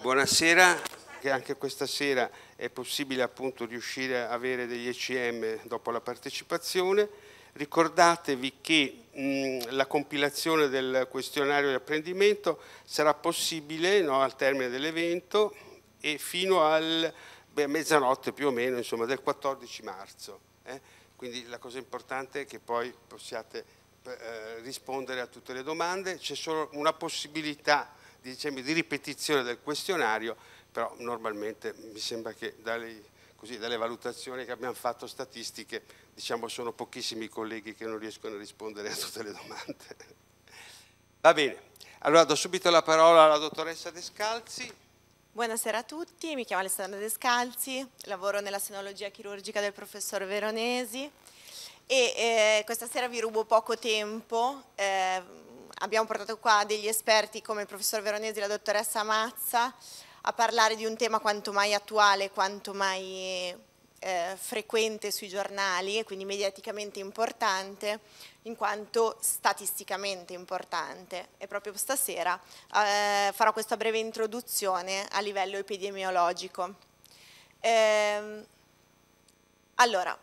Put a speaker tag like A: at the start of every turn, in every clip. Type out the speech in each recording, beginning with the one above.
A: Buonasera, che anche questa sera è possibile appunto riuscire a avere degli ECM dopo la partecipazione. Ricordatevi che mh, la compilazione del questionario di apprendimento sarà possibile no, al termine dell'evento e fino al beh, mezzanotte più o meno, insomma, del 14 marzo. Eh? Quindi la cosa importante è che poi possiate eh, rispondere a tutte le domande, c'è solo una possibilità diciamo, di ripetizione del questionario, però normalmente mi sembra che dalle, così, dalle valutazioni che abbiamo fatto statistiche diciamo, sono pochissimi i colleghi che non riescono a rispondere a tutte le domande. Va bene, allora do subito la parola alla dottoressa Descalzi.
B: Buonasera a tutti, mi chiamo Alessandra Descalzi, lavoro nella senologia chirurgica del professor Veronesi e eh, questa sera vi rubo poco tempo eh, abbiamo portato qua degli esperti come il professor Veronesi e la dottoressa Mazza a parlare di un tema quanto mai attuale, quanto mai eh, frequente sui giornali e quindi mediaticamente importante in quanto statisticamente importante e proprio stasera eh, farò questa breve introduzione a livello epidemiologico. Eh, allora,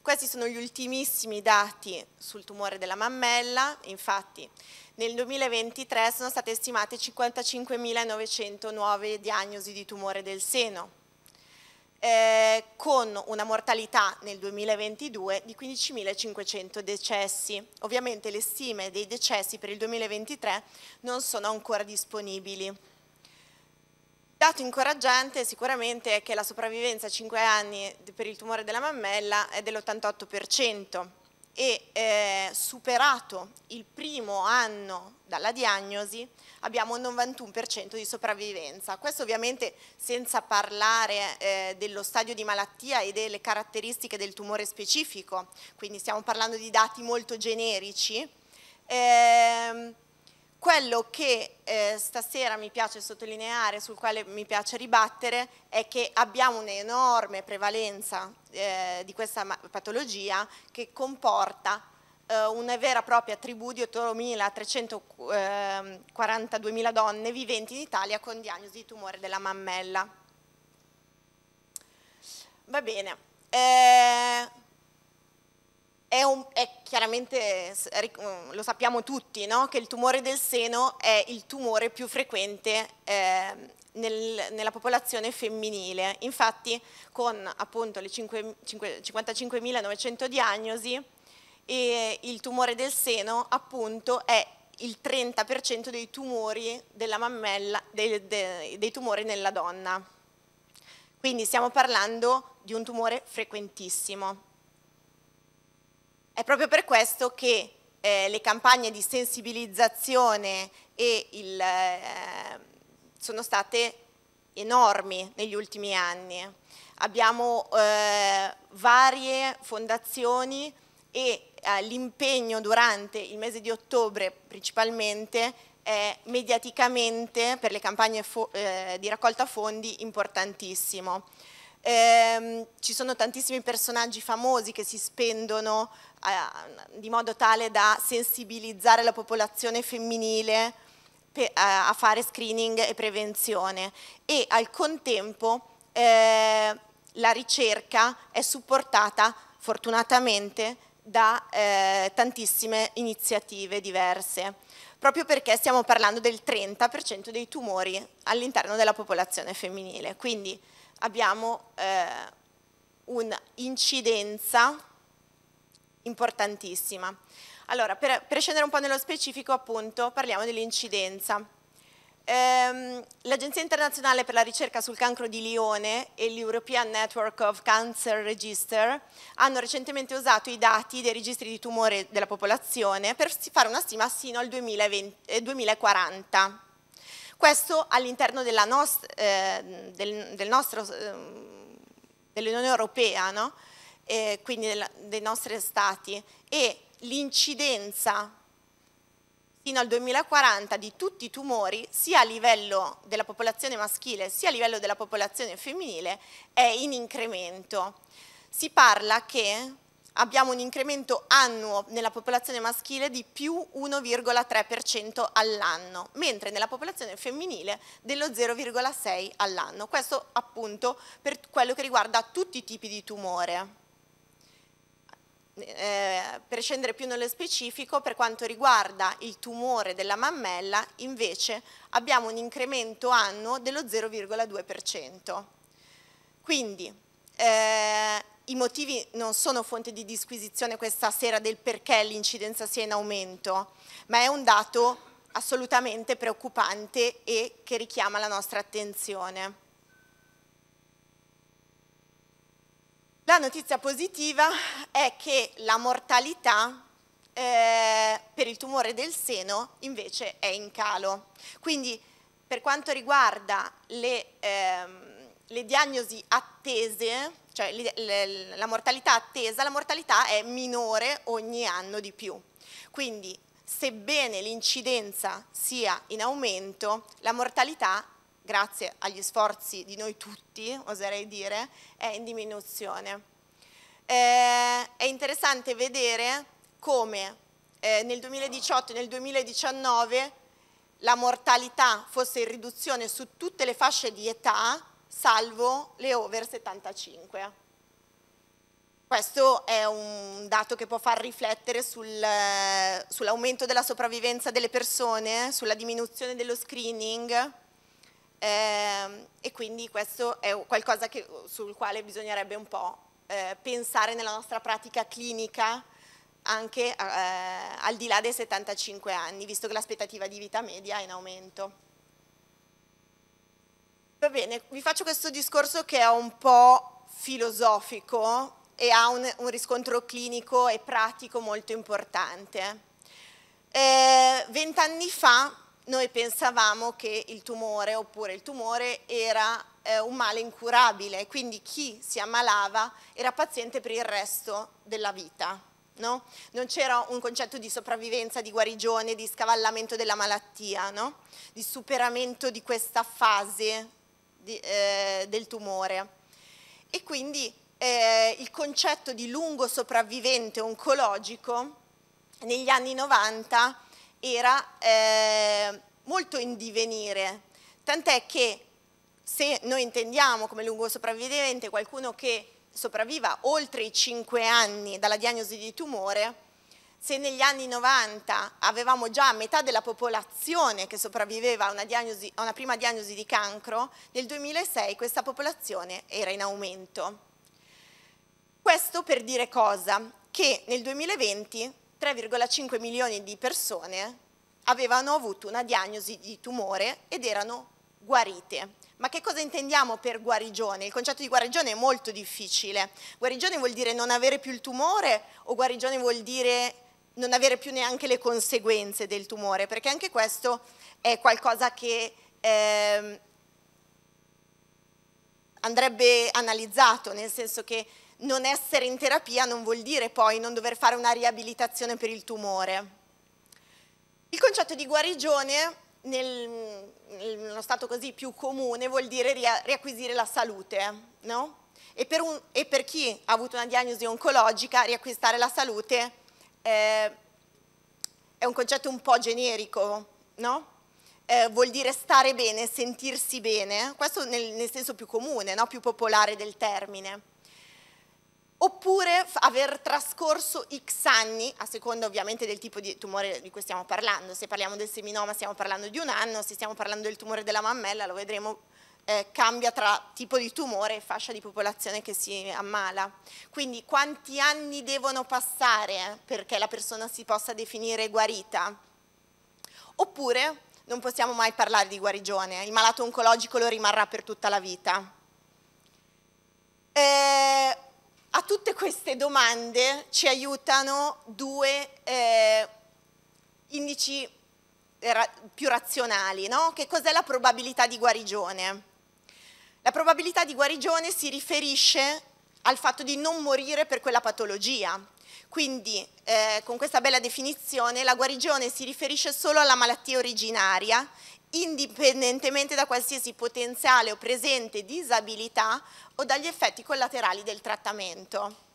B: questi sono gli ultimissimi dati sul tumore della mammella, infatti nel 2023 sono state stimate 55.900 nuove diagnosi di tumore del seno, eh, con una mortalità nel 2022 di 15.500 decessi. Ovviamente le stime dei decessi per il 2023 non sono ancora disponibili. Dato incoraggiante sicuramente è che la sopravvivenza a 5 anni per il tumore della mammella è dell'88% e eh, superato il primo anno dalla diagnosi abbiamo un 91% di sopravvivenza. Questo ovviamente senza parlare eh, dello stadio di malattia e delle caratteristiche del tumore specifico, quindi stiamo parlando di dati molto generici. Eh, quello che eh, stasera mi piace sottolineare, sul quale mi piace ribattere, è che abbiamo un'enorme prevalenza eh, di questa patologia che comporta eh, una vera e propria tribù di 8.342.000 ehm, donne viventi in Italia con diagnosi di tumore della mammella. Va bene. Eh, è, un, è chiaramente, mm, lo sappiamo tutti, no? che il tumore del seno è il tumore più frequente eh, nel, nella popolazione femminile. Infatti con appunto le 55.900 diagnosi il tumore del seno appunto è il 30% dei tumori della mammella, dei, dei, dei tumori nella donna. Quindi stiamo parlando di un tumore frequentissimo. È proprio per questo che eh, le campagne di sensibilizzazione il, eh, sono state enormi negli ultimi anni. Abbiamo eh, varie fondazioni e eh, l'impegno durante il mese di ottobre principalmente è mediaticamente per le campagne eh, di raccolta fondi importantissimo. Ehm, ci sono tantissimi personaggi famosi che si spendono eh, di modo tale da sensibilizzare la popolazione femminile per, eh, a fare screening e prevenzione e al contempo eh, la ricerca è supportata fortunatamente da eh, tantissime iniziative diverse proprio perché stiamo parlando del 30% dei tumori all'interno della popolazione femminile quindi abbiamo eh, un'incidenza importantissima. Allora, per, per, scendere un po' nello specifico, appunto, parliamo dell'incidenza. Ehm, L'Agenzia internazionale per la ricerca sul cancro di Lione e l'European Network of Cancer Register hanno recentemente usato i dati dei registri di tumore della popolazione per fare una stima sino al 2020, eh, 2040 questo all'interno eh, del, del eh, dell'Unione Europea, no? eh, quindi della, dei nostri stati, e l'incidenza fino al 2040 di tutti i tumori, sia a livello della popolazione maschile sia a livello della popolazione femminile, è in incremento. Si parla che abbiamo un incremento annuo nella popolazione maschile di più 1,3% all'anno, mentre nella popolazione femminile dello 0,6% all'anno. Questo appunto per quello che riguarda tutti i tipi di tumore. Eh, per scendere più nello specifico, per quanto riguarda il tumore della mammella, invece abbiamo un incremento annuo dello 0,2%. Quindi eh, i motivi non sono fonte di disquisizione questa sera del perché l'incidenza sia in aumento, ma è un dato assolutamente preoccupante e che richiama la nostra attenzione. La notizia positiva è che la mortalità eh, per il tumore del seno invece è in calo. Quindi per quanto riguarda le, ehm, le diagnosi attese, cioè la mortalità attesa, la mortalità è minore ogni anno di più. Quindi sebbene l'incidenza sia in aumento, la mortalità, grazie agli sforzi di noi tutti, oserei dire, è in diminuzione. Eh, è interessante vedere come eh, nel 2018 e nel 2019 la mortalità fosse in riduzione su tutte le fasce di età, salvo le over 75. Questo è un dato che può far riflettere sul, eh, sull'aumento della sopravvivenza delle persone, sulla diminuzione dello screening eh, e quindi questo è qualcosa che, sul quale bisognerebbe un po' eh, pensare nella nostra pratica clinica anche eh, al di là dei 75 anni, visto che l'aspettativa di vita media è in aumento. Va bene, vi faccio questo discorso che è un po' filosofico e ha un, un riscontro clinico e pratico molto importante. Eh, vent'anni eh, fa noi pensavamo che il tumore oppure il tumore era eh, un male incurabile, quindi chi si ammalava era paziente per il resto della vita. No? Non c'era un concetto di sopravvivenza, di guarigione, di scavallamento della malattia, no? di superamento di questa fase di, eh, del tumore. E quindi eh, il concetto di lungo sopravvivente oncologico negli anni 90 era eh, molto in divenire, tant'è che se noi intendiamo come lungo sopravvivente qualcuno che sopravviva oltre i 5 anni dalla diagnosi di tumore, se negli anni 90 avevamo già metà della popolazione che sopravviveva a una, diagnosi, a una prima diagnosi di cancro, nel 2006 questa popolazione era in aumento. Questo per dire cosa? Che nel 2020 3,5 milioni di persone avevano avuto una diagnosi di tumore ed erano guarite. Ma che cosa intendiamo per guarigione? Il concetto di guarigione è molto difficile. Guarigione vuol dire non avere più il tumore o guarigione vuol dire non avere più neanche le conseguenze del tumore, perché anche questo è qualcosa che eh, andrebbe analizzato, nel senso che non essere in terapia non vuol dire poi non dover fare una riabilitazione per il tumore. Il concetto di guarigione nel, nello stato così più comune vuol dire riacquisire la salute, no? e, per un, e per chi ha avuto una diagnosi oncologica riacquistare la salute è eh, è un concetto un po' generico, no? Eh, vuol dire stare bene, sentirsi bene, questo nel, nel senso più comune, no? più popolare del termine. Oppure aver trascorso x anni, a seconda ovviamente del tipo di tumore di cui stiamo parlando, se parliamo del seminoma stiamo parlando di un anno, se stiamo parlando del tumore della mammella lo vedremo eh, cambia tra tipo di tumore e fascia di popolazione che si ammala. Quindi quanti anni devono passare eh, perché la persona si possa definire guarita? Oppure non possiamo mai parlare di guarigione, eh, il malato oncologico lo rimarrà per tutta la vita. Eh, a tutte queste domande ci aiutano due eh, indici eh, più razionali, no? che cos'è la probabilità di guarigione? La probabilità di guarigione si riferisce al fatto di non morire per quella patologia. Quindi, eh, con questa bella definizione, la guarigione si riferisce solo alla malattia originaria, indipendentemente da qualsiasi potenziale o presente disabilità o dagli effetti collaterali del trattamento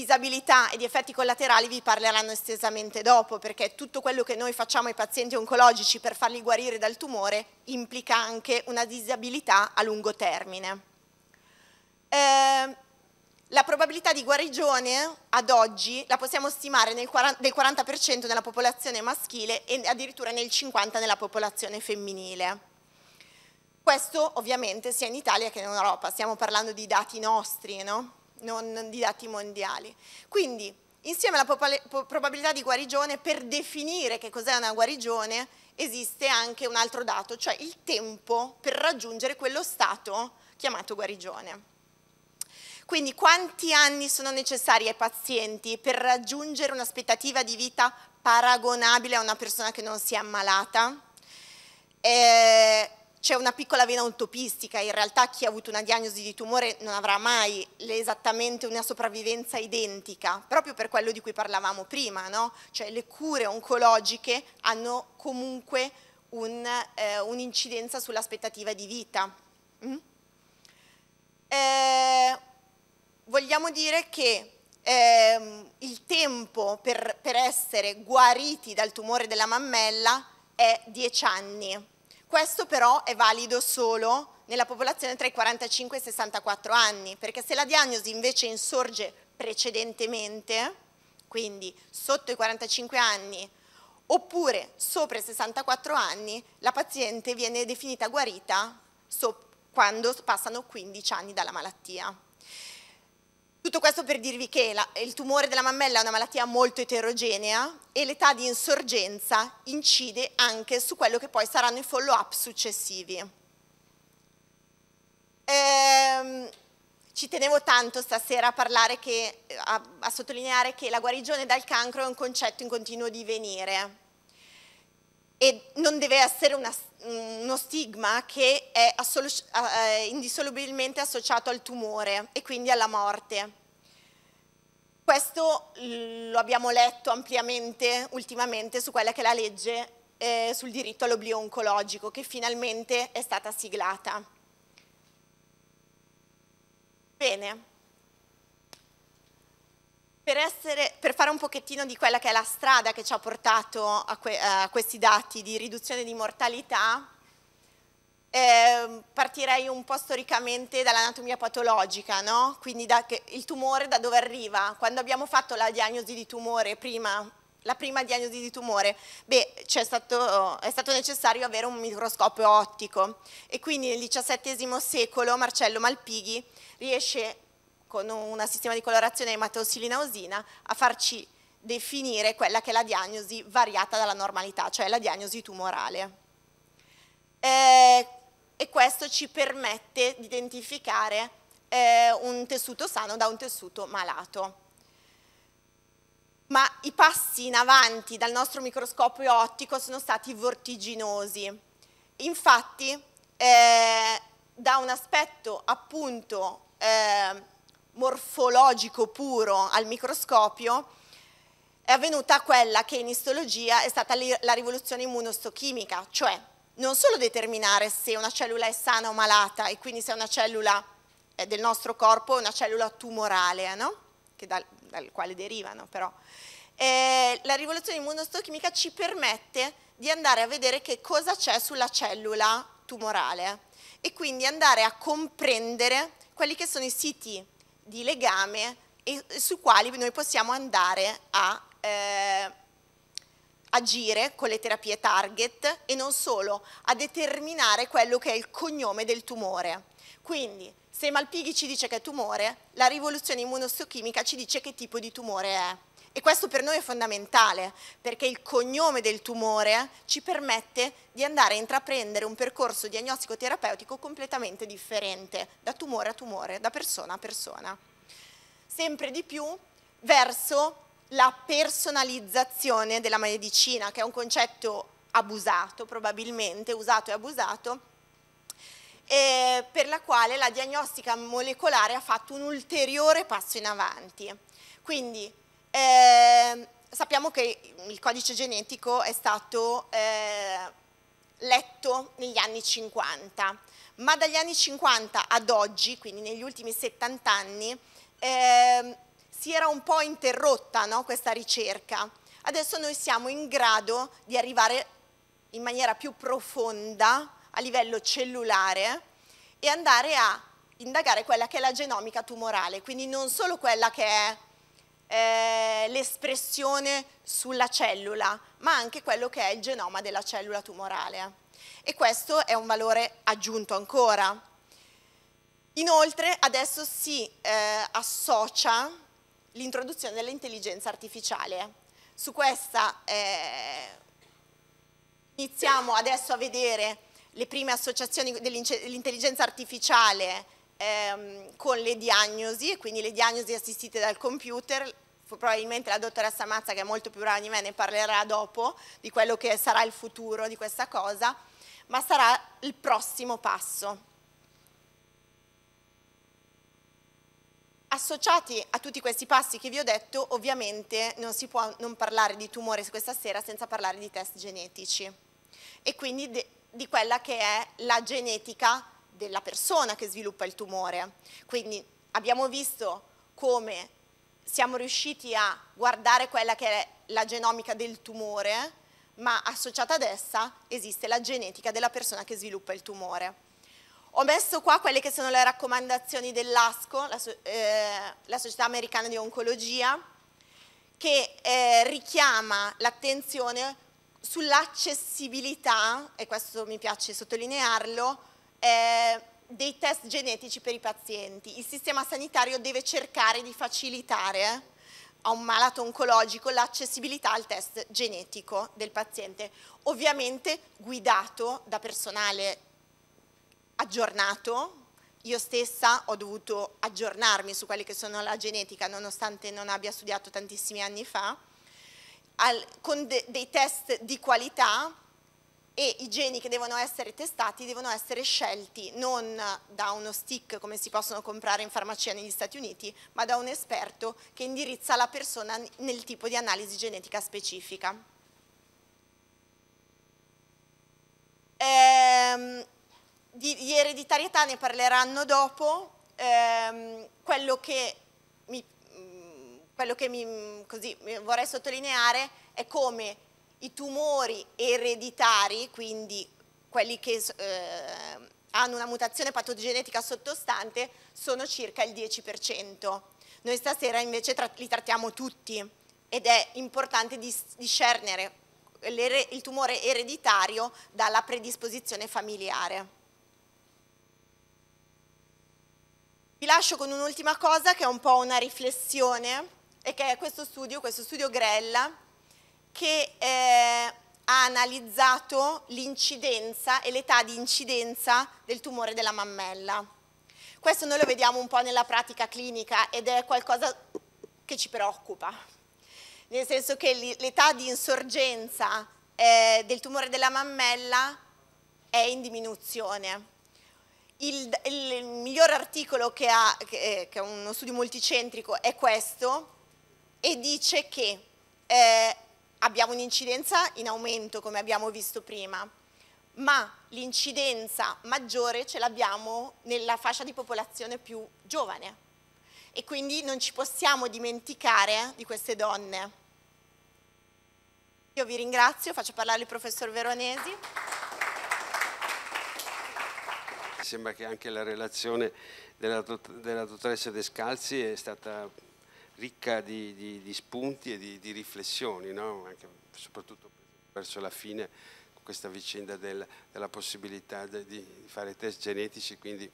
B: disabilità e di effetti collaterali vi parleranno estesamente dopo perché tutto quello che noi facciamo ai pazienti oncologici per farli guarire dal tumore implica anche una disabilità a lungo termine. Eh, la probabilità di guarigione ad oggi la possiamo stimare nel 40, del 40% nella popolazione maschile e addirittura nel 50% nella popolazione femminile. Questo ovviamente sia in Italia che in Europa, stiamo parlando di dati nostri, no? non di dati mondiali. Quindi insieme alla probabilità di guarigione, per definire che cos'è una guarigione, esiste anche un altro dato, cioè il tempo per raggiungere quello stato chiamato guarigione. Quindi quanti anni sono necessari ai pazienti per raggiungere un'aspettativa di vita paragonabile a una persona che non si è ammalata? Eh, c'è una piccola vena utopistica, in realtà chi ha avuto una diagnosi di tumore non avrà mai esattamente una sopravvivenza identica, proprio per quello di cui parlavamo prima, no? cioè le cure oncologiche hanno comunque eh, un'incidenza eh, un sull'aspettativa di vita. Mm? Eh, vogliamo dire che eh, il tempo per, per essere guariti dal tumore della mammella è 10 anni, questo però è valido solo nella popolazione tra i 45 e i 64 anni, perché se la diagnosi invece insorge precedentemente, quindi sotto i 45 anni oppure sopra i 64 anni, la paziente viene definita guarita so quando passano 15 anni dalla malattia. Tutto questo per dirvi che la, il tumore della mammella è una malattia molto eterogenea e l'età di insorgenza incide anche su quello che poi saranno i follow-up successivi. Ehm, ci tenevo tanto stasera a, che, a, a sottolineare che la guarigione dal cancro è un concetto in continuo divenire e non deve essere una, mm, uno stigma che è indissolubilmente associato al tumore e quindi alla morte. Questo lo abbiamo letto ampiamente ultimamente su quella che è la legge eh, sul diritto all'oblio oncologico che finalmente è stata siglata. Bene. Per, essere, per, fare un pochettino di quella che è la strada che ci ha portato a, que, a questi dati di riduzione di mortalità, eh, partirei un po' storicamente dall'anatomia patologica, no? quindi da che, il tumore da dove arriva? Quando abbiamo fatto la diagnosi di tumore prima, la prima diagnosi di tumore, beh, è stato, è stato necessario avere un microscopio ottico e quindi nel XVII secolo Marcello Malpighi riesce con un sistema di colorazione ematossilina-osina a farci definire quella che è la diagnosi variata dalla normalità, cioè la diagnosi tumorale. Eh, e questo ci permette di identificare eh, un tessuto sano da un tessuto malato. Ma i passi in avanti dal nostro microscopio ottico sono stati vortiginosi. Infatti, eh, da un aspetto appunto eh, morfologico puro al microscopio, è avvenuta quella che in istologia è stata la rivoluzione immunostochimica, cioè non solo determinare se una cellula è sana o malata e quindi se una cellula eh, del nostro corpo è una cellula tumorale, eh, no? dal, dal, quale derivano però. Eh, la rivoluzione immunostochimica ci permette di andare a vedere che cosa c'è sulla cellula tumorale eh, e quindi andare a comprendere quelli che sono i siti di legame e, su quali noi possiamo andare a eh, agire con le terapie target e non solo, a determinare quello che è il cognome del tumore. Quindi, se Malpighi ci dice che è tumore, la rivoluzione immunostochimica ci dice che tipo di tumore è. E questo per noi è fondamentale perché il cognome del tumore ci permette di andare a intraprendere un percorso diagnostico terapeutico completamente differente da tumore a tumore, da persona a persona. Sempre di più verso la personalizzazione della medicina, che è un concetto abusato probabilmente, usato e abusato, eh, per la quale la diagnostica molecolare ha fatto un ulteriore passo in avanti. Quindi eh, sappiamo che il codice genetico è stato eh, letto negli anni 50, ma dagli anni 50 ad oggi, quindi negli ultimi 70 anni, eh, si era un po' interrotta no, questa ricerca. Adesso noi siamo in grado di arrivare in maniera più profonda a livello cellulare e andare a indagare quella che è la genomica tumorale, quindi non solo quella che è eh, l'espressione sulla cellula, ma anche quello che è il genoma della cellula tumorale. E questo è un valore aggiunto ancora. Inoltre adesso si eh, associa l'introduzione dell'intelligenza artificiale. Su questa eh, iniziamo adesso a vedere le prime associazioni dell'intelligenza artificiale ehm, con le diagnosi quindi le diagnosi assistite dal computer, probabilmente la dottoressa Mazza che è molto più brava di me ne parlerà dopo di quello che sarà il futuro di questa cosa, ma sarà il prossimo passo. Associati a tutti questi passi che vi ho detto, ovviamente non si può non parlare di tumore questa sera senza parlare di test genetici e quindi di quella che è la genetica della persona che sviluppa il tumore. Quindi abbiamo visto come siamo riusciti a guardare quella che è la genomica del tumore, ma associata ad essa esiste la genetica della persona che sviluppa il tumore. Ho messo qua quelle che sono le raccomandazioni dell'ASCO, la, eh, la Società Americana di Oncologia, che eh, richiama l'attenzione sull'accessibilità, e questo mi piace sottolinearlo, eh, dei test genetici per i pazienti. Il sistema sanitario deve cercare di facilitare eh, a un malato oncologico l'accessibilità al test genetico del paziente, ovviamente guidato da personale aggiornato. Io stessa ho dovuto aggiornarmi su quelle che sono la genetica, nonostante non abbia studiato tantissimi anni fa, al, con de, dei test di qualità e i geni che devono essere testati devono essere scelti non da uno stick come si possono comprare in farmacia negli Stati Uniti, ma da un esperto che indirizza la persona nel tipo di analisi genetica specifica. Ehm, di, di, ereditarietà ne parleranno dopo, ehm, quello che, mi, mm, quello che mi, mm, così, vorrei sottolineare è come i tumori ereditari, quindi quelli che eh, hanno una mutazione patogenetica sottostante, sono circa il 10%. Noi stasera invece tra li trattiamo tutti ed è importante dis discernere il tumore ereditario dalla predisposizione familiare. Vi lascio con un'ultima cosa che è un po' una riflessione e che è questo studio, questo studio Grella, che eh, ha analizzato l'incidenza e l'età di incidenza del tumore della mammella. Questo noi lo vediamo un po' nella pratica clinica ed è qualcosa che ci preoccupa, nel senso che l'età di insorgenza eh, del tumore della mammella è in diminuzione. Il, il, miglior articolo che ha, che, eh, che è uno studio multicentrico, è questo e dice che eh, abbiamo un'incidenza in aumento come abbiamo visto prima, ma l'incidenza maggiore ce l'abbiamo nella fascia di popolazione più giovane e quindi non ci possiamo dimenticare di queste donne. Io vi ringrazio, faccio parlare il professor Veronesi.
A: Sembra che anche la relazione della, della dottoressa Descalzi è stata ricca di, di, di spunti e di, di riflessioni, no? Anche, soprattutto verso la fine questa vicenda del, della possibilità de, di fare test genetici, quindi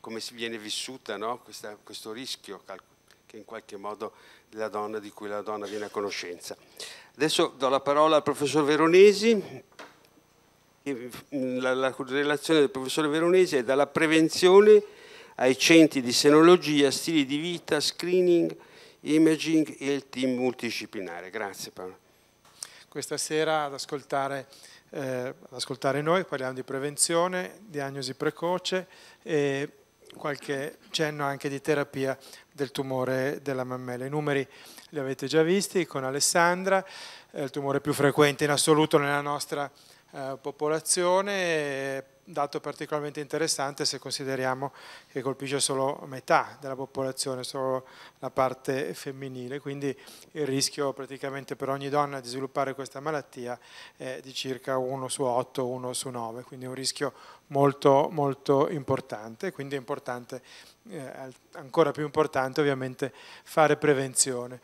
A: come si viene vissuta no? questa, questo rischio che in qualche modo la donna, di cui la donna viene a conoscenza. Adesso do la parola al professor Veronesi. Mm, la, la relazione del professor Veronesi è dalla prevenzione ai centri di senologia, stili di vita, screening, imaging e il team multidisciplinare. Grazie Paolo.
C: Questa sera ad ascoltare, eh, ad ascoltare noi parliamo di prevenzione, diagnosi precoce e qualche cenno anche di terapia del tumore della mammella. I numeri li avete già visti con Alessandra, è il tumore più frequente in assoluto nella nostra eh, popolazione, dato particolarmente interessante se consideriamo che colpisce solo metà della popolazione, solo la parte femminile, quindi il rischio praticamente per ogni donna di sviluppare questa malattia è di circa 1 su 8, 1 su 9, quindi un rischio molto, molto importante, quindi è importante, eh, ancora più importante ovviamente, fare prevenzione.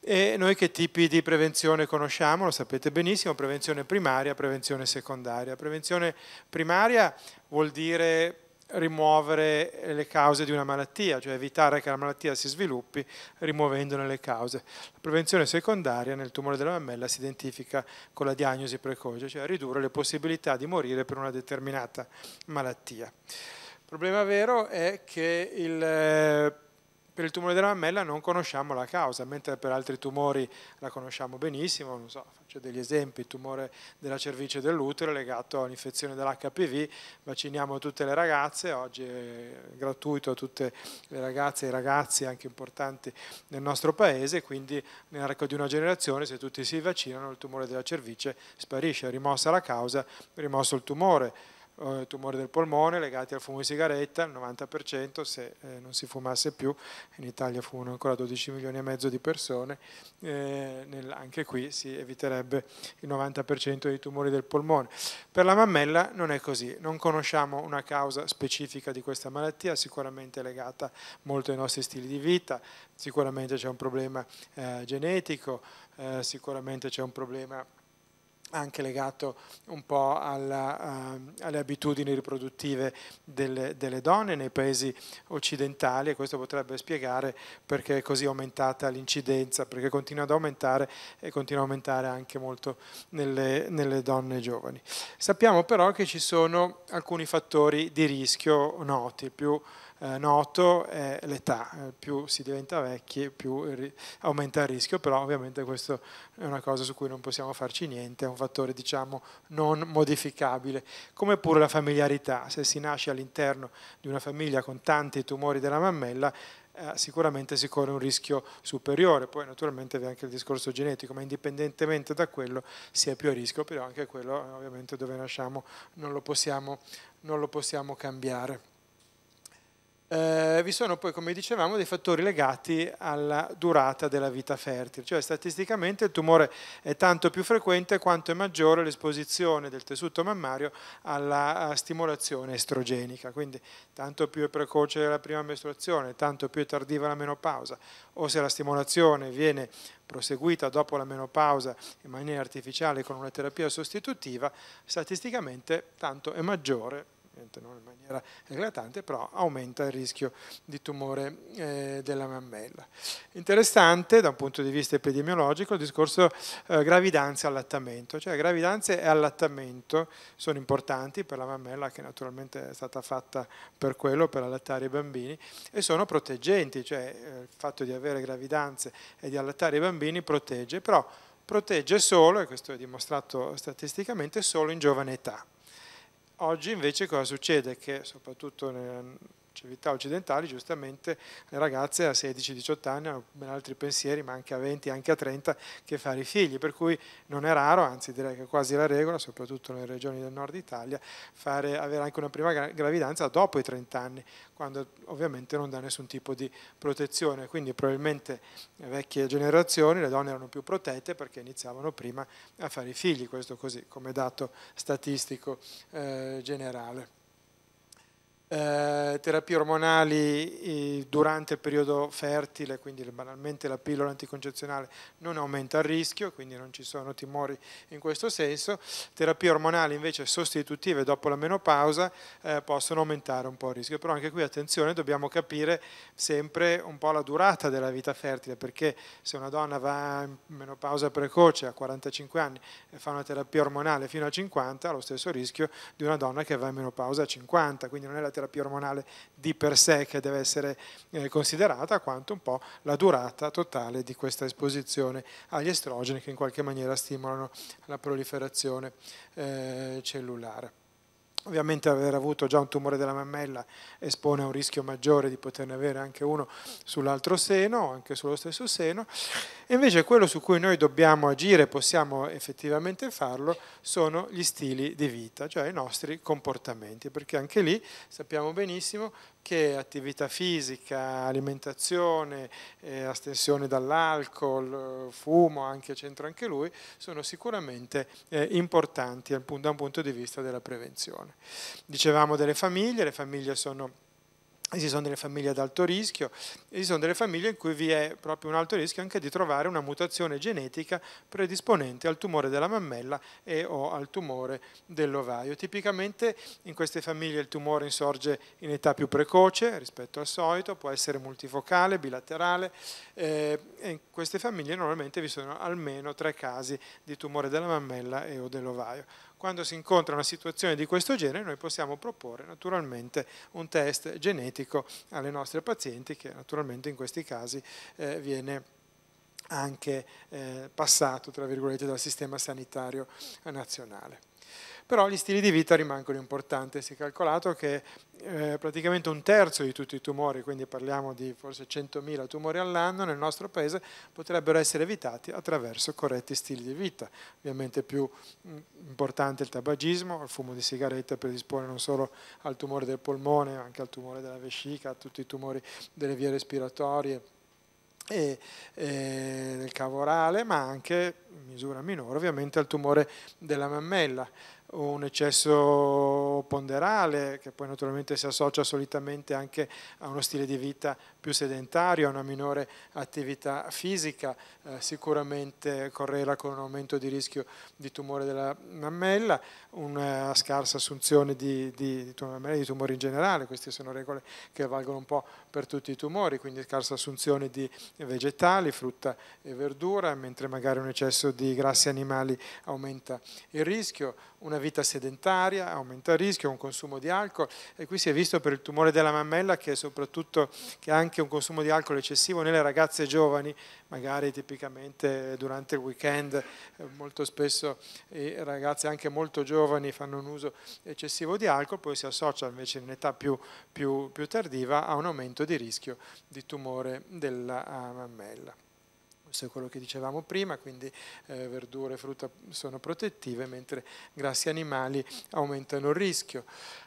C: E noi che tipi di prevenzione conosciamo? Lo sapete benissimo, prevenzione primaria, prevenzione secondaria. Prevenzione primaria vuol dire rimuovere le cause di una malattia, cioè evitare che la malattia si sviluppi rimuovendone le cause. La prevenzione secondaria nel tumore della mammella si identifica con la diagnosi precoce, cioè ridurre le possibilità di morire per una determinata malattia. Il problema vero è che il eh, per il tumore della mammella non conosciamo la causa, mentre per altri tumori la conosciamo benissimo, non so, faccio degli esempi, il tumore della cervice dell'utero legato all'infezione dell'HPV, vacciniamo tutte le ragazze, oggi è gratuito a tutte le ragazze e i ragazzi anche importanti nel nostro paese, quindi nell'arco di una generazione se tutti si vaccinano il tumore della cervice sparisce, è rimossa la causa, è rimosso il tumore eh, tumori del polmone legati al fumo di sigaretta, il 90% se eh, non si fumasse più, in Italia fumano ancora 12 milioni e mezzo di persone, eh, nel, anche qui si eviterebbe il 90% dei tumori del polmone. Per la mammella non è così, non conosciamo una causa specifica di questa malattia, sicuramente legata molto ai nostri stili di vita, sicuramente c'è un problema eh, genetico, eh, sicuramente c'è un problema anche legato un po' alla, uh, eh, alle abitudini riproduttive delle, delle, donne nei paesi occidentali e questo potrebbe spiegare perché è così aumentata l'incidenza, perché continua ad aumentare e continua ad aumentare anche molto nelle, nelle donne giovani. Sappiamo però che ci sono alcuni fattori di rischio noti, più eh, noto è l'età, eh, più si diventa vecchi più ri- aumenta il rischio, però ovviamente questo è una cosa su cui non possiamo farci niente, è un fattore diciamo non modificabile, come pure la familiarità, se si nasce all'interno di una famiglia con tanti tumori della mammella eh, sicuramente si corre un rischio superiore, poi naturalmente vi è anche il discorso genetico, ma indipendentemente da quello si è più a rischio, però anche quello eh, ovviamente dove nasciamo non lo possiamo, non lo possiamo cambiare. Eh, vi sono poi, come dicevamo, dei fattori legati alla durata della vita fertile, cioè statisticamente il tumore è tanto più frequente quanto è maggiore l'esposizione del tessuto mammario alla stimolazione estrogenica, quindi tanto più è precoce la prima mestruazione, tanto più è tardiva la menopausa, o se la stimolazione viene proseguita dopo la menopausa in maniera artificiale con una terapia sostitutiva, statisticamente tanto è maggiore ovviamente non in maniera eclatante, però aumenta il rischio di tumore eh, della mammella. Interessante da un punto di vista epidemiologico il discorso eh, gravidanza e allattamento, cioè gravidanze e allattamento sono importanti per la mammella che naturalmente è stata fatta per quello, per allattare i bambini, e sono proteggenti, cioè eh, il fatto di avere gravidanze e di allattare i bambini protegge, però protegge solo, e questo è dimostrato statisticamente, solo in giovane età. Oggi invece cosa succede? Che soprattutto civiltà occidentali, giustamente le ragazze a 16-18 anni hanno ben altri pensieri, ma anche a 20, anche a 30, che fare i figli, per cui non è raro, anzi direi che è quasi la regola, soprattutto nelle regioni del nord Italia, fare, avere anche una prima gravidanza dopo i 30 anni, quando ovviamente non dà nessun tipo di protezione, quindi probabilmente le vecchie generazioni le donne erano più protette perché iniziavano prima a fare i figli, questo così come dato statistico eh, generale eh, terapie ormonali eh, durante il periodo fertile, quindi banalmente la pillola anticoncezionale non aumenta il rischio, quindi non ci sono timori in questo senso, terapie ormonali invece sostitutive dopo la menopausa eh, possono aumentare un po' il rischio, però anche qui attenzione dobbiamo capire sempre un po' la durata della vita fertile, perché se una donna va in menopausa precoce a 45 anni e fa una terapia ormonale fino a 50 ha lo stesso rischio di una donna che va in menopausa a 50, quindi non è la terapia terapia ormonale di per sé che deve essere eh, considerata, quanto un po' la durata totale di questa esposizione agli estrogeni che in qualche maniera stimolano la proliferazione eh, cellulare. Ovviamente aver avuto già un tumore della mammella espone a un rischio maggiore di poterne avere anche uno sull'altro seno, anche sullo stesso seno. E invece quello su cui noi dobbiamo agire, possiamo effettivamente farlo, sono gli stili di vita, cioè i nostri comportamenti, perché anche lì sappiamo benissimo che attività fisica, alimentazione, eh, astensione dall'alcol, eh, fumo, anche c'entra anche lui, sono sicuramente eh, importanti da un punto di vista della prevenzione. Dicevamo delle famiglie, le famiglie sono ci sono delle famiglie ad alto rischio e ci sono delle famiglie in cui vi è proprio un alto rischio anche di trovare una mutazione genetica predisponente al tumore della mammella e o al tumore dell'ovaio. Tipicamente in queste famiglie il tumore insorge in età più precoce rispetto al solito, può essere multifocale, bilaterale eh, e in queste famiglie normalmente vi sono almeno tre casi di tumore della mammella e o dell'ovaio quando si incontra una situazione di questo genere noi possiamo proporre naturalmente un test genetico alle nostre pazienti che naturalmente in questi casi eh, viene anche eh, passato tra virgolette dal sistema sanitario nazionale però gli stili di vita rimangono importanti. Si è calcolato che eh, praticamente un terzo di tutti i tumori, quindi parliamo di forse 100.000 tumori all'anno nel nostro paese, potrebbero essere evitati attraverso corretti stili di vita. Ovviamente più mm, importante il tabagismo, il fumo di sigaretta predispone non solo al tumore del polmone, ma anche al tumore della vescica, a tutti i tumori delle vie respiratorie e, del cavo orale, ma anche, in misura minore, ovviamente al tumore della mammella un eccesso ponderale che poi naturalmente si associa solitamente anche a uno stile di vita più sedentario, a una minore attività fisica, eh, sicuramente correla con un aumento di rischio di tumore della mammella, una scarsa assunzione di, di, di, tumore, di tumori in generale, queste sono regole che valgono un po' per tutti i tumori, quindi scarsa assunzione di vegetali, frutta e verdura, mentre magari un eccesso di grassi animali aumenta il rischio una vita sedentaria, aumenta il rischio, un consumo di alcol e qui si è visto per il tumore della mammella che soprattutto che anche un consumo di alcol eccessivo nelle ragazze giovani, magari tipicamente durante il weekend, eh, molto spesso i ragazzi anche molto giovani fanno un uso eccessivo di alcol, poi si associa invece in età più, più, più tardiva a un aumento di rischio di tumore della ah, mammella. Questo è quello che dicevamo prima, quindi eh, verdure e frutta sono protettive, mentre grassi animali aumentano il rischio.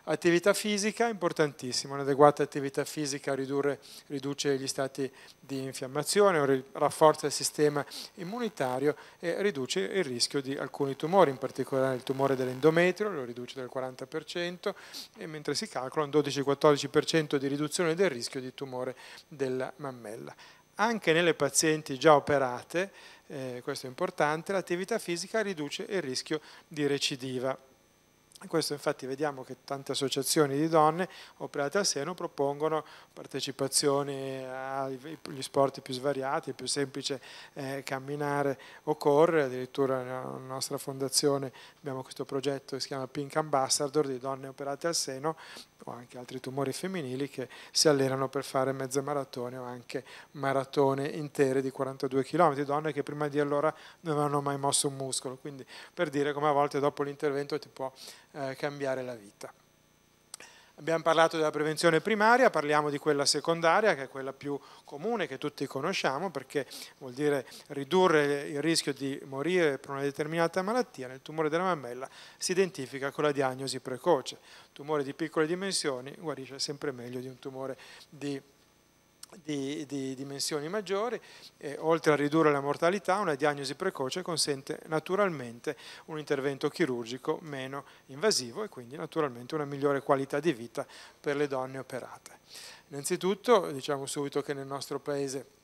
C: Attività fisica, è importantissima, un'adeguata attività fisica ridurre, riduce gli stati di infiammazione, rafforza il sistema immunitario e riduce il rischio di alcuni tumori, in particolare il tumore dell'endometrio, lo riduce del 40%, e mentre si calcola un 12-14% di riduzione del rischio di tumore della mammella. Anche nelle pazienti già operate, eh, questo è importante, l'attività fisica riduce il rischio di recidiva. Questo infatti vediamo che tante associazioni di donne operate al seno propongono partecipazioni agli sport più svariati, è più semplice eh, camminare o correre, addirittura nella nostra fondazione abbiamo questo progetto che si chiama Pink Ambassador di donne operate al seno o anche altri tumori femminili che si allenano per fare mezze maratone o anche maratone intere di 42 km, donne che prima di allora non avevano mai mosso un muscolo, quindi per dire come a volte dopo l'intervento ti può eh, cambiare la vita. Abbiamo parlato della prevenzione primaria, parliamo di quella secondaria, che è quella più comune, che tutti conosciamo, perché vuol dire ridurre il rischio di morire per una determinata malattia. Nel tumore della mammella si identifica con la diagnosi precoce. Tumore di piccole dimensioni guarisce sempre meglio di un tumore di di, di, dimensioni maggiori, e oltre a ridurre la mortalità, una diagnosi precoce consente naturalmente un intervento chirurgico meno invasivo e quindi naturalmente una migliore qualità di vita per le donne operate. Innanzitutto diciamo subito che nel nostro paese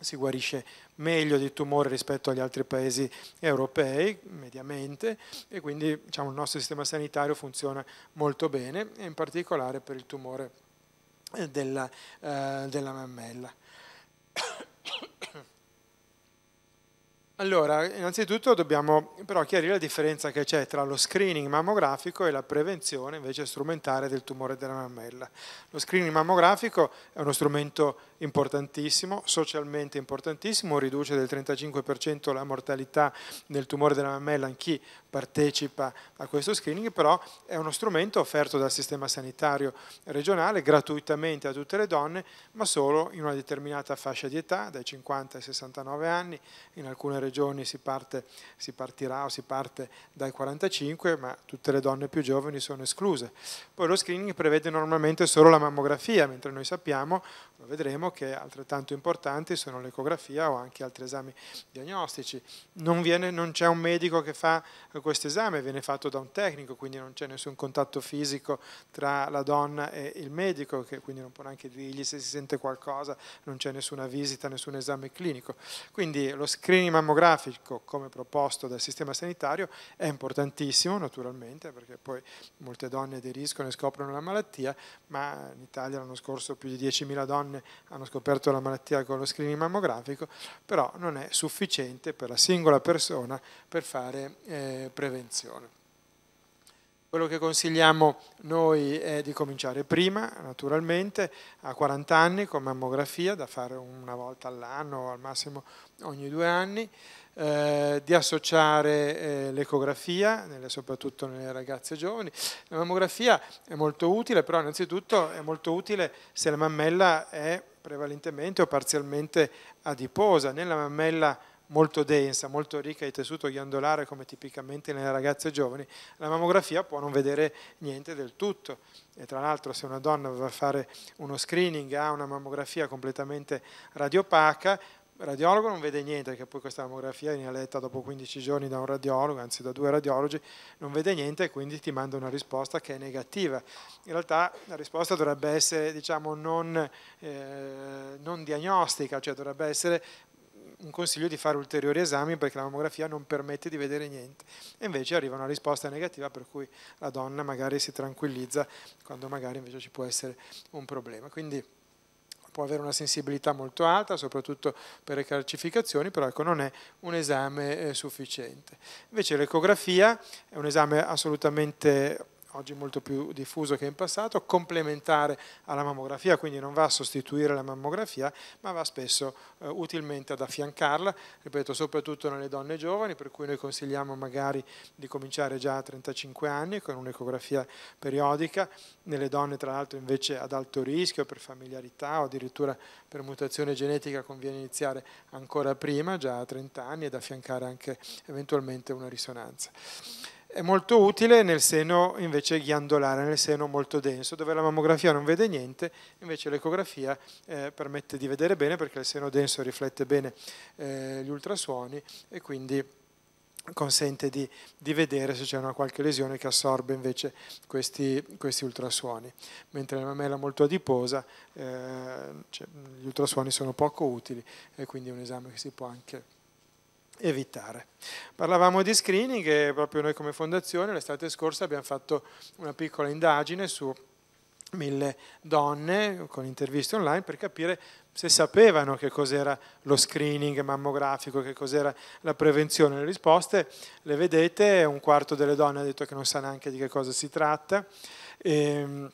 C: si guarisce meglio di tumore rispetto agli altri paesi europei, mediamente, e quindi diciamo, il nostro sistema sanitario funziona molto bene, in particolare per il tumore eh, della, eh, della mammella. Allora, innanzitutto dobbiamo però chiarire la differenza che c'è tra lo screening mammografico e la prevenzione invece strumentale del tumore della mammella. Lo screening mammografico è uno strumento importantissimo, socialmente importantissimo, riduce del 35% la mortalità del tumore della mammella in chi partecipa a questo screening, però è uno strumento offerto dal sistema sanitario regionale gratuitamente a tutte le donne, ma solo in una determinata fascia di età, dai 50 ai 69 anni, in alcune regioni si, parte, si partirà o si parte dai 45, ma tutte le donne più giovani sono escluse. Poi lo screening prevede normalmente solo la mammografia, mentre noi sappiamo vedremo che altrettanto importanti sono l'ecografia o anche altri esami diagnostici. Non, c'è un medico che fa questo esame, viene fatto da un tecnico, quindi non c'è nessun contatto fisico tra la donna e il medico, che quindi non può neanche dirgli se si sente qualcosa, non c'è nessuna visita, nessun esame clinico. Quindi lo screening mammografico, come proposto dal sistema sanitario, è importantissimo naturalmente, perché poi molte donne aderiscono e scoprono la malattia, ma in Italia l'anno scorso più di 10.000 donne donne hanno scoperto la malattia con lo screening mammografico, però non è sufficiente per la singola persona per fare eh, prevenzione. Quello che consigliamo noi è di cominciare prima, naturalmente, a 40 anni con mammografia, da fare una volta all'anno o al massimo ogni due anni, eh, di associare eh, l'ecografia, nelle, soprattutto nelle ragazze giovani. La mammografia è molto utile, però innanzitutto è molto utile se la mammella è prevalentemente o parzialmente adiposa. Nella mammella molto densa, molto ricca di tessuto ghiandolare come tipicamente nelle ragazze giovani, la mammografia può non vedere niente del tutto. E tra l'altro se una donna va a fare uno screening ha una mammografia completamente radiopaca, il radiologo non vede niente, perché poi questa mammografia viene letta dopo 15 giorni da un radiologo, anzi da due radiologi, non vede niente e quindi ti manda una risposta che è negativa. In realtà la risposta dovrebbe essere diciamo, non, eh, non diagnostica, cioè dovrebbe essere un consiglio di fare ulteriori esami perché la mammografia non permette di vedere niente. E invece arriva una risposta negativa per cui la donna magari si tranquillizza quando magari invece ci può essere un problema. Quindi può avere una sensibilità molto alta, soprattutto per le calcificazioni, però ecco, non è un esame eh, sufficiente. Invece l'ecografia è un esame assolutamente oggi molto più diffuso che in passato, complementare alla mammografia, quindi non va a sostituire la mammografia, ma va spesso eh, utilmente ad affiancarla, ripeto, soprattutto nelle donne giovani, per cui noi consigliamo magari di cominciare già a 35 anni con un'ecografia periodica, nelle donne tra l'altro invece ad alto rischio per familiarità o addirittura per mutazione genetica conviene iniziare ancora prima, già a 30 anni, ed affiancare anche eventualmente una risonanza è molto utile nel seno invece ghiandolare, nel seno molto denso, dove la mammografia non vede niente, invece l'ecografia eh, permette di vedere bene perché il seno denso riflette bene eh, gli ultrasuoni e quindi consente di, di vedere se c'è una qualche lesione che assorbe invece questi, questi ultrasuoni. Mentre la mammella molto adiposa eh, cioè, gli ultrasuoni sono poco utili e quindi è un esame che si può anche evitare. Parlavamo di screening e proprio noi come fondazione l'estate scorsa abbiamo fatto una piccola indagine su mille donne con interviste online per capire se sapevano che cos'era lo screening mammografico, che cos'era la prevenzione. Le risposte le vedete, un quarto delle donne ha detto che non sa neanche di che cosa si tratta. E, ehm,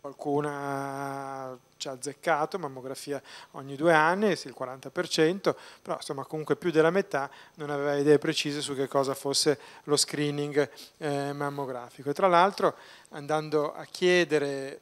C: qualcuna ci ha azzeccato, mammografia ogni due anni, il 40%, però insomma comunque più della metà non aveva idee precise su che cosa fosse lo screening eh, mammografico. E tra l'altro andando a chiedere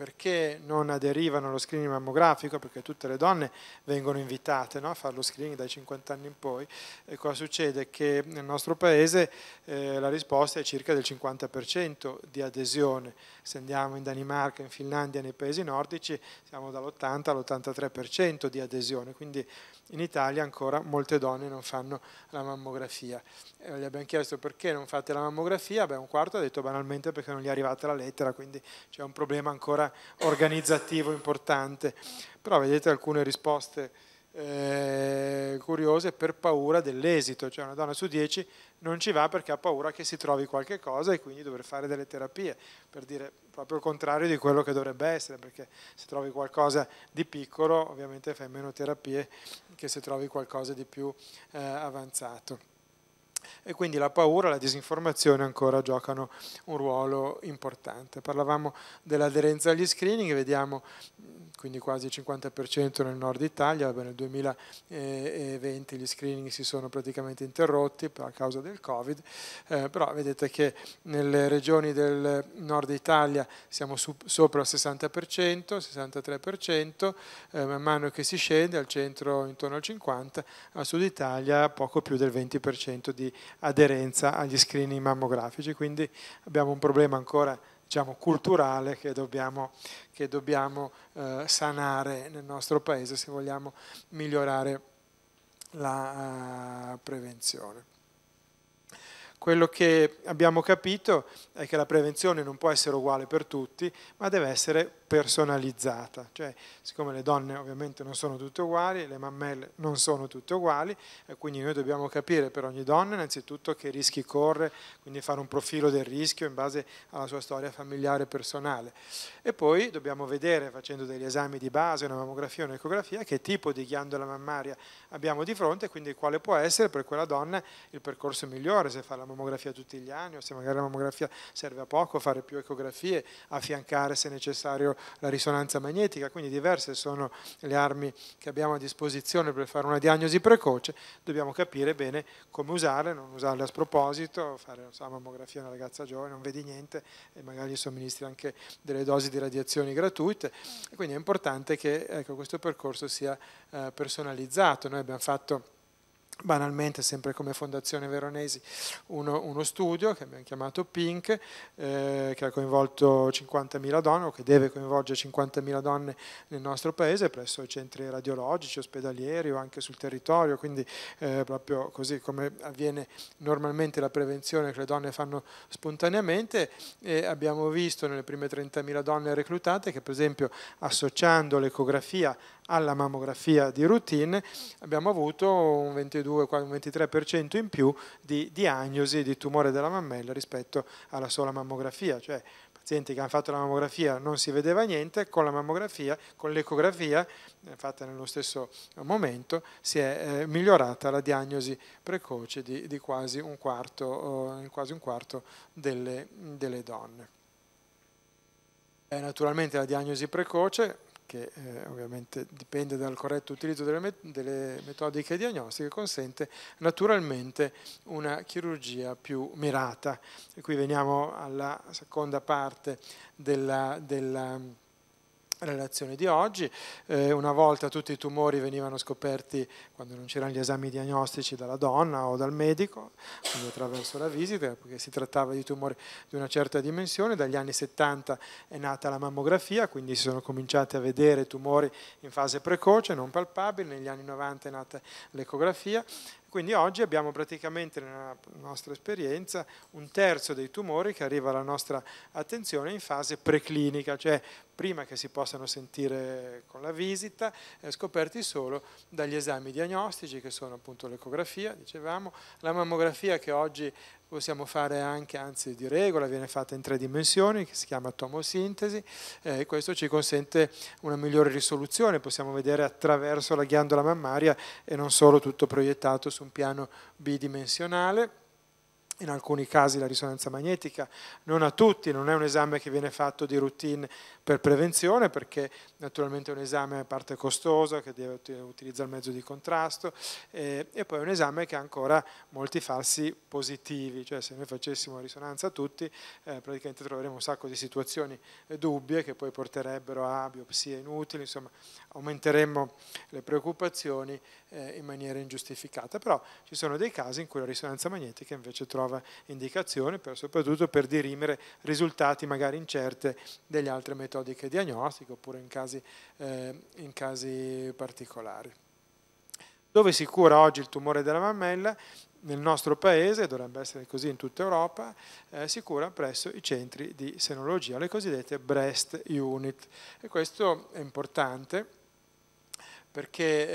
C: perché non aderivano allo screening mammografico, perché tutte le donne vengono invitate no, a fare lo screening dai 50 anni in poi, e cosa succede? Che nel nostro paese eh, la risposta è circa del 50% di adesione, se andiamo in Danimarca, in Finlandia, nei paesi nordici siamo dall'80 all'83% di adesione, quindi in Italia ancora molte donne non fanno la mammografia. Eh, gli abbiamo chiesto perché non fate la mammografia, beh un quarto ha detto banalmente perché non gli è arrivata la lettera, quindi c'è un problema ancora organizzativo importante. Però vedete alcune risposte eh, curiose per paura dell'esito, cioè una donna su dieci non ci va perché ha paura che si trovi qualche cosa e quindi dover fare delle terapie, per dire proprio il contrario di quello che dovrebbe essere, perché se trovi qualcosa di piccolo ovviamente fai meno terapie che se trovi qualcosa di più eh, avanzato. E quindi la paura e la disinformazione ancora giocano un ruolo importante. Parlavamo dell'aderenza agli screening, vediamo quindi quasi il 50% nel nord Italia, nel 2020 gli screening si sono praticamente interrotti a causa del Covid, eh, però vedete che nelle regioni del nord Italia siamo sopra il 60%, 63%, eh, man mano che si scende al centro intorno al 50%, al sud Italia poco più del 20% di aderenza agli screening mammografici, quindi abbiamo un problema ancora diciamo, culturale che dobbiamo, che dobbiamo eh, sanare nel nostro paese se vogliamo migliorare la uh, prevenzione. Quello che abbiamo capito è che la prevenzione non può essere uguale per tutti, ma deve essere personalizzata, cioè siccome le donne ovviamente non sono tutte uguali, le mammelle non sono tutte uguali, e quindi noi dobbiamo capire per ogni donna innanzitutto che rischi corre, quindi fare un profilo del rischio in base alla sua storia familiare e personale. E poi dobbiamo vedere facendo degli esami di base, una mammografia un'ecografia, che tipo di ghiandola mammaria abbiamo di fronte, quindi quale può essere per quella donna il percorso migliore, se fare la mammografia tutti gli anni o se magari la mammografia serve a poco, fare più ecografie, affiancare se necessario la risonanza magnetica, quindi diverse sono le armi che abbiamo a disposizione per fare una diagnosi precoce, dobbiamo capire bene come usarle, non usarle a sproposito, fare so, una mammografia a una ragazza giovane, non vedi niente e magari gli somministri anche delle dosi di radiazioni gratuite, quindi è importante che ecco, questo percorso sia eh, personalizzato. Noi abbiamo fatto banalmente sempre come Fondazione Veronesi uno, uno studio che abbiamo chiamato Pink eh, che ha coinvolto 50.000 donne o che deve coinvolgere 50.000 donne nel nostro paese presso i centri radiologici, ospedalieri o anche sul territorio quindi eh, proprio così come avviene normalmente la prevenzione che le donne fanno spontaneamente e abbiamo visto nelle prime 30.000 donne reclutate che per esempio associando l'ecografia alla mammografia di routine, abbiamo avuto un 22, un 23% in più di diagnosi di tumore della mammella rispetto alla sola mammografia, cioè pazienti che hanno fatto la mammografia non si vedeva niente, con la mammografia, con l'ecografia eh, fatta nello stesso momento, si è eh, migliorata la diagnosi precoce di, di quasi, un quarto, eh, quasi, un quarto, delle, delle donne. naturalmente la diagnosi precoce che eh, ovviamente dipende dal corretto utilizzo delle, met delle, metodiche diagnostiche, consente naturalmente una chirurgia più mirata. E qui veniamo alla seconda parte della, della relazione di oggi. Eh, una volta tutti i tumori venivano scoperti quando non c'erano gli esami diagnostici dalla donna o dal medico, quindi attraverso la visita, perché si trattava di tumori di una certa dimensione. Dagli anni 70 è nata la mammografia, quindi si sono cominciati a vedere tumori in fase precoce, non palpabili. Negli anni 90 è nata l'ecografia. Quindi oggi abbiamo praticamente nella nostra esperienza un terzo dei tumori che arriva alla nostra attenzione in fase preclinica, cioè prima che si possano sentire con la visita, eh, scoperti solo dagli esami diagnostici che sono appunto l'ecografia, dicevamo, la mammografia che oggi possiamo fare anche, anzi di regola, viene fatta in tre dimensioni, che si chiama tomosintesi, eh, questo ci consente una migliore risoluzione, possiamo vedere attraverso la ghiandola mammaria e non solo tutto proiettato su un piano bidimensionale in alcuni casi la risonanza magnetica, non a tutti, non è un esame che viene fatto di routine per prevenzione perché naturalmente è un esame a parte costoso che deve utilizzare il mezzo di contrasto e, e poi è un esame che ha ancora molti falsi positivi, cioè se noi facessimo risonanza a tutti eh, praticamente troveremmo un sacco di situazioni eh, dubbie che poi porterebbero a biopsie inutili, insomma aumenteremmo le preoccupazioni eh, in maniera ingiustificata, però ci sono dei casi in cui la risonanza magnetica invece trova indicazioni, per, soprattutto per dirimere risultati magari incerte delle altre metodiche diagnostiche oppure in casi, eh, in casi particolari. Dove si cura oggi il tumore della mammella? nel nostro paese, dovrebbe essere così in tutta Europa, eh, si cura presso i centri di senologia, le cosiddette breast unit. E questo è importante perché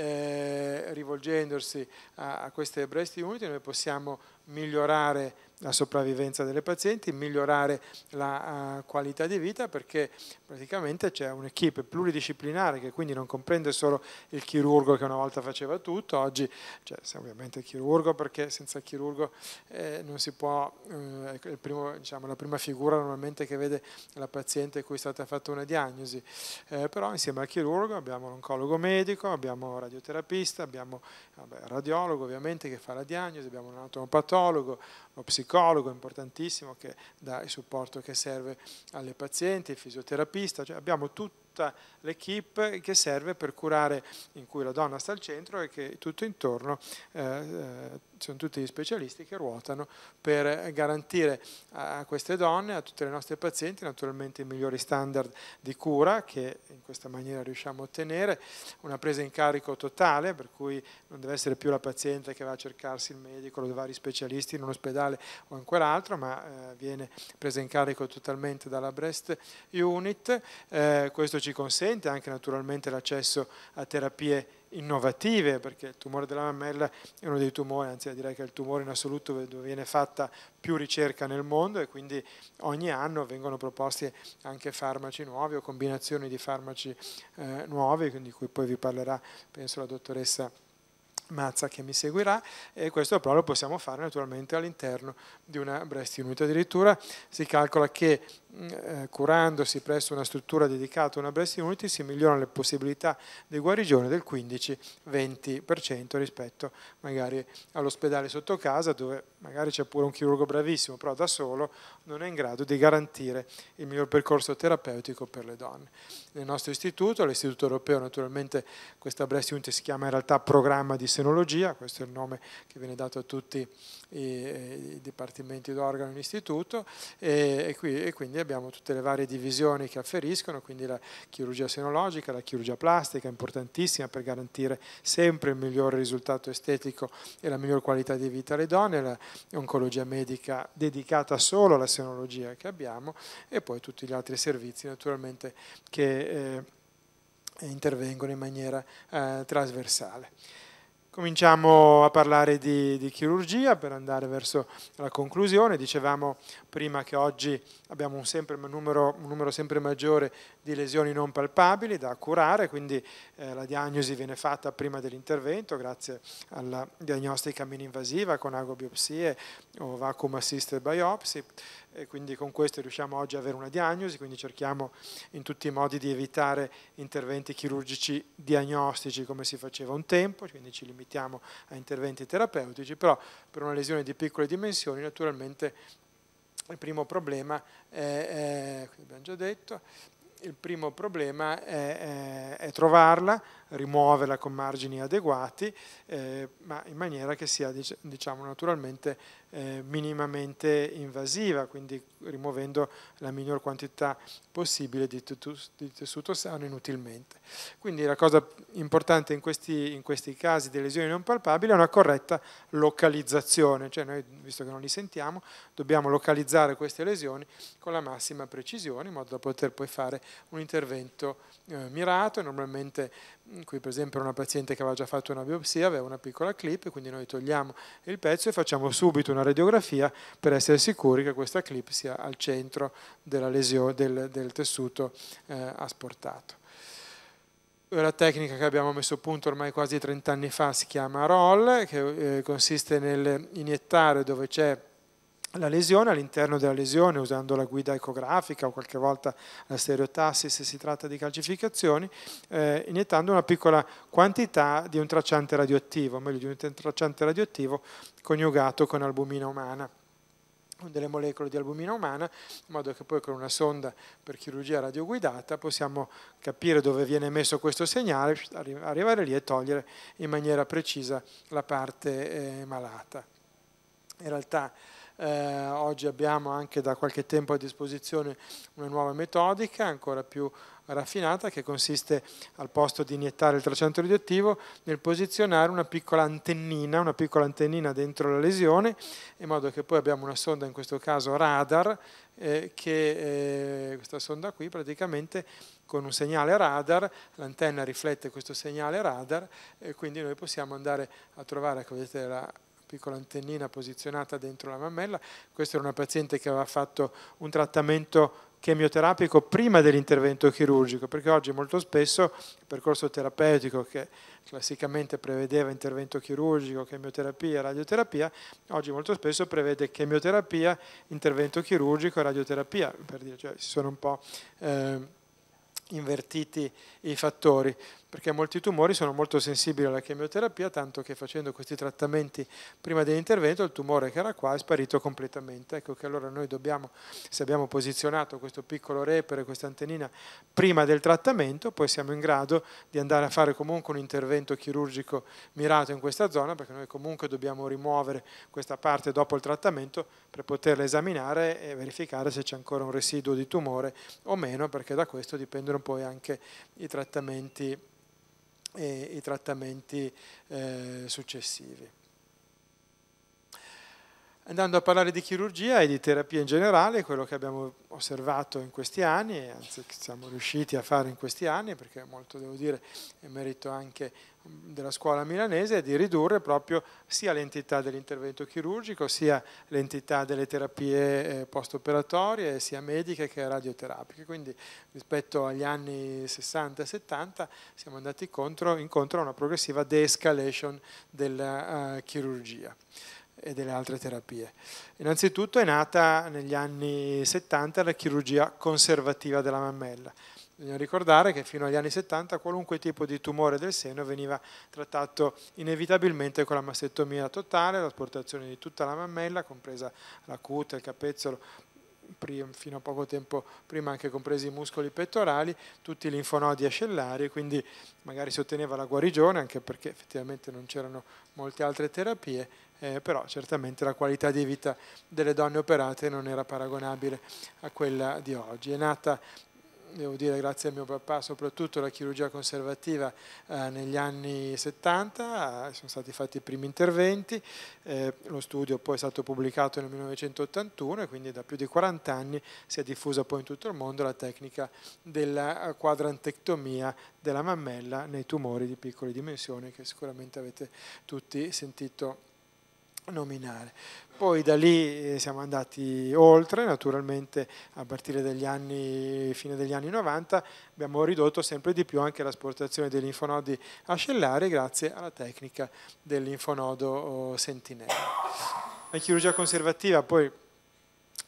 C: eh, rivolgendosi a, a queste Brest Unity noi possiamo migliorare la sopravvivenza delle pazienti, migliorare la eh, qualità di vita perché praticamente c'è un'equipe pluridisciplinare che quindi non comprende solo il chirurgo che una volta faceva tutto, oggi c'è cioè, ovviamente il chirurgo perché senza il chirurgo eh, non si può, eh, ecco, primo, diciamo, la prima figura normalmente che vede la paziente a cui è stata fatta una diagnosi, eh, però insieme al chirurgo abbiamo l'oncologo medico, abbiamo il radioterapista, abbiamo vabbè, il radiologo ovviamente che fa la diagnosi, abbiamo un anatomopatologo, uno psicologo importantissimo che dà il supporto che serve alle pazienti, il fisioterapista, cioè abbiamo tutta l'equipe che serve per curare in cui la donna sta al centro e che tutto intorno eh, eh sono tutti gli specialisti che ruotano per garantire a queste donne, a tutte le nostre pazienti, naturalmente i migliori standard di cura che in questa maniera riusciamo a ottenere, una presa in carico totale, per cui non deve essere più la paziente che va a cercarsi il medico, o vari specialisti in un ospedale o in quell'altro, ma eh, viene presa in carico totalmente dalla Breast Unit. Eh, questo ci consente anche naturalmente l'accesso a terapie innovative, perché il tumore della mammella è uno dei tumori, anzi direi che è il tumore in assoluto dove viene fatta più ricerca nel mondo e quindi ogni anno vengono proposti anche farmaci nuovi o combinazioni di farmaci eh, nuovi, di cui poi vi parlerà penso la dottoressa Mazza che mi seguirà e questo però lo possiamo fare naturalmente all'interno di una breast unit. Addirittura si calcola che Mm, eh, curandosi presso una struttura dedicata a una breast immunity si migliorano le possibilità di guarigione del 15-20% rispetto magari all'ospedale sotto casa dove magari c'è pure un chirurgo bravissimo, però da solo non è in grado di garantire il miglior percorso terapeutico per le donne. Nel nostro istituto, l'Istituto Europeo naturalmente questa breast immunity si chiama in realtà programma di senologia, questo è il nome che viene dato a tutti i, i dipartimenti d'organo in istituto e, e, qui, e, quindi abbiamo tutte le varie divisioni che afferiscono, quindi la chirurgia senologica, la chirurgia plastica, importantissima per garantire sempre il miglior risultato estetico e la miglior qualità di vita alle donne, l'oncologia medica dedicata solo alla senologia che abbiamo e poi tutti gli altri servizi naturalmente che eh, intervengono in maniera eh, trasversale. Cominciamo a parlare di, di, chirurgia per andare verso la conclusione. Dicevamo prima che oggi abbiamo un, sempre, un, numero, un numero, sempre maggiore di lesioni non palpabili da curare, quindi eh, la diagnosi viene fatta prima dell'intervento grazie alla diagnostica mini-invasiva con agobiopsie o vacuum assisted biopsy e quindi con questo riusciamo oggi ad avere una diagnosi, quindi cerchiamo in tutti i modi di evitare interventi chirurgici diagnostici come si faceva un tempo, quindi ci limitiamo a interventi terapeutici, però per una lesione di piccole dimensioni naturalmente il primo problema è, è abbiamo già detto, il primo problema è, è, è trovarla, rimuoverla con margini adeguati, eh, ma in maniera che sia diciamo, naturalmente eh, minimamente invasiva, quindi rimuovendo la minor quantità possibile di, di tessuto sano inutilmente. Quindi la cosa importante in questi, in questi casi di lesioni non palpabili è una corretta localizzazione, cioè noi visto che non li sentiamo dobbiamo localizzare queste lesioni con la massima precisione in modo da poter poi fare un intervento eh, mirato e normalmente Mm, qui per esempio una paziente che aveva già fatto una biopsia, aveva una piccola clip, quindi noi togliamo il pezzo e facciamo subito una radiografia per essere sicuri che questa clip sia al centro lesio, del, del, tessuto eh, asportato. La tecnica che abbiamo messo a punto ormai quasi 30 anni fa si chiama ROL, che eh, consiste nell'iniettare dove c'è la lesione all'interno della lesione usando la guida ecografica o qualche volta la stereotassi se si tratta di calcificazioni, eh, iniettando una piccola quantità di un tracciante radioattivo, o meglio di un tracciante radioattivo coniugato con albumina umana con delle molecole di albumina umana, in modo che poi con una sonda per chirurgia radioguidata possiamo capire dove viene emesso questo segnale, arrivare lì e togliere in maniera precisa la parte eh, malata. In realtà eh, oggi abbiamo anche da qualche tempo a disposizione una nuova metodica ancora più raffinata che consiste al posto di iniettare il tracciante radioattivo nel posizionare una piccola antennina, una piccola antennina dentro la lesione in modo che poi abbiamo una sonda, in questo caso radar, eh, che eh, questa sonda qui praticamente con un segnale radar, l'antenna riflette questo segnale radar e quindi noi possiamo andare a trovare, vedete la piccola antennina posizionata dentro la mammella. Questa era una paziente che aveva fatto un trattamento chemioterapico prima dell'intervento chirurgico, perché oggi molto spesso il percorso terapeutico che classicamente prevedeva intervento chirurgico, chemioterapia, radioterapia, oggi molto spesso prevede chemioterapia, intervento chirurgico, radioterapia, per dire, cioè si sono un po' eh, invertiti i fattori perché molti tumori sono molto sensibili alla chemioterapia, tanto che facendo questi trattamenti prima dell'intervento il tumore che era qua è sparito completamente. Ecco che allora noi dobbiamo, se abbiamo posizionato questo piccolo repere, questa antenina, prima del trattamento, poi siamo in grado di andare a fare comunque un intervento chirurgico mirato in questa zona, perché noi comunque dobbiamo rimuovere questa parte dopo il trattamento per poterla esaminare e verificare se c'è ancora un residuo di tumore o meno, perché da questo dipendono poi anche i trattamenti e i trattamenti eh, successivi. Andando a parlare di chirurgia e di terapia in generale, quello che abbiamo osservato in questi anni, anzi che siamo riusciti a fare in questi anni, perché molto devo dire è merito anche della scuola milanese, è di ridurre proprio sia l'entità dell'intervento chirurgico, sia l'entità delle terapie eh, postoperatorie, sia mediche che radioterapiche. Quindi rispetto agli anni 60 e 70 siamo andati incontro, incontro a una progressiva de-escalation della uh, chirurgia e delle altre terapie. Innanzitutto è nata negli anni 70 la chirurgia conservativa della mammella. Bisogna ricordare che fino agli anni 70 qualunque tipo di tumore del seno veniva trattato inevitabilmente con la mastectomia totale, l'asportazione di tutta la mammella, compresa la cute, il capezzolo, fino a poco tempo prima anche compresi i muscoli pettorali, tutti i linfonodi ascellari, quindi magari si otteneva la guarigione anche perché effettivamente non c'erano molte altre terapie, eh, però certamente la qualità di vita delle donne operate non era paragonabile a quella di oggi. È nata devo dire grazie a mio papà, soprattutto la chirurgia conservativa eh, negli anni 70, sono stati fatti i primi interventi, eh, lo studio poi è stato pubblicato nel 1981 e quindi da più di 40 anni si è diffusa poi in tutto il mondo la tecnica della eh, quadrantectomia della mammella nei tumori di piccole dimensioni che sicuramente avete tutti sentito nominare. Poi da lì eh, siamo andati oltre, naturalmente a partire dagli anni, fine degli anni 90, abbiamo ridotto sempre di più anche l'asportazione dei linfonodi ascellari grazie alla tecnica del linfonodo oh, sentinella. La chirurgia conservativa poi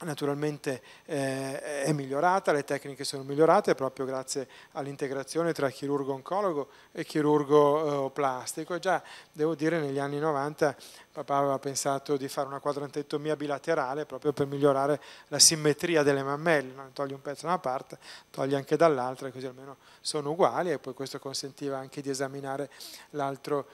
C: naturalmente eh, è migliorata, le tecniche sono migliorate proprio grazie all'integrazione tra chirurgo oncologo e chirurgo eh, plastico. Già devo dire negli anni 90 papà aveva pensato di fare una quadrantectomia bilaterale proprio per migliorare la simmetria delle mammelle, no? togli un pezzo da una parte, togli anche dall'altra, così almeno sono uguali e poi questo consentiva anche di esaminare l'altro,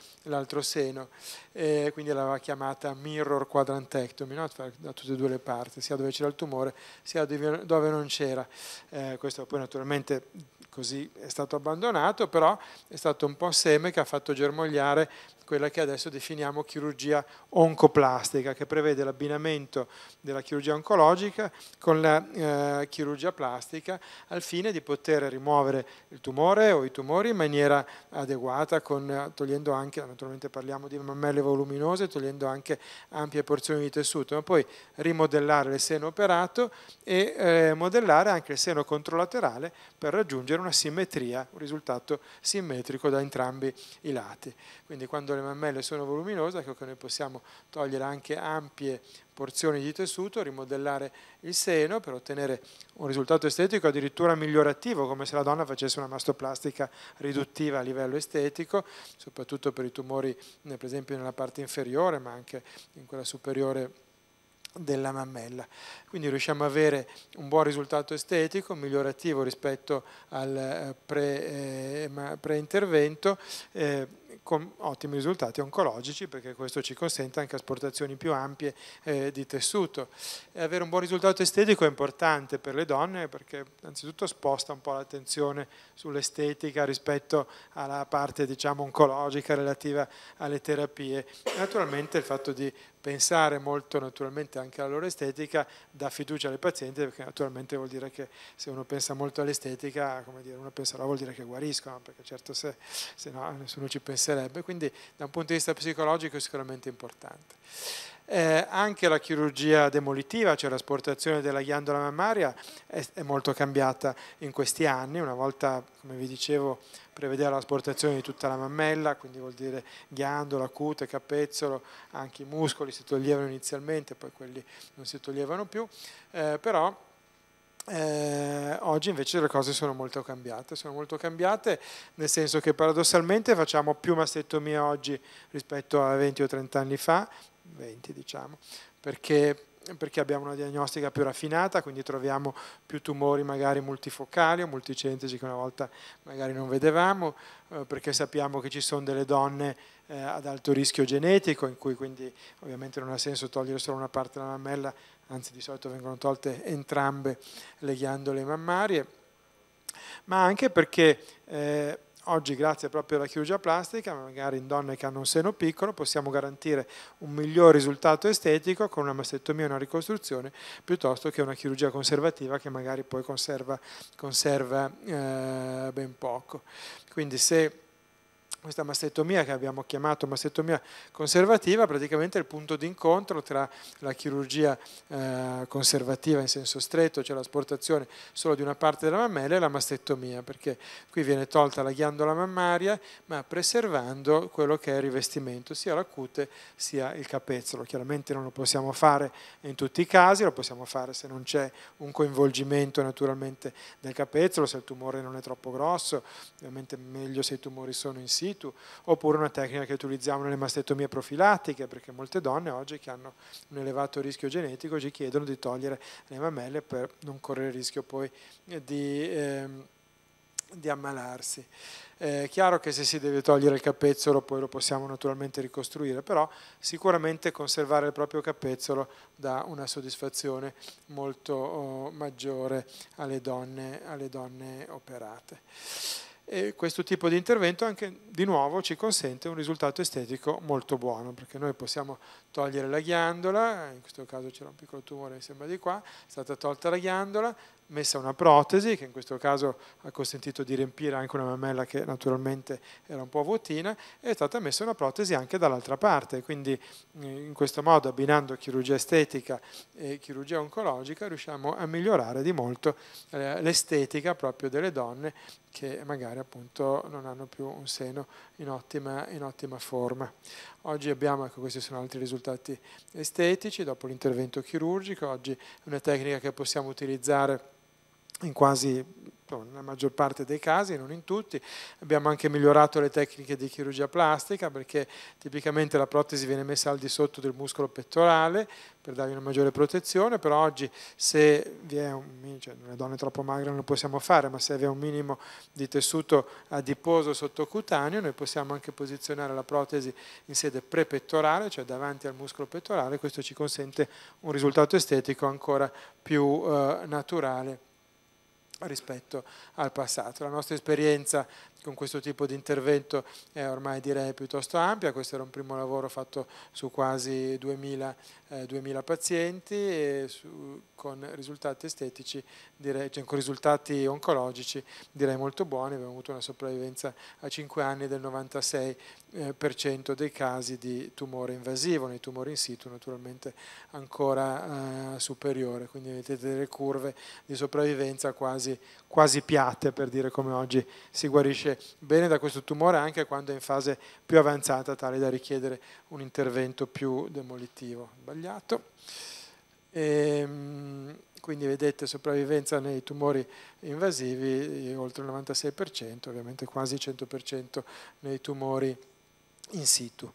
C: seno. E quindi l'aveva chiamata mirror quadrantectomy, no? da tutte e due le parti, sia dove c'era il tumore sia dove non c'era. Eh, questo poi naturalmente così è stato abbandonato, però è stato un po' seme che ha fatto germogliare quella che adesso definiamo chirurgia oncoplastica, che prevede l'abbinamento della chirurgia oncologica con la eh, chirurgia plastica al fine di poter rimuovere il tumore o i tumori in maniera adeguata, con, eh, togliendo anche, naturalmente parliamo di mammelle voluminose, togliendo anche ampie porzioni di tessuto, ma poi rimodellare il seno operato e eh, modellare anche il seno controlaterale per raggiungere una simmetria, un risultato simmetrico da entrambi i lati. Quindi quando le mammelle sono voluminose, ecco che noi possiamo togliere anche ampie porzioni di tessuto, rimodellare il seno per ottenere un risultato estetico addirittura migliorativo, come se la donna facesse una mastoplastica riduttiva a livello estetico, soprattutto per i tumori eh, per esempio nella parte inferiore, ma anche in quella superiore della mammella. Quindi riusciamo ad avere un buon risultato estetico, migliorativo rispetto al eh, eh, pre-intervento. Eh, con ottimi risultati oncologici perché questo ci consente anche asportazioni più ampie eh, di tessuto. E avere un buon risultato estetico è importante per le donne perché innanzitutto sposta un po' l'attenzione sull'estetica rispetto alla parte diciamo, oncologica relativa alle terapie. Naturalmente il fatto di pensare molto naturalmente anche alla loro estetica dà fiducia alle pazienti perché naturalmente vuol dire che se uno pensa molto all'estetica, come dire, uno penserà vuol dire che guariscono perché certo se, se no nessuno ci pensa interesserebbe, quindi da un punto di vista psicologico è sicuramente importante. Eh, anche la chirurgia demolitiva, cioè l'asportazione della ghiandola mammaria, è, è, molto cambiata in questi anni. Una volta, come vi dicevo, prevedeva l'asportazione di tutta la mammella, quindi vuol dire ghiandola, cute, capezzolo, anche i muscoli si toglievano inizialmente, poi quelli non si toglievano più, eh, però eh, oggi invece le cose sono molto cambiate, sono molto cambiate nel senso che paradossalmente facciamo più mastettomia oggi rispetto a 20 o 30 anni fa, 20 diciamo, perché, perché abbiamo una diagnostica più raffinata, quindi troviamo più tumori magari multifocali o multicentesi che una volta magari non vedevamo, eh, perché sappiamo che ci sono delle donne eh, ad alto rischio genetico, in cui quindi ovviamente non ha senso togliere solo una parte della mammella anzi di solito vengono tolte entrambe le ghiandole mammarie, ma anche perché eh, oggi grazie proprio alla chirurgia plastica, magari in donne che hanno un seno piccolo, possiamo garantire un miglior risultato estetico con una mastettomia e una ricostruzione piuttosto che una chirurgia conservativa che magari poi conserva, conserva eh, ben poco. Quindi se questa mastettomia che abbiamo chiamato mastettomia conservativa praticamente è il punto d'incontro tra la chirurgia eh, conservativa in senso stretto, cioè l'asportazione solo di una parte della mammella e la mastettomia, perché qui viene tolta la ghiandola mammaria ma preservando quello che è il rivestimento, sia la cute sia il capezzolo. Chiaramente non lo possiamo fare in tutti i casi, lo possiamo fare se non c'è un coinvolgimento naturalmente del capezzolo, se il tumore non è troppo grosso, ovviamente meglio se i tumori sono in sito, situ, oppure una tecnica che utilizziamo nelle mastettomie profilattiche, perché molte donne oggi che hanno un elevato rischio genetico ci chiedono di togliere le mammelle per non correre il rischio poi di, eh, di ammalarsi. È chiaro che se si deve togliere il capezzolo poi lo possiamo naturalmente ricostruire, però sicuramente conservare il proprio capezzolo dà una soddisfazione molto oh, maggiore alle donne, alle donne operate. E questo tipo di intervento anche di nuovo ci consente un risultato estetico molto buono, perché noi possiamo togliere la ghiandola, in questo caso c'era un piccolo tumore, mi sembra di qua, è stata tolta la ghiandola, messa una protesi, che in questo caso ha consentito di riempire anche una mammella che naturalmente era un po' vuotina, e è stata messa una protesi anche dall'altra parte, quindi eh, in questo modo abbinando chirurgia estetica e chirurgia oncologica riusciamo a migliorare di molto eh, l'estetica proprio delle donne che magari appunto non hanno più un seno in ottima, in ottima forma. Oggi abbiamo, ecco questi sono altri risultati estetici, dopo l'intervento chirurgico, oggi è una tecnica che possiamo utilizzare in quasi fatto ecco, nella maggior parte dei casi, non in tutti, abbiamo anche migliorato le tecniche di chirurgia plastica perché tipicamente la protesi viene messa al di sotto del muscolo pettorale per dargli una maggiore protezione, però oggi se vi è un, cioè le donne troppo magre non lo possiamo fare, ma se vi è un minimo di tessuto adiposo sottocutaneo noi possiamo anche posizionare la protesi in sede prepettorale, cioè davanti al muscolo pettorale, questo ci consente un risultato estetico ancora più eh, naturale rispetto al passato. La nostra esperienza con questo tipo di intervento è ormai direi piuttosto ampia, questo era un primo lavoro fatto su quasi 2000 2000 eh, pazienti e su, con risultati estetici, direi, cioè, con risultati oncologici direi molto buoni, abbiamo avuto una sopravvivenza a 5 anni del 96% eh, dei casi di tumore invasivo, nei tumori in situ naturalmente ancora eh, superiore, quindi avete delle curve di sopravvivenza quasi, quasi piatte per dire come oggi si guarisce bene da questo tumore anche quando è in fase più avanzata tale da richiedere un intervento più demolitivo sbagliato. E, ehm, quindi vedete sopravvivenza nei tumori invasivi eh, oltre il 96%, ovviamente quasi 100% nei tumori in situ.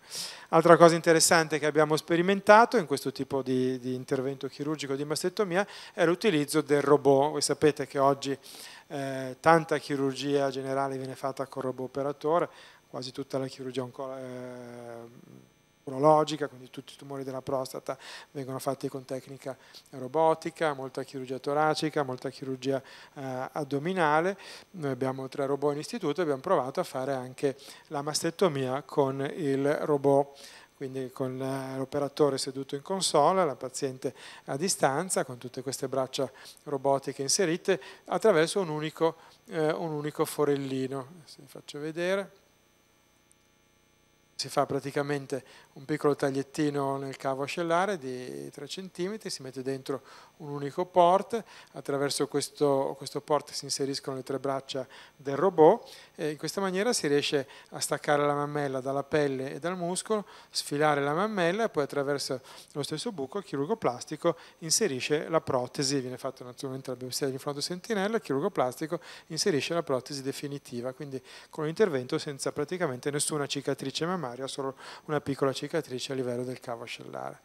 C: Altra cosa interessante che abbiamo sperimentato in questo tipo di, di intervento chirurgico di mastectomia è l'utilizzo del robot. Voi sapete che oggi eh, tanta chirurgia generale viene fatta con robot operatore, quasi tutta la chirurgia oncologica. Eh, urologica, quindi tutti i tumori della prostata vengono fatti con tecnica robotica, molta chirurgia toracica, molta chirurgia eh, addominale. Noi abbiamo tre robot in istituto e abbiamo provato a fare anche la mastectomia con il robot quindi con eh, l'operatore seduto in console, la paziente a distanza, con tutte queste braccia robotiche inserite, attraverso un unico, eh, un unico forellino. Se vi faccio vedere. Si fa praticamente un piccolo tagliettino nel cavo ascellare di 3 cm, si mette dentro un unico port, attraverso questo, questo port si inseriscono le tre braccia del robot e in questa maniera si riesce a staccare la mammella dalla pelle e dal muscolo, sfilare la mammella e poi attraverso lo stesso buco il chirurgo plastico inserisce la protesi, viene fatto naturalmente la biopsia dell'infronto sentinella, il chirurgo plastico inserisce la protesi definitiva, quindi con l'intervento senza praticamente nessuna cicatrice mammaria primario ha solo una piccola cicatrice a livello del cavo ascellare.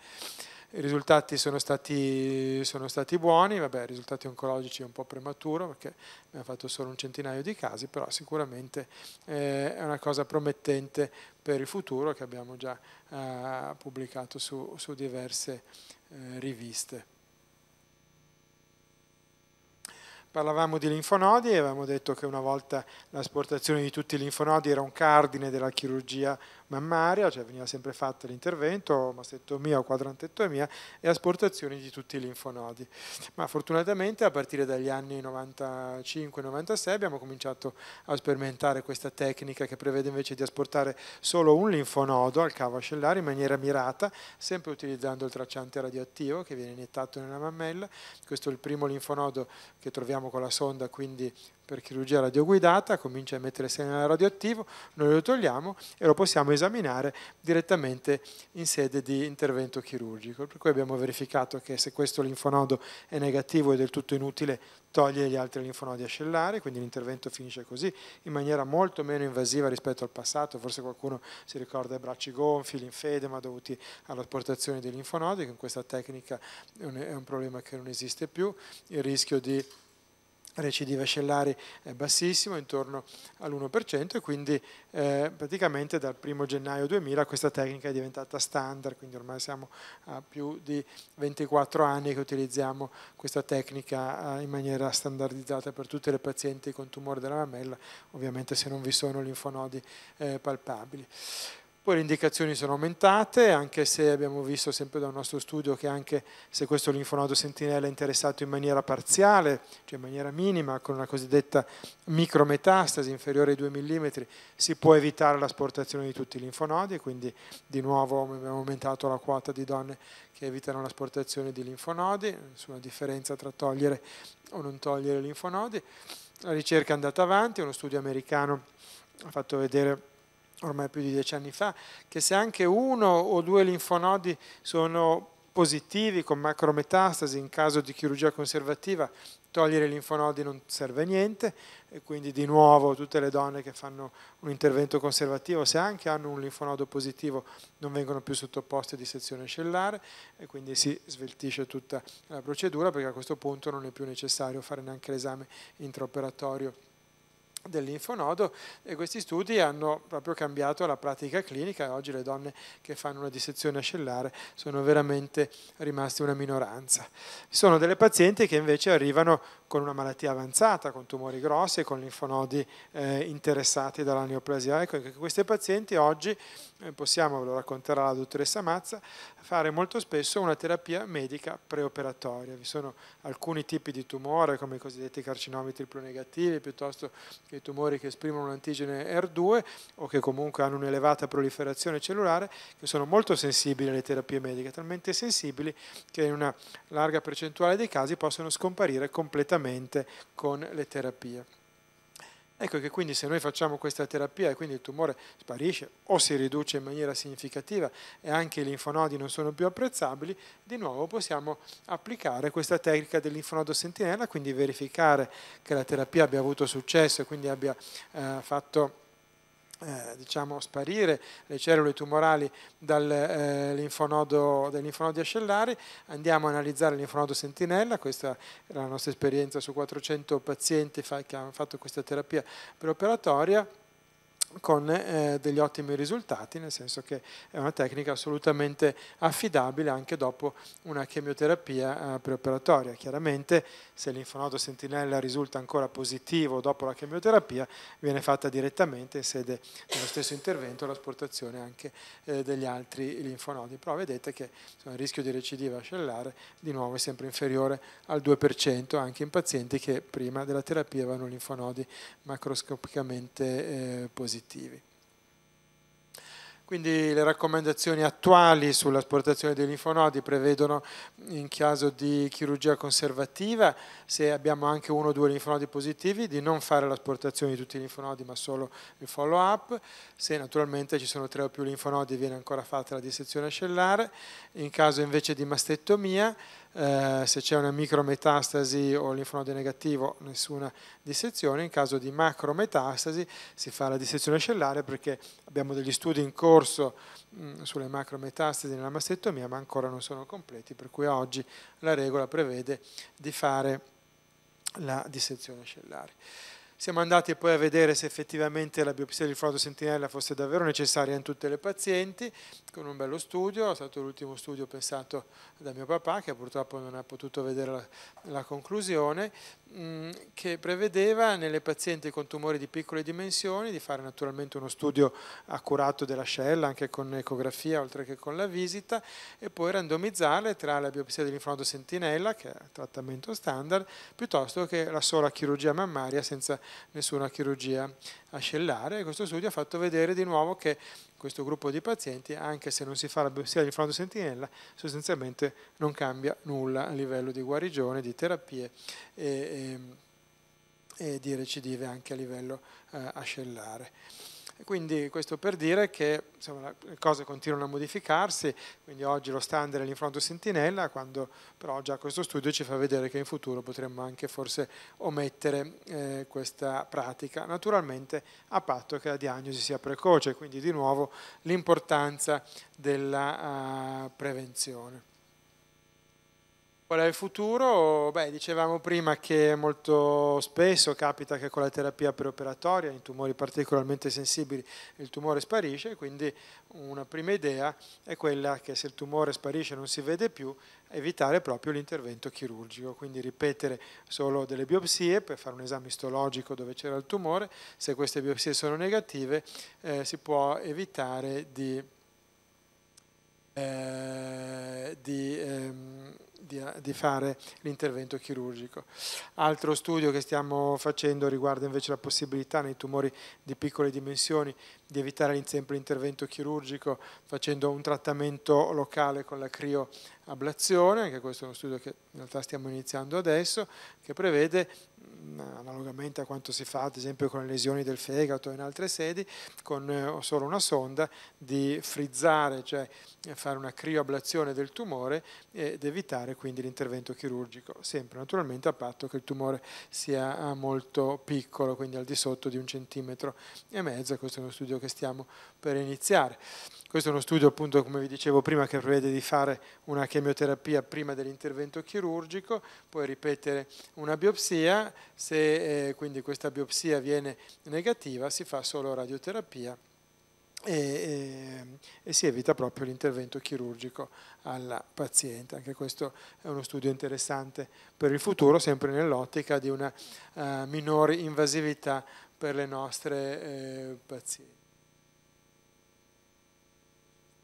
C: I risultati sono stati, sono stati buoni, vabbè, risultati oncologici un po' prematuro perché abbiamo fatto solo un centinaio di casi, però sicuramente eh, è una cosa promettente per il futuro che abbiamo già eh, pubblicato su, su diverse eh, riviste. parlavamo di linfonodi e avevamo detto che una volta l'asportazione di tutti i linfonodi era un cardine della chirurgia mammaria, cioè veniva sempre fatto l'intervento, mastettomia o quadrantettomia, e asportazioni di tutti i linfonodi. Ma fortunatamente a partire dagli anni 95-96 abbiamo cominciato a sperimentare questa tecnica che prevede invece di asportare solo un linfonodo al cavo ascellare in maniera mirata, sempre utilizzando il tracciante radioattivo che viene iniettato nella mammella. Questo è il primo linfonodo che troviamo con la sonda, quindi per chirurgia radioguidata, comincia a mettere il segnale radioattivo, noi lo togliamo e lo possiamo esaminare direttamente in sede di intervento chirurgico. Per cui abbiamo verificato che se questo linfonodo è negativo è del tutto inutile, togliere gli altri linfonodi ascellari, quindi l'intervento finisce così, in maniera molto meno invasiva rispetto al passato, forse qualcuno si ricorda i bracci gonfi, l'infedema dovuti all'asportazione dei linfonodi, che in questa tecnica è un problema che non esiste più, il rischio di recidiva cellari è eh, bassissimo, intorno all'1% e quindi eh, praticamente dal 1 gennaio 2000 questa tecnica è diventata standard, quindi ormai siamo a più di 24 anni che utilizziamo questa tecnica eh, in maniera standardizzata per tutte le pazienti con tumore della mammella, ovviamente se non vi sono linfonodi eh, palpabili. Poi le indicazioni sono aumentate, anche se abbiamo visto sempre dal nostro studio che anche se questo linfonodo sentinella è interessato in maniera parziale, cioè in maniera minima, con una cosiddetta micrometastasi inferiore ai 2 mm, si può evitare l'asportazione di tutti i linfonodi, quindi di nuovo abbiamo aumentato la quota di donne che evitano l'asportazione di linfonodi, nessuna differenza tra togliere o non togliere linfonodi. La ricerca è andata avanti, uno studio americano ha fatto vedere ormai più di dieci anni fa, che se anche uno o due linfonodi sono positivi con macrometastasi in caso di chirurgia conservativa, togliere i linfonodi non serve a niente e quindi di nuovo tutte le donne che fanno un intervento conservativo, se anche hanno un linfonodo positivo, non vengono più sottoposte a dissezione cellare e quindi si sveltisce tutta la procedura perché a questo punto non è più necessario fare neanche l'esame intraoperatorio del linfonodo e questi studi hanno proprio cambiato la pratica clinica. Oggi le donne che fanno una dissezione ascellare sono veramente rimaste una minoranza. Ci sono delle pazienti che invece arrivano con una malattia avanzata, con tumori grossi e con linfonodi eh, interessati dalla neoplasia. Ecco queste pazienti oggi eh, possiamo, ve lo racconterà la dottoressa Mazza, fare molto spesso una terapia medica preoperatoria. Vi sono alcuni tipi di tumore, come i cosiddetti carcinomi triplo piuttosto che i tumori che esprimono un antigene R2 o che comunque hanno un'elevata proliferazione cellulare, che sono molto sensibili alle terapie mediche, talmente sensibili che in una larga percentuale dei casi possono scomparire completamente direttamente con le terapie. Ecco che quindi se noi facciamo questa terapia e quindi il tumore sparisce o si riduce in maniera significativa e anche i linfonodi non sono più apprezzabili, di nuovo possiamo applicare questa tecnica del linfonodo sentinella, quindi verificare che la terapia abbia avuto successo e quindi abbia eh, fatto eh, diciamo, sparire le cellule tumorali dal eh, linfonodo, dai linfonodi ascellari, andiamo a analizzare il linfonodo sentinella, questa è la nostra esperienza su 400 pazienti fa, che hanno fatto questa terapia preoperatoria con eh, degli ottimi risultati, nel senso che è una tecnica assolutamente affidabile anche dopo una chemioterapia eh, preoperatoria. Chiaramente se l'infonodo sentinella risulta ancora positivo dopo la chemioterapia, viene fatta direttamente in sede dello stesso intervento l'asportazione anche eh, degli altri linfonodi. Però vedete che insomma, il rischio di recidiva ascellare di nuovo è sempre inferiore al 2%, anche in pazienti che prima della terapia avevano linfonodi macroscopicamente eh, positivi positivi. Quindi le raccomandazioni attuali sull'asportazione dei linfonodi prevedono in caso di chirurgia conservativa, se abbiamo anche uno o due linfonodi positivi, di non fare l'asportazione di tutti i linfonodi ma solo il follow up, se naturalmente ci sono tre o più linfonodi viene ancora fatta la dissezione ascellare, in caso invece di mastectomia eh, se c'è una micrometastasi o linfonodo negativo nessuna dissezione, in caso di macrometastasi si fa la dissezione cellare perché abbiamo degli studi in corso mh, mm, sulle macrometastasi nella mastectomia ma ancora non sono completi, per cui oggi la regola prevede di fare la dissezione ascellare. Siamo andati poi a vedere se effettivamente la biopsia di frodo sentinella fosse davvero necessaria in tutte le pazienti, con un bello studio, è stato l'ultimo studio pensato da mio papà che purtroppo non ha potuto vedere la, la conclusione, Mm, che prevedeva nelle pazienti con tumori di piccole dimensioni di fare naturalmente uno studio accurato della scella anche con ecografia oltre che con la visita e poi randomizzarle tra la biopsia dell'infrondo sentinella che è il trattamento standard piuttosto che la sola chirurgia mammaria senza nessuna chirurgia ascellare e questo studio ha fatto vedere di nuovo che questo gruppo di pazienti, anche se non si fa la biopsia di fronte sentinella, sostanzialmente non cambia nulla a livello di guarigione, di terapie e, e, ehm, e di recidive anche a livello eh, ascellare quindi questo per dire che insomma, le cose continuano a modificarsi, quindi oggi lo standard è l'infronto sentinella, quando però già questo studio ci fa vedere che in futuro potremmo anche forse omettere eh, questa pratica, naturalmente a patto che la diagnosi sia precoce, quindi di nuovo l'importanza della uh, prevenzione. Qual è il futuro? Beh, dicevamo prima che molto spesso capita che con la terapia preoperatoria, in tumori particolarmente sensibili, il tumore sparisce, quindi una prima idea è quella che se il tumore sparisce e non si vede più, evitare proprio l'intervento chirurgico, quindi ripetere solo delle biopsie per fare un esame istologico dove c'era il tumore, se queste biopsie sono negative eh, si può evitare di... Eh, di ehm, di, di fare l'intervento chirurgico. Altro studio che stiamo facendo riguarda invece la possibilità nei tumori di piccole dimensioni di evitare sempre l'intervento chirurgico facendo un trattamento locale con la crioablazione, anche questo è uno studio che in realtà stiamo iniziando adesso, che prevede Mm, analogamente a quanto si fa ad esempio con le lesioni del fegato o in altre sedi, con eh, solo una sonda, di frizzare, cioè eh, fare una crioablazione del tumore ed evitare quindi l'intervento chirurgico, sempre naturalmente a patto che il tumore sia eh, molto piccolo, quindi al di sotto di un centimetro e mezzo, questo è uno studio che stiamo per iniziare. Questo è uno studio, appunto, come vi dicevo prima, che prevede di fare una chemioterapia prima dell'intervento chirurgico, poi ripetere una biopsia, se eh, quindi questa biopsia viene negativa si fa solo radioterapia e, e, eh, e, si evita proprio l'intervento chirurgico alla paziente. Anche questo è uno studio interessante per il futuro, sempre nell'ottica di una uh, minore invasività per le nostre eh, pazienti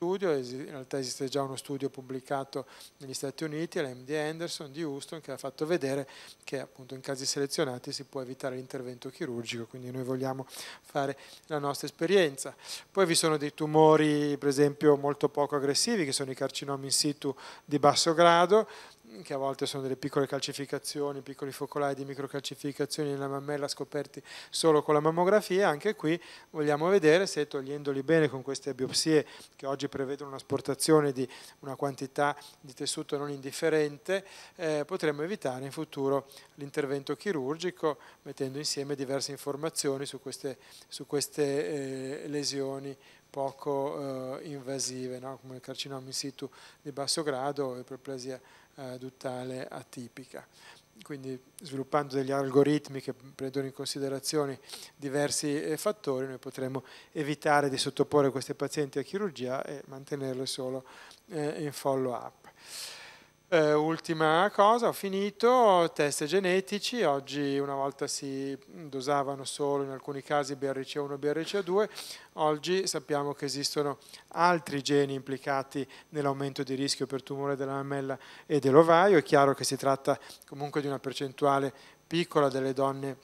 C: studio, in realtà esiste già uno studio pubblicato negli Stati Uniti, l'MD Anderson di Houston, che ha fatto vedere che appunto in casi selezionati si può evitare l'intervento chirurgico, quindi noi vogliamo fare la nostra esperienza. Poi vi sono dei tumori per esempio molto poco aggressivi, che sono i carcinomi in situ di basso grado, che a volte sono delle piccole calcificazioni, piccoli focolai di microcalcificazioni nella mammella scoperti solo con la mammografia, anche qui vogliamo vedere se togliendoli bene con queste biopsie che oggi prevedono un'asportazione di una quantità di tessuto non indifferente, eh, potremmo evitare in futuro l'intervento chirurgico mettendo insieme diverse informazioni su queste, su queste eh, lesioni poco eh, invasive, no? come il carcinoma in situ di basso grado e iperplasia eh, duttale atipica. Quindi sviluppando degli algoritmi che prendono in considerazione diversi eh, fattori, noi potremmo evitare di sottoporre queste pazienti a chirurgia e mantenerle solo eh, in follow-up. Eh, ultima cosa, ho finito, test genetici, oggi una volta si dosavano solo in alcuni casi BRCA1 e BRCA2, oggi sappiamo che esistono altri geni implicati nell'aumento di rischio per tumore della mammella e dell'ovaio, è chiaro che si tratta comunque di una percentuale piccola delle donne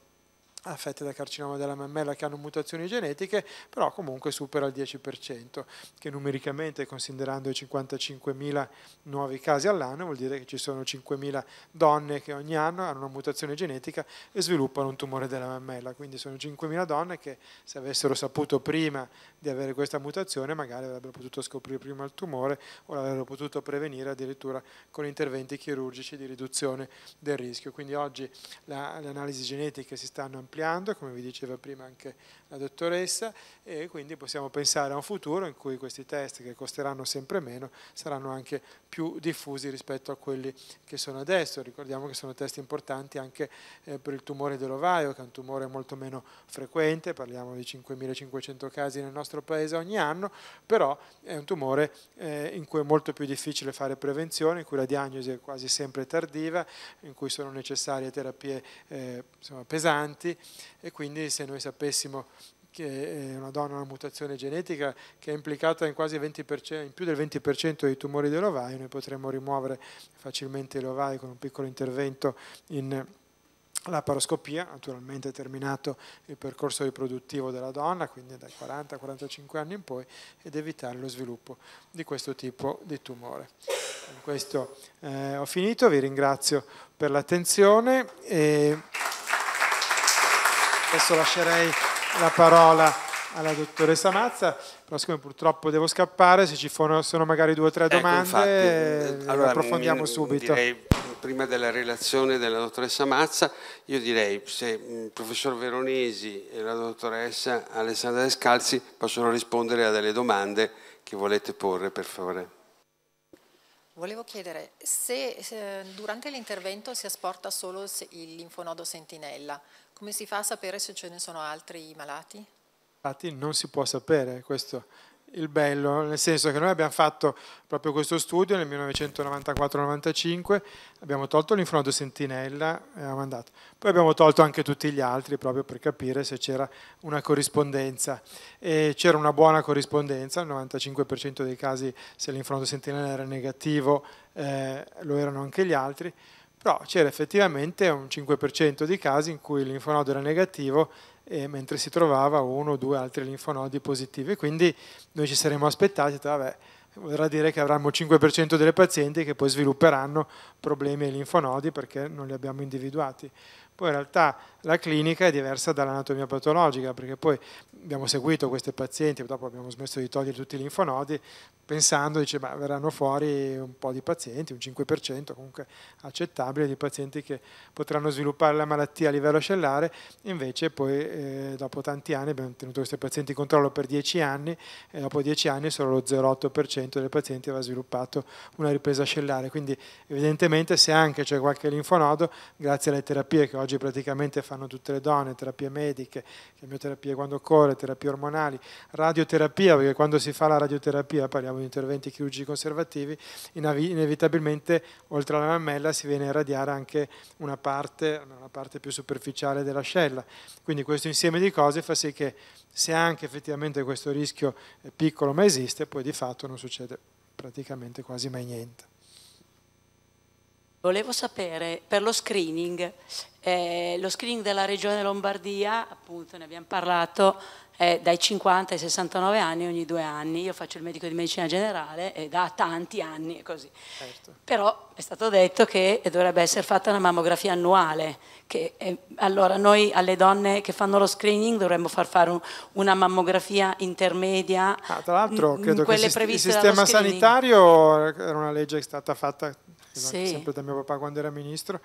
C: affette da carcinoma della mammella che hanno mutazioni genetiche, però comunque supera il 10%, che numericamente considerando i 55.000 nuovi casi all'anno vuol dire che ci sono 5.000 donne che ogni anno hanno una mutazione genetica e sviluppano un tumore della mammella, quindi sono 5.000 donne che se avessero saputo prima di avere questa mutazione magari avrebbero potuto scoprire prima il tumore o l'avrebbero potuto prevenire addirittura con interventi chirurgici di riduzione del rischio. Quindi oggi la, le analisi genetiche si stanno ampliando, come vi diceva prima anche la dottoressa e quindi possiamo pensare a un futuro in cui questi test che costeranno sempre meno saranno anche più diffusi rispetto a quelli che sono adesso. Ricordiamo che sono test importanti anche eh, per il tumore dell'ovaio, che è un tumore molto meno frequente, parliamo di 5.500 casi nel nostro paese ogni anno, però è un tumore eh, in cui è molto più difficile fare prevenzione, in cui la diagnosi è quasi sempre tardiva, in cui sono necessarie terapie eh, insomma, pesanti e quindi se noi sapessimo che eh, una donna ha una mutazione genetica che è implicata in quasi 20%, in più del 20% dei tumori dell'ovaio, noi potremmo rimuovere facilmente l'ovaio con un piccolo intervento in laparoscopia, naturalmente terminato il percorso riproduttivo della donna, quindi dai 40-45 anni in poi, ed evitare lo sviluppo di questo tipo di tumore. Con questo eh, ho finito, vi ringrazio per l'attenzione. E... Adesso lascerei la parola alla dottoressa Mazza, però siccome purtroppo devo scappare, se ci sono magari due o tre ecco, domande, ecco, infatti, eh, allora, approfondiamo subito. Direi,
A: prima della relazione della dottoressa Mazza, io direi se mm, il professor Veronesi e la dottoressa Alessandra Descalzi possono rispondere a delle domande che volete porre, per favore.
D: Volevo chiedere se, se durante l'intervento si asporta solo il linfonodo sentinella, come si fa a sapere se ce ne sono altri malati?
C: Infatti non si può sapere questo è il bello, nel senso che noi abbiamo fatto proprio questo studio nel 1994-95, abbiamo tolto l'infrondo sentinella e eh, abbiamo mandato. Poi abbiamo tolto anche tutti gli altri proprio per capire se c'era una corrispondenza. E c'era una buona corrispondenza, il 95% dei casi se l'infrondo sentinella era negativo eh, lo erano anche gli altri però c'era effettivamente un 5% di casi in cui il linfonodo era negativo e eh, mentre si trovava uno o due altri linfonodi positivi. Quindi noi ci saremmo aspettati, vabbè, vorrà dire che avremmo il 5% delle pazienti che poi svilupperanno problemi ai linfonodi perché non li abbiamo individuati. Poi in realtà la clinica è diversa dall'anatomia patologica, perché poi abbiamo seguito queste pazienti, dopo abbiamo smesso di togliere tutti i linfonodi, pensando, dice, ma verranno fuori un po' di pazienti, un 5% comunque accettabile di pazienti che potranno sviluppare la malattia a livello cellulare, invece poi eh, dopo tanti anni abbiamo tenuto questi pazienti in controllo per 10 anni e dopo 10 anni solo lo 0,8% dei pazienti aveva sviluppato una ripresa cellulare, quindi evidentemente se anche c'è qualche linfonodo, grazie alle terapie che oggi praticamente fanno fanno tutte le donne, terapie mediche, chemioterapie quando occorre, terapie ormonali, radioterapia, perché quando si fa la radioterapia, parliamo di interventi chirurgici conservativi, inevitabilmente oltre alla mammella si viene a irradiare anche una parte, una parte più superficiale della scella. Quindi questo insieme di cose fa sì che se anche effettivamente questo rischio è eh, piccolo ma esiste, poi di fatto non succede praticamente quasi mai niente.
D: Volevo sapere per lo screening, eh, lo screening della regione Lombardia, appunto ne abbiamo parlato, eh, dai 50 ai 69 anni ogni due anni, io faccio il medico di medicina generale e da tanti anni è così. Certo. Però è stato detto che dovrebbe essere fatta una mammografia annuale, che, eh, allora noi alle donne che fanno lo screening dovremmo far fare un, una mammografia intermedia. Ah, tra l'altro credo che il sistema
C: sanitario era una legge che è stata fatta sì. sempre da mio papà quando era ministro,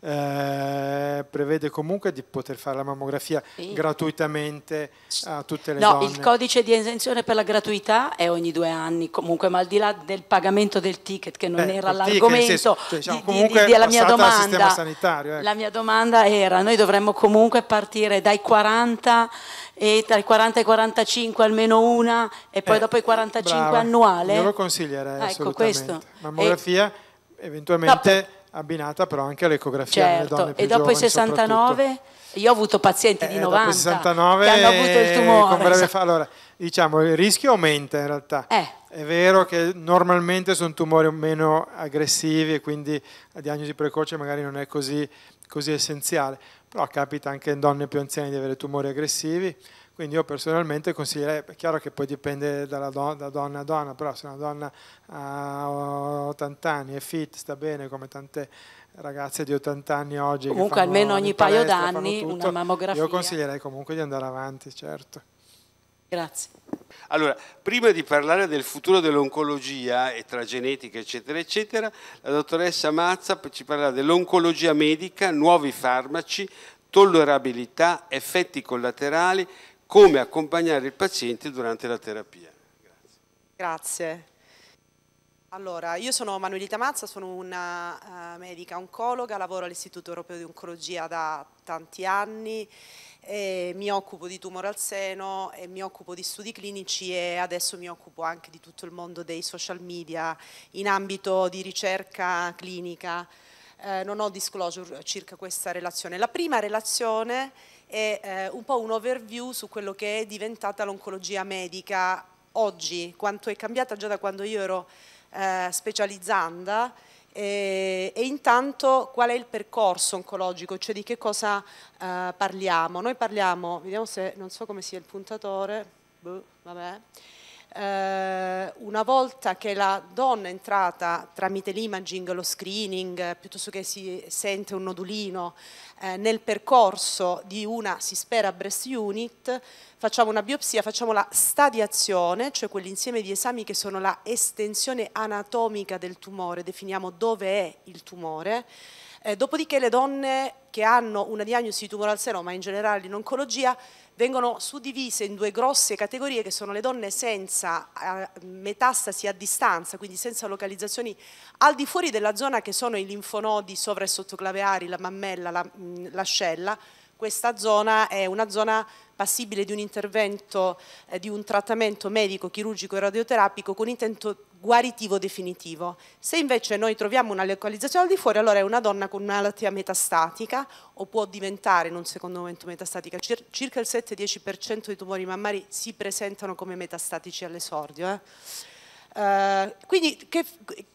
C: eh, prevede comunque di poter fare la mammografia sì. gratuitamente a tutte le no, donne. No, il
D: codice di esenzione per la gratuità è ogni due anni, comunque, ma al di là del pagamento del ticket, che non Beh, era l'argomento ticket, senso,
C: cioè, diciamo, di, di, di, mia domanda. Sanitario, ecco. La
D: mia domanda era, noi dovremmo comunque partire dai 40 e tra i 40 e i 45 almeno una e poi eh, dopo i 45 brava. annuale. Io lo
C: consiglierei ecco, assolutamente. Questo. Mammografia... E eventualmente dopo, abbinata però anche all'ecografia certo, donne più e dopo i 69
D: io ho avuto pazienti eh, di eh, 90 69
C: che hanno avuto il tumore esatto. allora diciamo il rischio aumenta in realtà eh. è vero che normalmente sono tumori meno aggressivi e quindi la diagnosi precoce magari non è così, così essenziale però capita anche in donne più anziane di avere tumori aggressivi quindi io personalmente consiglierei, è chiaro che poi dipende dalla don, da donna a donna, però se una donna ha 80 anni è fit, sta bene come tante ragazze di 80 anni oggi. Comunque almeno ogni paio d'anni una mammografia. Io consiglierei comunque di andare avanti, certo. Grazie.
A: Allora, prima di parlare del futuro dell'oncologia e tra genetica eccetera eccetera, la dottoressa Mazza ci parlerà dell'oncologia medica, nuovi farmaci, tollerabilità, effetti collaterali, come accompagnare il paziente durante la terapia.
E: Grazie. Grazie. Allora, io sono Manuelita Mazza, sono una uh, medica oncologa, lavoro all'Istituto Europeo di Oncologia da tanti anni, e mi occupo di tumore al seno, mi occupo di studi clinici e adesso mi occupo anche di tutto il mondo dei social media in ambito di ricerca clinica. Eh, non ho disclosure circa questa relazione. La prima relazione è eh, un po' un overview su quello che è diventata l'oncologia medica oggi, quanto è cambiata già da quando io ero eh, specializzanda e, e, intanto qual è il percorso oncologico, cioè di che cosa eh, parliamo. Noi parliamo, vediamo se, non so come sia il puntatore, boh, vabbè, eh, una volta che la donna è entrata tramite l'imaging, lo screening, piuttosto che si sente un nodulino eh, nel percorso di una, si spera, breast unit, facciamo una biopsia, facciamo la stadiazione, cioè quell'insieme di esami che sono la estensione anatomica del tumore, definiamo dove è il tumore. Eh, dopodiché le donne che hanno una diagnosi di tumore al seno, ma in generale in oncologia, vengono suddivise in due grosse categorie che sono le donne senza metastasi a distanza, quindi senza localizzazioni al di fuori della zona che sono i linfonodi sovra e sottoclaveari, la mammella, la, l'ascella, questa zona è una zona passibile di un intervento, eh, di un trattamento medico, chirurgico e radioterapico con intento guaritivo definitivo. Se invece noi troviamo una localizzazione al di fuori, allora è una donna con una malattia metastatica o può diventare in un secondo momento metastatica. circa il 7-10% dei tumori mammari si presentano come metastatici all'esordio. Eh. Uh, quindi che,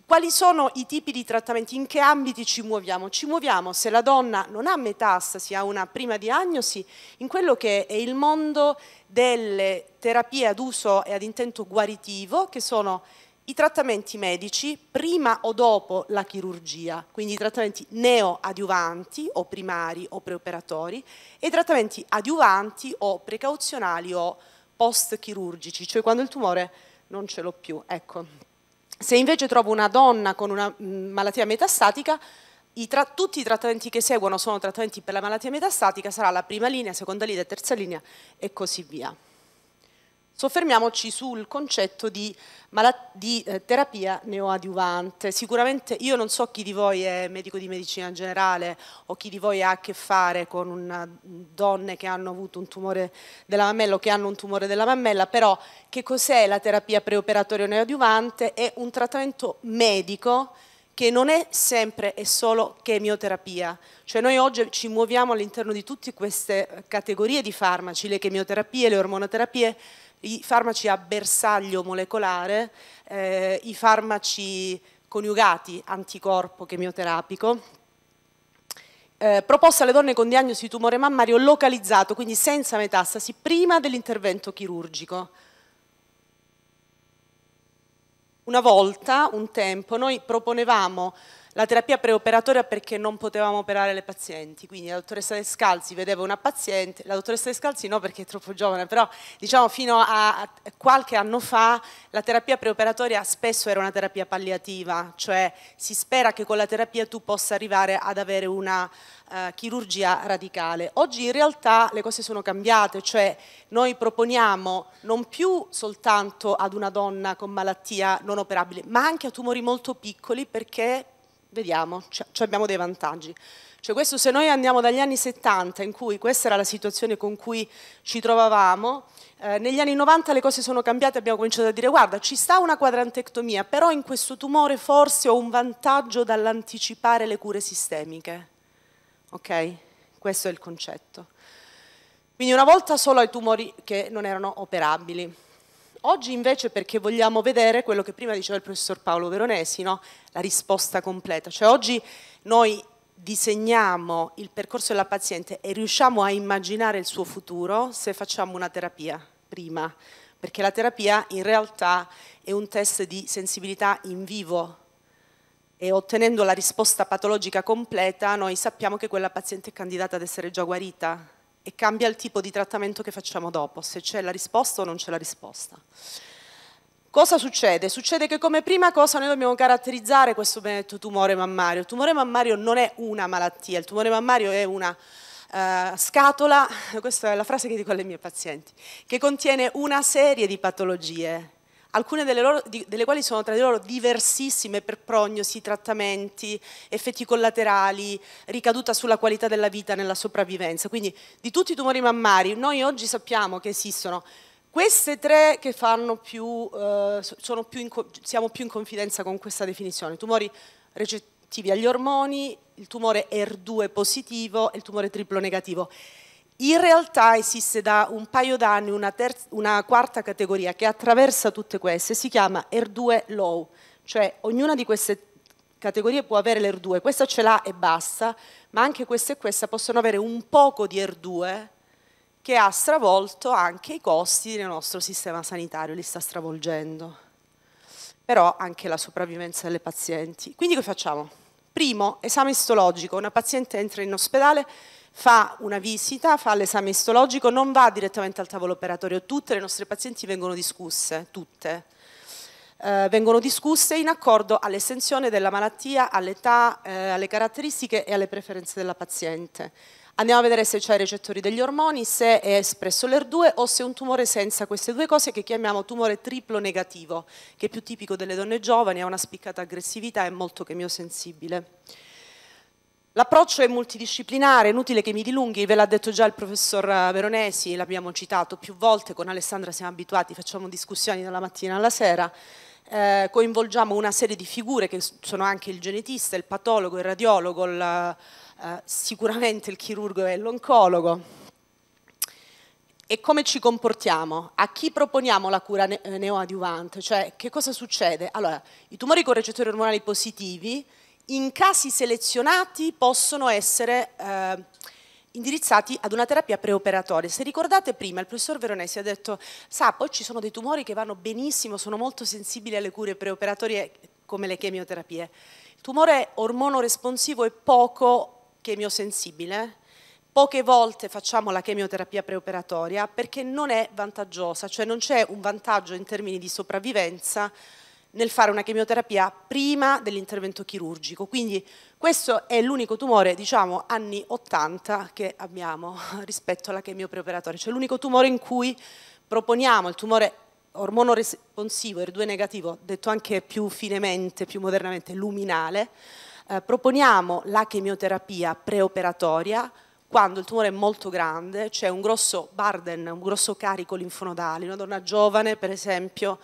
E: quali sono i tipi di trattamenti, in che ambiti ci muoviamo? Ci muoviamo se la donna non ha metastasi, ha una prima diagnosi, in quello che è il mondo delle terapie ad uso e ad intento guaritivo, che sono i trattamenti medici prima o dopo la chirurgia, quindi i trattamenti neoadiuvanti o primari o preoperatori e i trattamenti adiuvanti o precauzionali o post-chirurgici, cioè quando il tumore non ce l'ho più. Ecco. Se invece trovo una donna con una mm, malattia metastatica, i tutti i trattamenti che seguono sono trattamenti per la malattia metastatica, sarà la prima linea, seconda linea, terza linea e così via. Soffermiamoci sul concetto di, di eh, terapia neoadiuvante. Sicuramente io non so chi di voi è medico di medicina generale o chi di voi ha a che fare con una, donne che hanno avuto un tumore della mammella o che hanno un tumore della mammella, però che cos'è la terapia preoperatoria neoadiuvante? È un trattamento medico che non è sempre e solo chemioterapia. Cioè noi oggi ci muoviamo all'interno di tutte queste eh, categorie di farmaci, le chemioterapie, le ormonoterapie, i farmaci a bersaglio molecolare, eh, i farmaci coniugati anticorpo chemioterapico, eh, proposta alle donne con diagnosi di tumore mammario localizzato, quindi senza metastasi, prima dell'intervento chirurgico. Una volta, un tempo, noi proponevamo la terapia preoperatoria perché non potevamo operare le pazienti, quindi la dottoressa Descalzi vedeva una paziente, la dottoressa Descalzi no perché è troppo giovane, però diciamo fino a qualche anno fa la terapia preoperatoria spesso era una terapia palliativa, cioè si spera che con la terapia tu possa arrivare ad avere una eh, chirurgia radicale. Oggi in realtà le cose sono cambiate, cioè noi proponiamo non più soltanto ad una donna con malattia non operabile, ma anche a tumori molto piccoli perché vediamo, cioè, abbiamo dei vantaggi. Cioè questo se noi andiamo dagli anni 70 in cui questa era la situazione con cui ci trovavamo, eh, negli anni 90 le cose sono cambiate e abbiamo cominciato a dire guarda ci sta una quadrantectomia, però in questo tumore forse ho un vantaggio dall'anticipare le cure sistemiche. Ok? Questo è il concetto. Quindi una volta solo ai tumori che non erano operabili. Oggi invece perché vogliamo vedere quello che prima diceva il professor Paolo Veronesi, no? la risposta completa. Cioè oggi noi disegniamo il percorso della paziente e riusciamo a immaginare il suo futuro se facciamo una terapia prima, perché la terapia in realtà è un test di sensibilità in vivo e ottenendo la risposta patologica completa noi sappiamo che quella paziente è candidata ad essere già guarita e cambia il tipo di trattamento che facciamo dopo, se c'è la risposta o non c'è la risposta. Cosa succede? Succede che come prima cosa noi dobbiamo caratterizzare questo benedetto tumore mammario. Il tumore mammario non è una malattia, il tumore mammario è una uh, scatola, questa è la frase che dico alle mie pazienti, che contiene una serie di patologie alcune delle, loro, delle, quali sono tra di loro diversissime per prognosi, trattamenti, effetti collaterali, ricaduta sulla qualità della vita nella sopravvivenza. Quindi di tutti i tumori mammari noi oggi sappiamo che esistono queste tre che più, eh, più in, siamo più in confidenza con questa definizione, tumori recettivi agli ormoni, il tumore ER2 positivo e il tumore triplo negativo. In realtà esiste da un paio d'anni una, una, quarta categoria che attraversa tutte queste, si chiama R2 Low, cioè ognuna di queste categorie può avere l'R2, questa ce l'ha e basta, ma anche questa e questa possono avere un poco di R2 che ha stravolto anche i costi del nostro sistema sanitario, li sta stravolgendo però anche la sopravvivenza delle pazienti. Quindi che facciamo? Primo, esame istologico, una paziente entra in ospedale, fa una visita, fa l'esame istologico, non va direttamente al tavolo operatorio, tutte le nostre pazienti vengono discusse, tutte. Eh, vengono discusse in accordo all'estensione della malattia, all'età, eh, alle caratteristiche e alle preferenze della paziente. Andiamo a vedere se c'è i recettori degli ormoni, se è espresso l'ER2 o se è un tumore senza queste due cose che chiamiamo tumore triplo negativo, che è più tipico delle donne giovani, ha una spiccata aggressività, e molto chemiosensibile. L'approccio è multidisciplinare, inutile che mi dilunghi, ve l'ha detto già il professor eh, Veronesi, l'abbiamo citato più volte, con Alessandra siamo abituati, facciamo discussioni dalla mattina alla sera, eh, coinvolgiamo una serie di figure che sono anche il genetista, il patologo, il radiologo, il, eh, sicuramente il chirurgo e l'oncologo. E come ci comportiamo? A chi proponiamo la cura neoadiuvante? Cioè, che cosa succede? Allora, i tumori con recettori ormonali positivi in casi selezionati possono essere eh, indirizzati ad una terapia preoperatoria. Se ricordate prima, il professor Veronesi ha detto, sa, poi ci sono dei tumori che vanno benissimo, sono molto sensibili alle cure preoperatorie come le chemioterapie. Il tumore ormonoresponsivo è poco chemiosensibile, poche volte facciamo la chemioterapia preoperatoria perché non è vantaggiosa, cioè non c'è un vantaggio in termini di sopravvivenza nel fare una chemioterapia prima dell'intervento chirurgico. Quindi questo è l'unico tumore, diciamo, anni 80 che abbiamo rispetto alla chemio preoperatoria, cioè l'unico tumore in cui proponiamo il tumore ormono responsivo, R2 negativo, detto anche più finemente, più modernamente, luminale, eh, proponiamo la chemioterapia preoperatoria quando il tumore è molto grande, c'è un grosso burden, un grosso carico linfonodale, una donna giovane per esempio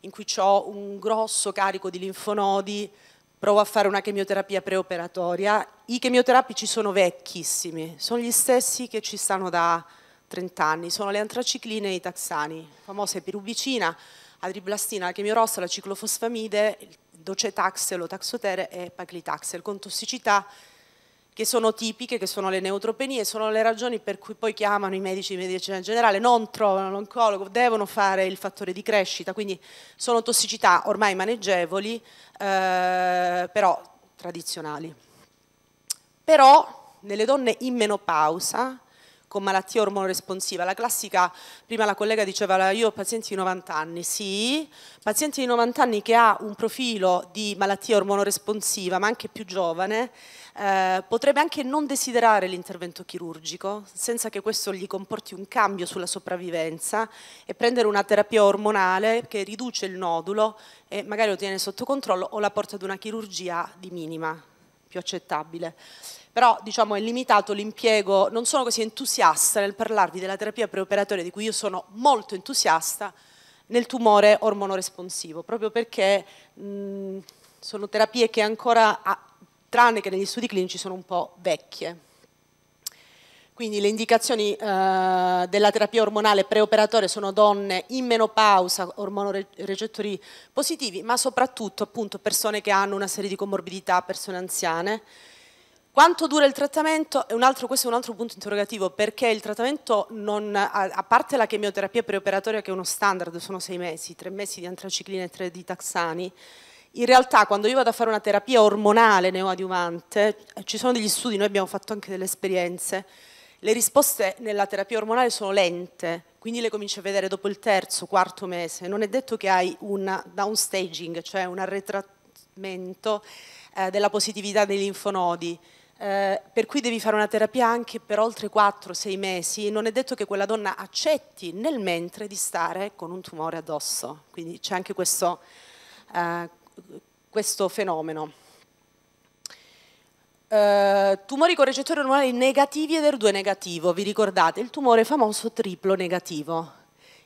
E: in cui ho un grosso carico di linfonodi, provo a fare una chemioterapia preoperatoria. I chemioterapici sono vecchissimi, sono gli stessi che ci stanno da 30 anni, sono le antracicline e i taxani, famose pirubicina, adriblastina, la chemiorossa, la ciclofosfamide, il docetaxel o taxotere e paclitaxel, con tossicità che sono tipiche, che sono le neutropenie, sono le ragioni per cui poi chiamano i medici di medicina generale, non trovano l'oncologo, devono fare il fattore di crescita, quindi sono tossicità ormai maneggevoli, eh, però tradizionali. Però nelle donne in menopausa, con malattia ormonoresponsiva. La classica, prima la collega diceva, io ho pazienti di 90 anni, sì, pazienti di 90 anni che ha un profilo di malattia ormonoresponsiva, ma anche più giovane, eh, potrebbe anche non desiderare l'intervento chirurgico senza che questo gli comporti un cambio sulla sopravvivenza e prendere una terapia ormonale che riduce il nodulo e magari lo tiene sotto controllo o la porta ad una chirurgia di minima, più accettabile. Però diciamo, è limitato l'impiego, non sono così entusiasta nel parlarvi della terapia preoperatoria di cui io sono molto entusiasta, nel tumore ormonoresponsivo, proprio perché mh, sono terapie che ancora tranne che negli studi clinici sono un po' vecchie. Quindi le indicazioni eh, della terapia ormonale preoperatoria sono donne in menopausa, ormonorecettori positivi, ma soprattutto appunto, persone che hanno una serie di comorbidità, persone anziane. Quanto dura il trattamento? È altro, questo è un altro punto interrogativo, perché il trattamento, non, a parte la chemioterapia preoperatoria che è uno standard, sono sei mesi, tre mesi di antraciclina e tre di taxani, in realtà quando io vado a fare una terapia ormonale neoadiuvante, eh, ci sono degli studi, noi abbiamo fatto anche delle esperienze, le risposte nella terapia ormonale sono lente, quindi le cominci a vedere dopo il terzo, quarto mese. Non è detto che hai un downstaging, cioè un arretramento eh, della positività dei linfonodi. Eh, per cui devi fare una terapia anche per oltre 4-6 mesi, non è detto che quella donna accetti nel mentre di stare con un tumore addosso, quindi c'è anche questo, eh, questo fenomeno. Uh, tumori con recettori ormonali negativi ed ER2 negativo, vi ricordate? Il tumore famoso triplo negativo.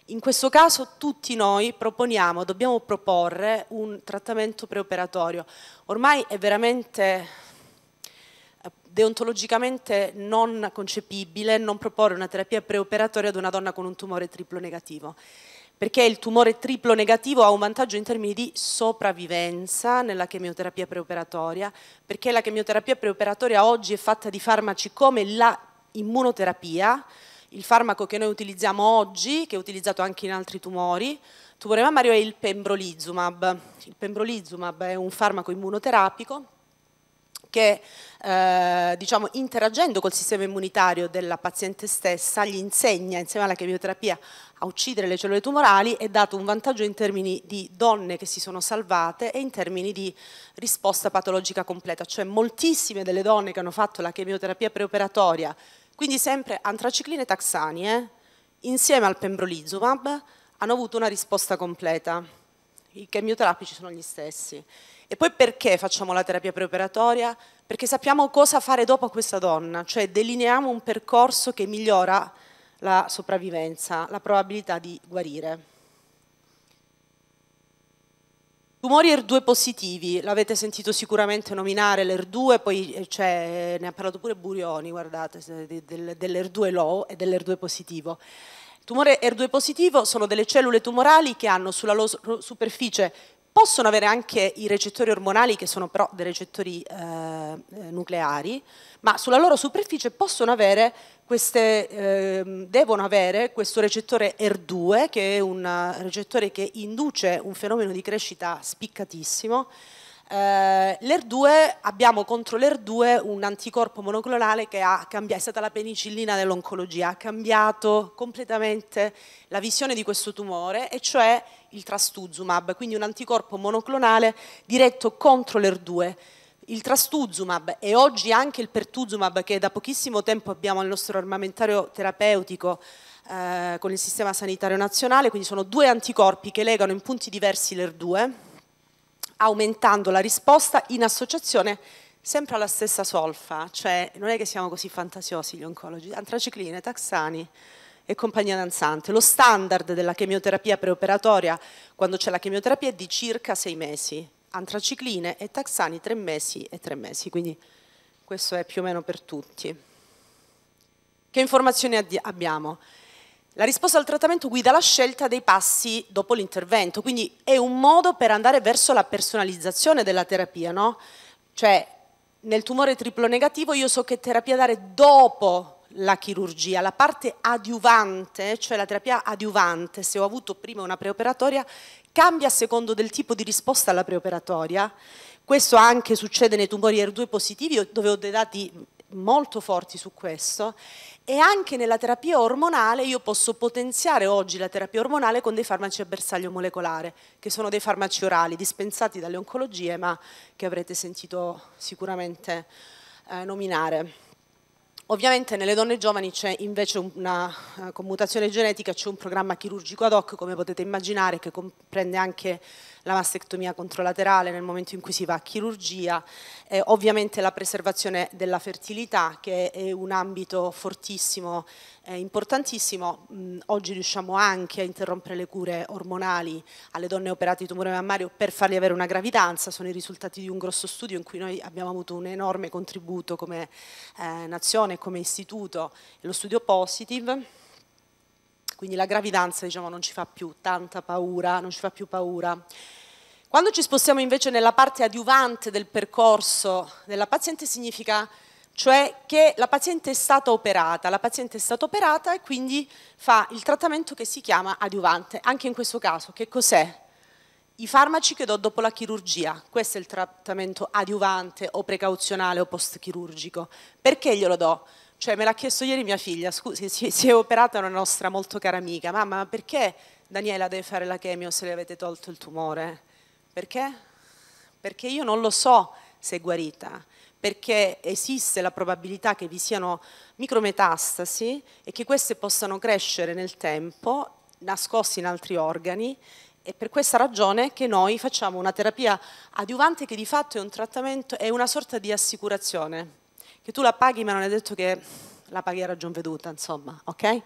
E: In questo caso tutti noi proponiamo, dobbiamo proporre un trattamento preoperatorio. Ormai è veramente eh, deontologicamente non concepibile non proporre una terapia preoperatoria ad una donna con un tumore triplo negativo perché il tumore triplo negativo ha un vantaggio in termini di sopravvivenza nella chemioterapia preoperatoria, perché la chemioterapia preoperatoria oggi è fatta di farmaci come la immunoterapia, il farmaco che noi utilizziamo oggi, che è utilizzato anche in altri tumori, il tumore mammario è il pembrolizumab. Il pembrolizumab è un farmaco immunoterapico che eh, diciamo, interagendo col sistema immunitario della paziente stessa gli insegna insieme alla chemioterapia a uccidere le cellule tumorali è dato un vantaggio in termini di donne che si sono salvate e in termini di risposta patologica completa, cioè moltissime delle donne che hanno fatto la chemioterapia preoperatoria, quindi sempre antracicline e taxanie, insieme al pembrolizumab, hanno avuto una risposta completa. I chemioterapici sono gli stessi. E poi perché facciamo la terapia preoperatoria? Perché sappiamo cosa fare dopo a questa donna, cioè delineiamo un percorso che migliora la sopravvivenza, la probabilità di guarire. Tumori ER2 positivi, l'avete sentito sicuramente nominare l'ER2, poi cioè, ne ha parlato pure Burioni, guardate, dell'ER2 low e dell'ER2 positivo. Il tumore ER2 positivo sono delle cellule tumorali che hanno sulla loro superficie, possono avere anche i recettori ormonali che sono però dei recettori eh, eh nucleari, ma sulla loro superficie possono avere queste eh, devono avere questo recettore ER2, che è un recettore che induce un fenomeno di crescita spiccatissimo. Eh, L'ER2, abbiamo contro l'ER2 un anticorpo monoclonale che cambiato, è stata la penicillina dell'oncologia, ha cambiato completamente la visione di questo tumore, e cioè il trastuzumab, quindi un anticorpo monoclonale diretto contro l'ER2 il trastuzumab e oggi anche il pertuzumab che da pochissimo tempo abbiamo al nostro armamentario terapeutico eh, con il sistema sanitario nazionale, quindi sono due anticorpi che legano in punti diversi l'ER2, aumentando la risposta in associazione sempre alla stessa solfa, cioè non è che siamo così fantasiosi gli oncologi, antracicline, taxani e compagnia danzante. Lo standard della chemioterapia preoperatoria quando c'è la chemioterapia è di circa sei mesi, antracicline e taxani tre mesi e tre mesi, quindi questo è più o meno per tutti. Che informazioni abbiamo? La risposta al trattamento guida la scelta dei passi dopo l'intervento, quindi è un modo per andare verso la personalizzazione della terapia, no? Cioè, nel tumore triplo negativo io so che terapia dare dopo la chirurgia, la parte adiuvante, cioè la terapia adiuvante, se ho avuto prima una preoperatoria, cambia a secondo del tipo di risposta alla preoperatoria. Questo anche succede nei tumori R2 positivi, dove ho dei dati molto forti su questo e anche nella terapia ormonale io posso potenziare oggi la terapia ormonale con dei farmaci a bersaglio molecolare, che sono dei farmaci orali dispensati dalle oncologie ma che avrete sentito sicuramente eh, nominare. Ovviamente nelle donne giovani c'è invece una eh, commutazione genetica, c'è un programma chirurgico ad hoc, come potete immaginare, che comprende anche la mastectomia controlaterale nel momento in cui si va a chirurgia, eh, ovviamente la preservazione della fertilità che è un ambito fortissimo, eh, importantissimo, mh, mm, oggi riusciamo anche a interrompere le cure ormonali alle donne operate di tumore mammario per farle avere una gravidanza, sono i risultati di un grosso studio in cui noi abbiamo avuto un enorme contributo come eh, nazione, come istituto, lo studio Positive quindi la gravidanza diciamo, non ci fa più tanta paura, non ci fa più paura. Quando ci spostiamo invece nella parte adiuvante del percorso della paziente significa cioè che la paziente è stata operata, la paziente è stata operata e quindi fa il trattamento che si chiama adiuvante. Anche in questo caso che cos'è? I farmaci che do dopo la chirurgia, questo è il trattamento adiuvante o precauzionale o post chirurgico. Perché glielo do? Cioè me l'ha chiesto ieri mia figlia, scusi, si, si è operata una nostra molto cara amica, mamma ma perché Daniela deve fare la chemio se le avete tolto il tumore? Perché? Perché io non lo so se è guarita, perché esiste la probabilità che vi siano micrometastasi e che queste possano crescere nel tempo, nascosti in altri organi, e per questa ragione che noi facciamo una terapia adiuvante che di fatto è un trattamento, è una sorta di assicurazione che tu la paghi ma non è detto che la paghi a ragion veduta, insomma, ok?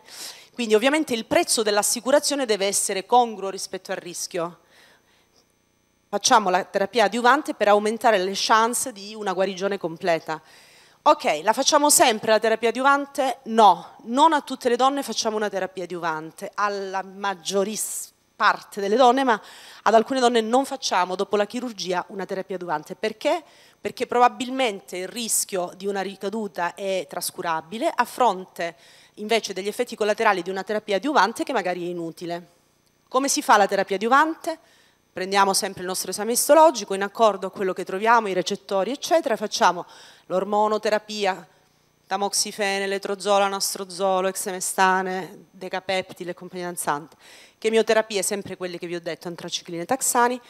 E: Quindi ovviamente il prezzo dell'assicurazione deve essere congruo rispetto al rischio. Facciamo la terapia adiuvante per aumentare le chance di una guarigione completa. Ok, la facciamo sempre la terapia adiuvante? No, non a tutte le donne facciamo una terapia adiuvante, alla maggiorissima parte delle donne, ma ad alcune donne non facciamo dopo la chirurgia una terapia adiuvante. Perché? Perché? perché probabilmente il rischio di una ricaduta è trascurabile a fronte invece degli effetti collaterali di una terapia adiuvante che magari è inutile. Come si fa la terapia adiuvante? Prendiamo sempre il nostro esame istologico in accordo a quello che troviamo, i recettori eccetera, facciamo l'ormonoterapia, tamoxifene, letrozolo, nastrozolo, exemestane, decapeptile e compagnia danzante, chemioterapie, sempre quelle che vi ho detto, antracicline e taxani,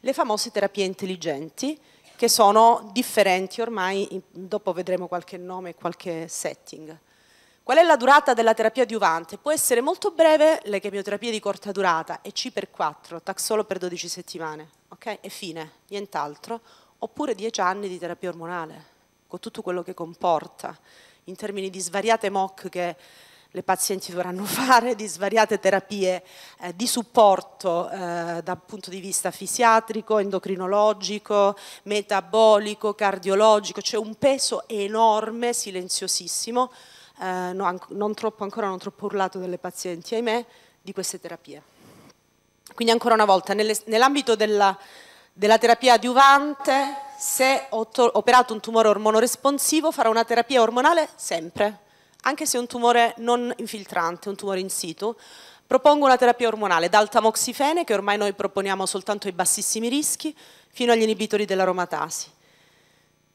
E: le famose terapie intelligenti, che sono differenti ormai, dopo vedremo qualche nome e qualche setting. Qual è la durata della terapia adiuvante? Può essere molto breve, le chemioterapie di corta durata, EC per 4, TAC solo per 12 settimane, okay? E fine, nient'altro, oppure 10 anni di terapia ormonale, con tutto quello che comporta, in termini di svariate MOC che le pazienti dovranno fare di svariate terapie eh, di supporto eh, dal punto di vista fisiatrico, endocrinologico, metabolico, cardiologico, c'è un peso enorme, silenziosissimo, eh, no, non troppo, ancora non troppo urlato delle pazienti, ahimè, di queste terapie. Quindi ancora una volta, nell'ambito della, della terapia adiuvante, se ho operato un tumore ormonoresponsivo farò una terapia ormonale sempre, anche se è un tumore non infiltrante, un tumore in situ, propongo una terapia ormonale dal tamoxifene, che ormai noi proponiamo soltanto ai bassissimi rischi, fino agli inibitori dell'aromatasi.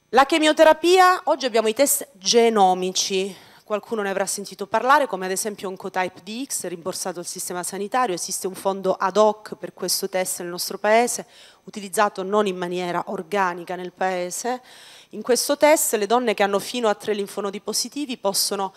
E: La chemioterapia, oggi abbiamo i test genomici, Qualcuno ne avrà sentito parlare, come ad esempio Oncotype DX, rimborsato al sistema sanitario. Esiste un fondo ad hoc per questo test nel nostro Paese, utilizzato non in maniera organica nel Paese. In questo test le donne che hanno fino a tre linfonodi positivi possono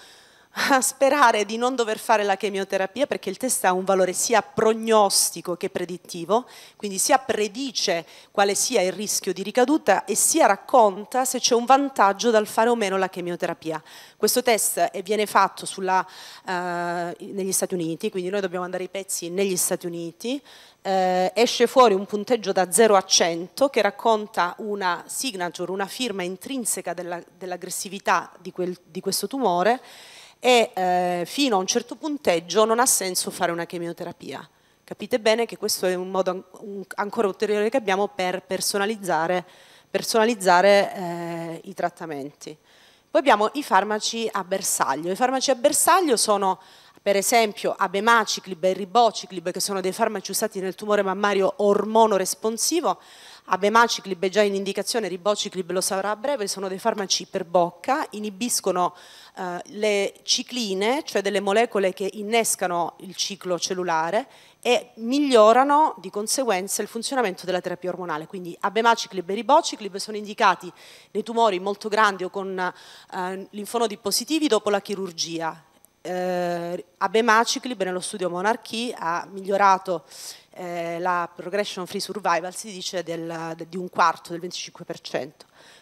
E: a sperare di non dover fare la chemioterapia perché il test ha un valore sia prognostico che predittivo, quindi sia predice quale sia il rischio di ricaduta e sia racconta se c'è un vantaggio dal fare o meno la chemioterapia. Questo test viene fatto sulla, eh, negli Stati Uniti, quindi noi dobbiamo andare i pezzi negli Stati Uniti, eh, esce fuori un punteggio da 0 a 100 che racconta una signature, una firma intrinseca dell'aggressività di, di questo tumore e eh, fino a un certo punteggio non ha senso fare una chemioterapia. Capite bene che questo è un modo un, ancora ulteriore che abbiamo per personalizzare, personalizzare eh, i trattamenti. Poi abbiamo i farmaci a bersaglio. I farmaci a bersaglio sono per esempio abemaciclib e ribociclib che sono dei farmaci usati nel tumore mammario ormonoresponsivo Abemaciclib è già in indicazione, ribociclib lo sarà a breve, sono dei farmaci per bocca, inibiscono eh, le cicline, cioè delle molecole che innescano il ciclo cellulare e migliorano di conseguenza il funzionamento della terapia ormonale. Quindi abemaciclib e ribociclib sono indicati nei tumori molto grandi o con eh, linfonodi positivi dopo la chirurgia eh, Abe nello studio Monarchy ha migliorato eh, la progression free survival, si dice, del, de, di un quarto, del 25%.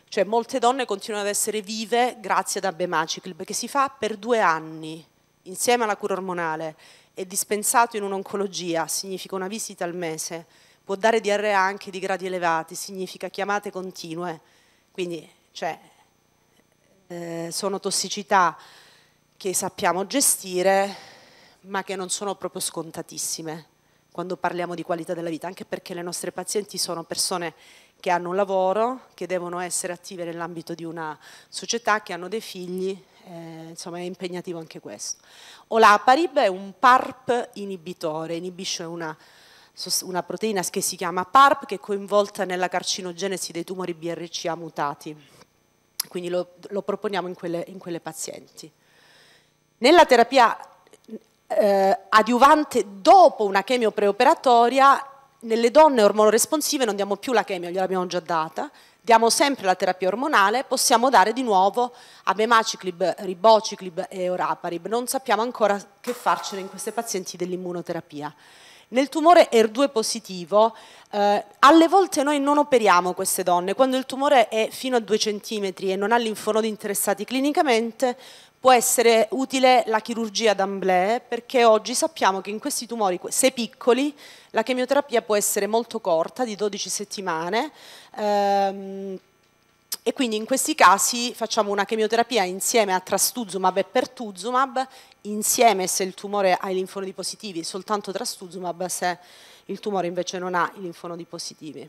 E: Cioè molte donne continuano ad essere vive grazie ad Abe Maciclib, che si fa per due anni insieme alla cura ormonale e dispensato in un'oncologia, significa una visita al mese, può dare diarrea anche di gradi elevati, significa chiamate continue, quindi cioè, eh, sono tossicità che sappiamo gestire, ma che non sono proprio scontatissime quando parliamo di qualità della vita, anche perché le nostre pazienti sono persone che hanno un lavoro, che devono essere attive nell'ambito di una società, che hanno dei figli, eh, insomma è impegnativo anche questo. Olaparib è un PARP inibitore, inibisce una, una proteina che si chiama PARP che è coinvolta nella carcinogenesi dei tumori BRCA mutati, quindi lo, lo proponiamo in quelle, in quelle pazienti. Nella terapia eh, adiuvante dopo una chemio preoperatoria, nelle donne ormonoresponsive non diamo più la chemio, gliel'abbiamo già data, diamo sempre la terapia ormonale, possiamo dare di nuovo abemaciclib, ribociclib e oraparib. Non sappiamo ancora che farcene in queste pazienti dell'immunoterapia. Nel tumore ER2 positivo, eh, alle volte noi non operiamo queste donne, quando il tumore è fino a 2 cm e non ha linfonodi interessati clinicamente, può essere utile la chirurgia d'amblè perché oggi sappiamo che in questi tumori, se piccoli, la chemioterapia può essere molto corta, di 12 settimane, ehm, e quindi in questi casi facciamo una chemioterapia insieme a trastuzumab e pertuzumab, insieme se il tumore ha i linfonodi positivi, soltanto trastuzumab se il tumore invece non ha i linfonodi positivi.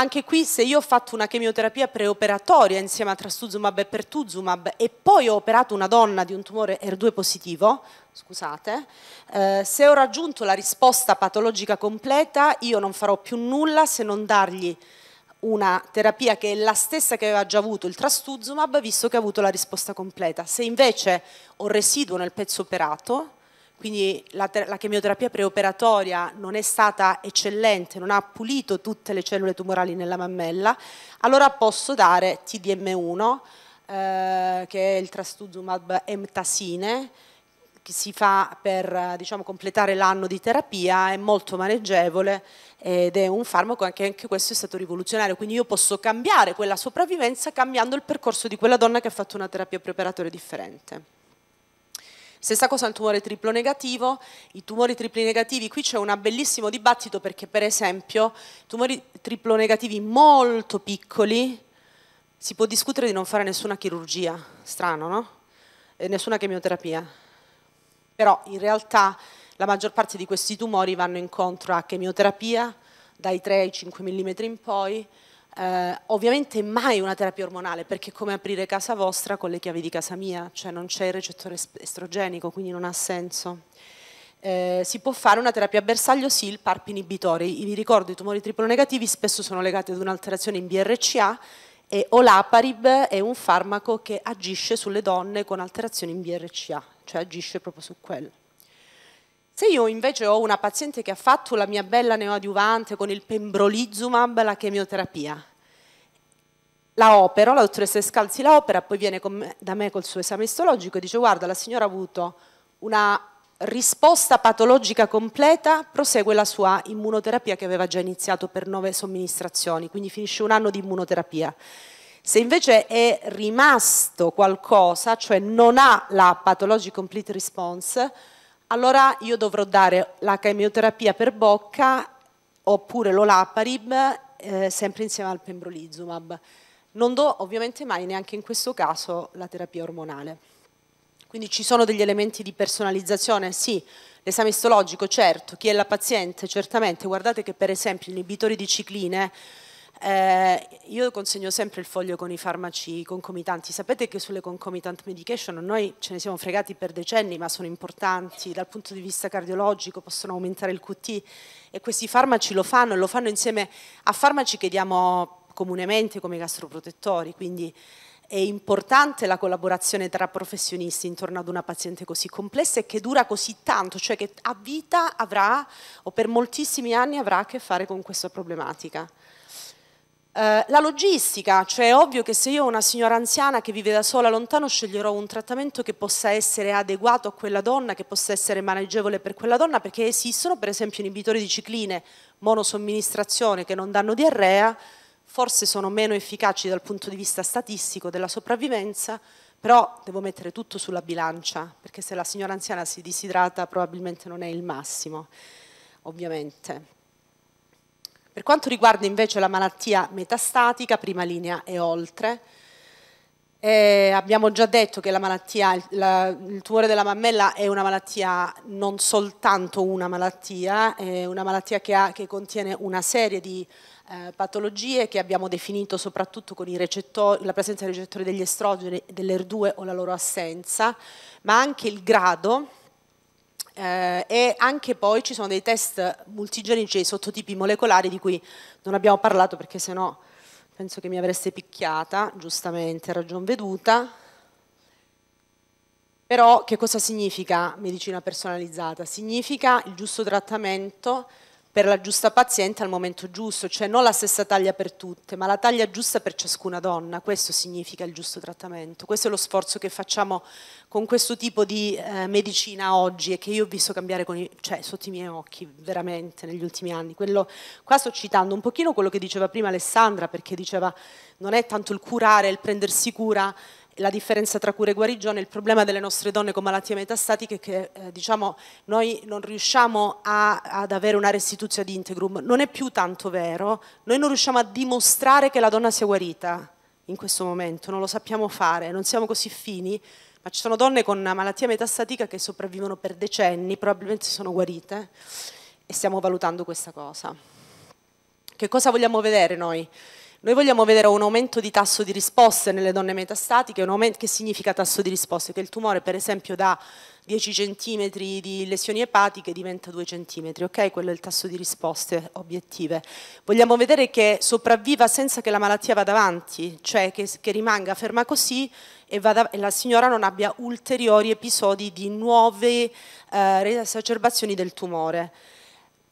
E: Anche qui se io ho fatto una chemioterapia preoperatoria insieme a trastuzumab e pertuzumab e poi ho operato una donna di un tumore r 2 positivo, scusate, eh, se ho raggiunto la risposta patologica completa io non farò più nulla se non dargli una terapia che è la stessa che aveva già avuto il trastuzumab visto che ha avuto la risposta completa. Se invece ho residuo nel pezzo operato quindi la, la, chemioterapia preoperatoria non è stata eccellente, non ha pulito tutte le cellule tumorali nella mammella, allora posso dare TDM1, eh, che è il trastuzumab emtasine, che si fa per diciamo, completare l'anno di terapia, è molto maneggevole ed è un farmaco che anche questo è stato rivoluzionario, quindi io posso cambiare quella sopravvivenza cambiando il percorso di quella donna che ha fatto una terapia preoperatoria differente. Stessa cosa al tumore triplo negativo, i tumori tripli negativi, qui c'è un bellissimo dibattito perché per esempio tumori triplo negativi molto piccoli si può discutere di non fare nessuna chirurgia, strano no? E nessuna chemioterapia, però in realtà la maggior parte di questi tumori vanno incontro a chemioterapia dai 3 ai 5 mm in poi, eh, ovviamente mai una terapia ormonale perché è come aprire casa vostra con le chiavi di casa mia, cioè non c'è il recettore estrogenico, quindi non ha senso. Eh, si può fare una terapia a bersaglio, sì, il PARP inibitore. Vi ricordo i tumori triplo negativi spesso sono legati ad un'alterazione in BRCA e Olaparib è un farmaco che agisce sulle donne con alterazioni in BRCA, cioè agisce proprio su quello. Se io invece ho una paziente che ha fatto la mia bella neoadiuvante con il pembrolizumab, la chemioterapia, la opero, la dottoressa Scalzi la opera, poi viene da me col suo esame istologico e dice guarda la signora ha avuto una risposta patologica completa, prosegue la sua immunoterapia che aveva già iniziato per nove somministrazioni, quindi finisce un anno di immunoterapia. Se invece è rimasto qualcosa, cioè non ha la pathologic complete response, allora io dovrò dare la chemioterapia per bocca oppure l'olaparib eh, sempre insieme al pembrolizumab. Non do ovviamente mai neanche in questo caso la terapia ormonale. Quindi ci sono degli elementi di personalizzazione? Sì, l'esame istologico certo, chi è la paziente certamente. Guardate che per esempio gli inibitori di cicline eh, io consegno sempre il foglio con i farmaci concomitanti. Sapete che sulle concomitant medication noi ce ne siamo fregati per decenni, ma sono importanti dal punto di vista cardiologico, possono aumentare il QT e questi farmaci lo fanno, e lo fanno insieme a farmaci che diamo comunemente come gastroprotettori, quindi è importante la collaborazione tra professionisti intorno ad una paziente così complessa e che dura così tanto, cioè che a vita avrà o per moltissimi anni avrà a che fare con questa problematica. Eh, la logistica, cioè è ovvio che se io ho una signora anziana che vive da sola lontano sceglierò un trattamento che possa essere adeguato a quella donna, che possa essere maneggevole per quella donna, perché esistono per esempio inibitori di cicline monosomministrazione che non danno diarrea, forse sono meno efficaci dal punto di vista statistico della sopravvivenza, però devo mettere tutto sulla bilancia, perché se la signora anziana si disidrata probabilmente non è il massimo, ovviamente. Per quanto riguarda invece la malattia metastatica, prima linea e oltre, eh, abbiamo già detto che la malattia, la, il tumore della mammella è una malattia, non soltanto una malattia, è una malattia che, ha, che contiene una serie di eh, patologie che abbiamo definito soprattutto con la presenza dei recettori degli estrogeni, dell'ER2 o la loro assenza, ma anche il grado eh, e anche poi ci sono dei test multigenici sottotipi molecolari di cui non abbiamo parlato perché sennò penso che mi avreste picchiata, giustamente, a ragion veduta. Però che cosa significa medicina personalizzata? Significa il giusto trattamento per la giusta paziente al momento giusto, cioè non la stessa taglia per tutte, ma la taglia giusta per ciascuna donna, questo significa il giusto trattamento, questo è lo sforzo che facciamo con questo tipo di eh, medicina oggi e che io ho visto cambiare i, cioè, sotto i miei occhi veramente negli ultimi anni. Quello, qua sto citando un pochino quello che diceva prima Alessandra, perché diceva non è tanto il curare, il prendersi cura, la differenza tra cura e guarigione, il problema delle nostre donne con malattie metastatiche è che eh, diciamo, noi non riusciamo a, ad avere una restituzione di integrum. Non è più tanto vero, noi non riusciamo a dimostrare che la donna sia guarita in questo momento, non lo sappiamo fare, non siamo così fini, ma ci sono donne con una malattia metastatica che sopravvivono per decenni, probabilmente sono guarite e stiamo valutando questa cosa. Che cosa vogliamo vedere noi? Noi vogliamo vedere un aumento di tasso di risposte nelle donne metastatiche, che significa tasso di risposte? Che il tumore per esempio da 10 cm di lesioni epatiche diventa 2 cm, ok? Quello è il tasso di risposte obiettive. Vogliamo vedere che sopravviva senza che la malattia vada avanti, cioè che, che rimanga ferma così e, vada, e, la signora non abbia ulteriori episodi di nuove eh, esacerbazioni del tumore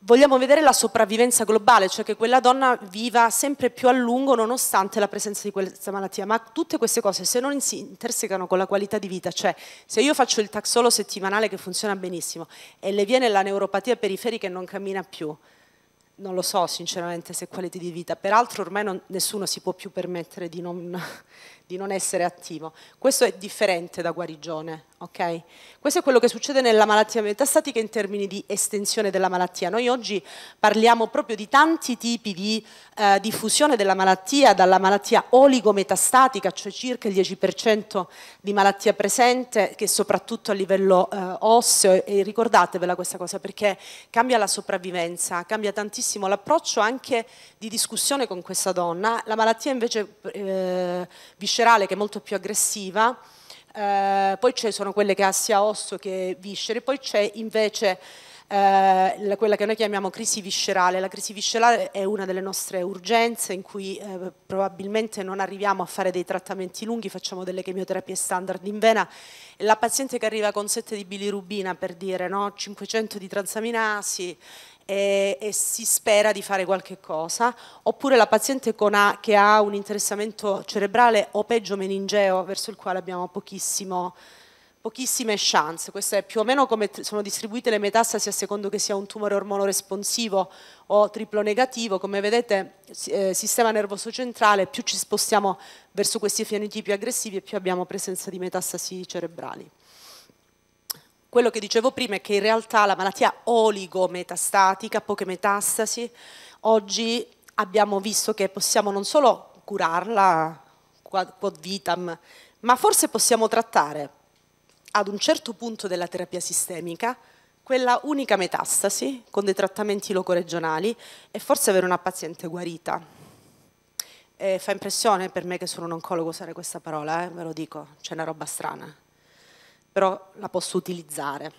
E: vogliamo vedere la sopravvivenza globale, cioè che quella donna viva sempre più a lungo nonostante la presenza di questa malattia, ma tutte queste cose se non si intersecano con la qualità di vita, cioè se io faccio il taxolo settimanale che funziona benissimo e le viene la neuropatia periferica e non cammina più, non lo so sinceramente se qualità di vita, peraltro ormai non, nessuno si può più permettere di non, di non essere attivo, questo è differente da guarigione, Okay. Questo è quello che succede nella malattia metastatica in termini di estensione della malattia. Noi oggi parliamo proprio di tanti tipi di eh, diffusione della malattia, dalla malattia oligometastatica, cioè circa il 10% di malattia presente, che soprattutto a livello eh, osseo, e ricordatevela questa cosa perché cambia la sopravvivenza, cambia tantissimo l'approccio anche di discussione con questa donna. La malattia invece eh, viscerale, che è molto più aggressiva, eh, poi ci sono quelle che ha sia osso che viscere, poi c'è invece eh, quella che noi chiamiamo crisi viscerale. La crisi viscerale è una delle nostre urgenze in cui eh, probabilmente non arriviamo a fare dei trattamenti lunghi, facciamo delle chemioterapie standard in vena. La paziente che arriva con 7 di bilirubina, per dire, no? 500 di transaminasi e, e, si spera di fare qualche cosa, oppure la paziente a, che ha un interessamento cerebrale o peggio meningeo verso il quale abbiamo pochissime chance, questo è più o meno come sono distribuite le metastasi a secondo che sia un tumore ormonoresponsivo o triplo negativo, come vedete eh, sistema nervoso centrale, più ci spostiamo verso questi fenotipi aggressivi e più abbiamo presenza di metastasi cerebrali. Quello che dicevo prima è che in realtà la malattia oligometastatica, poche metastasi, oggi abbiamo visto che possiamo non solo curarla quod vitam, ma forse possiamo trattare ad un certo punto della terapia sistemica quella unica metastasi con dei trattamenti locoregionali e forse avere una paziente guarita. E fa impressione per me che sono un oncologo usare questa parola, eh, ve lo dico, c'è una roba strana però la posso utilizzare.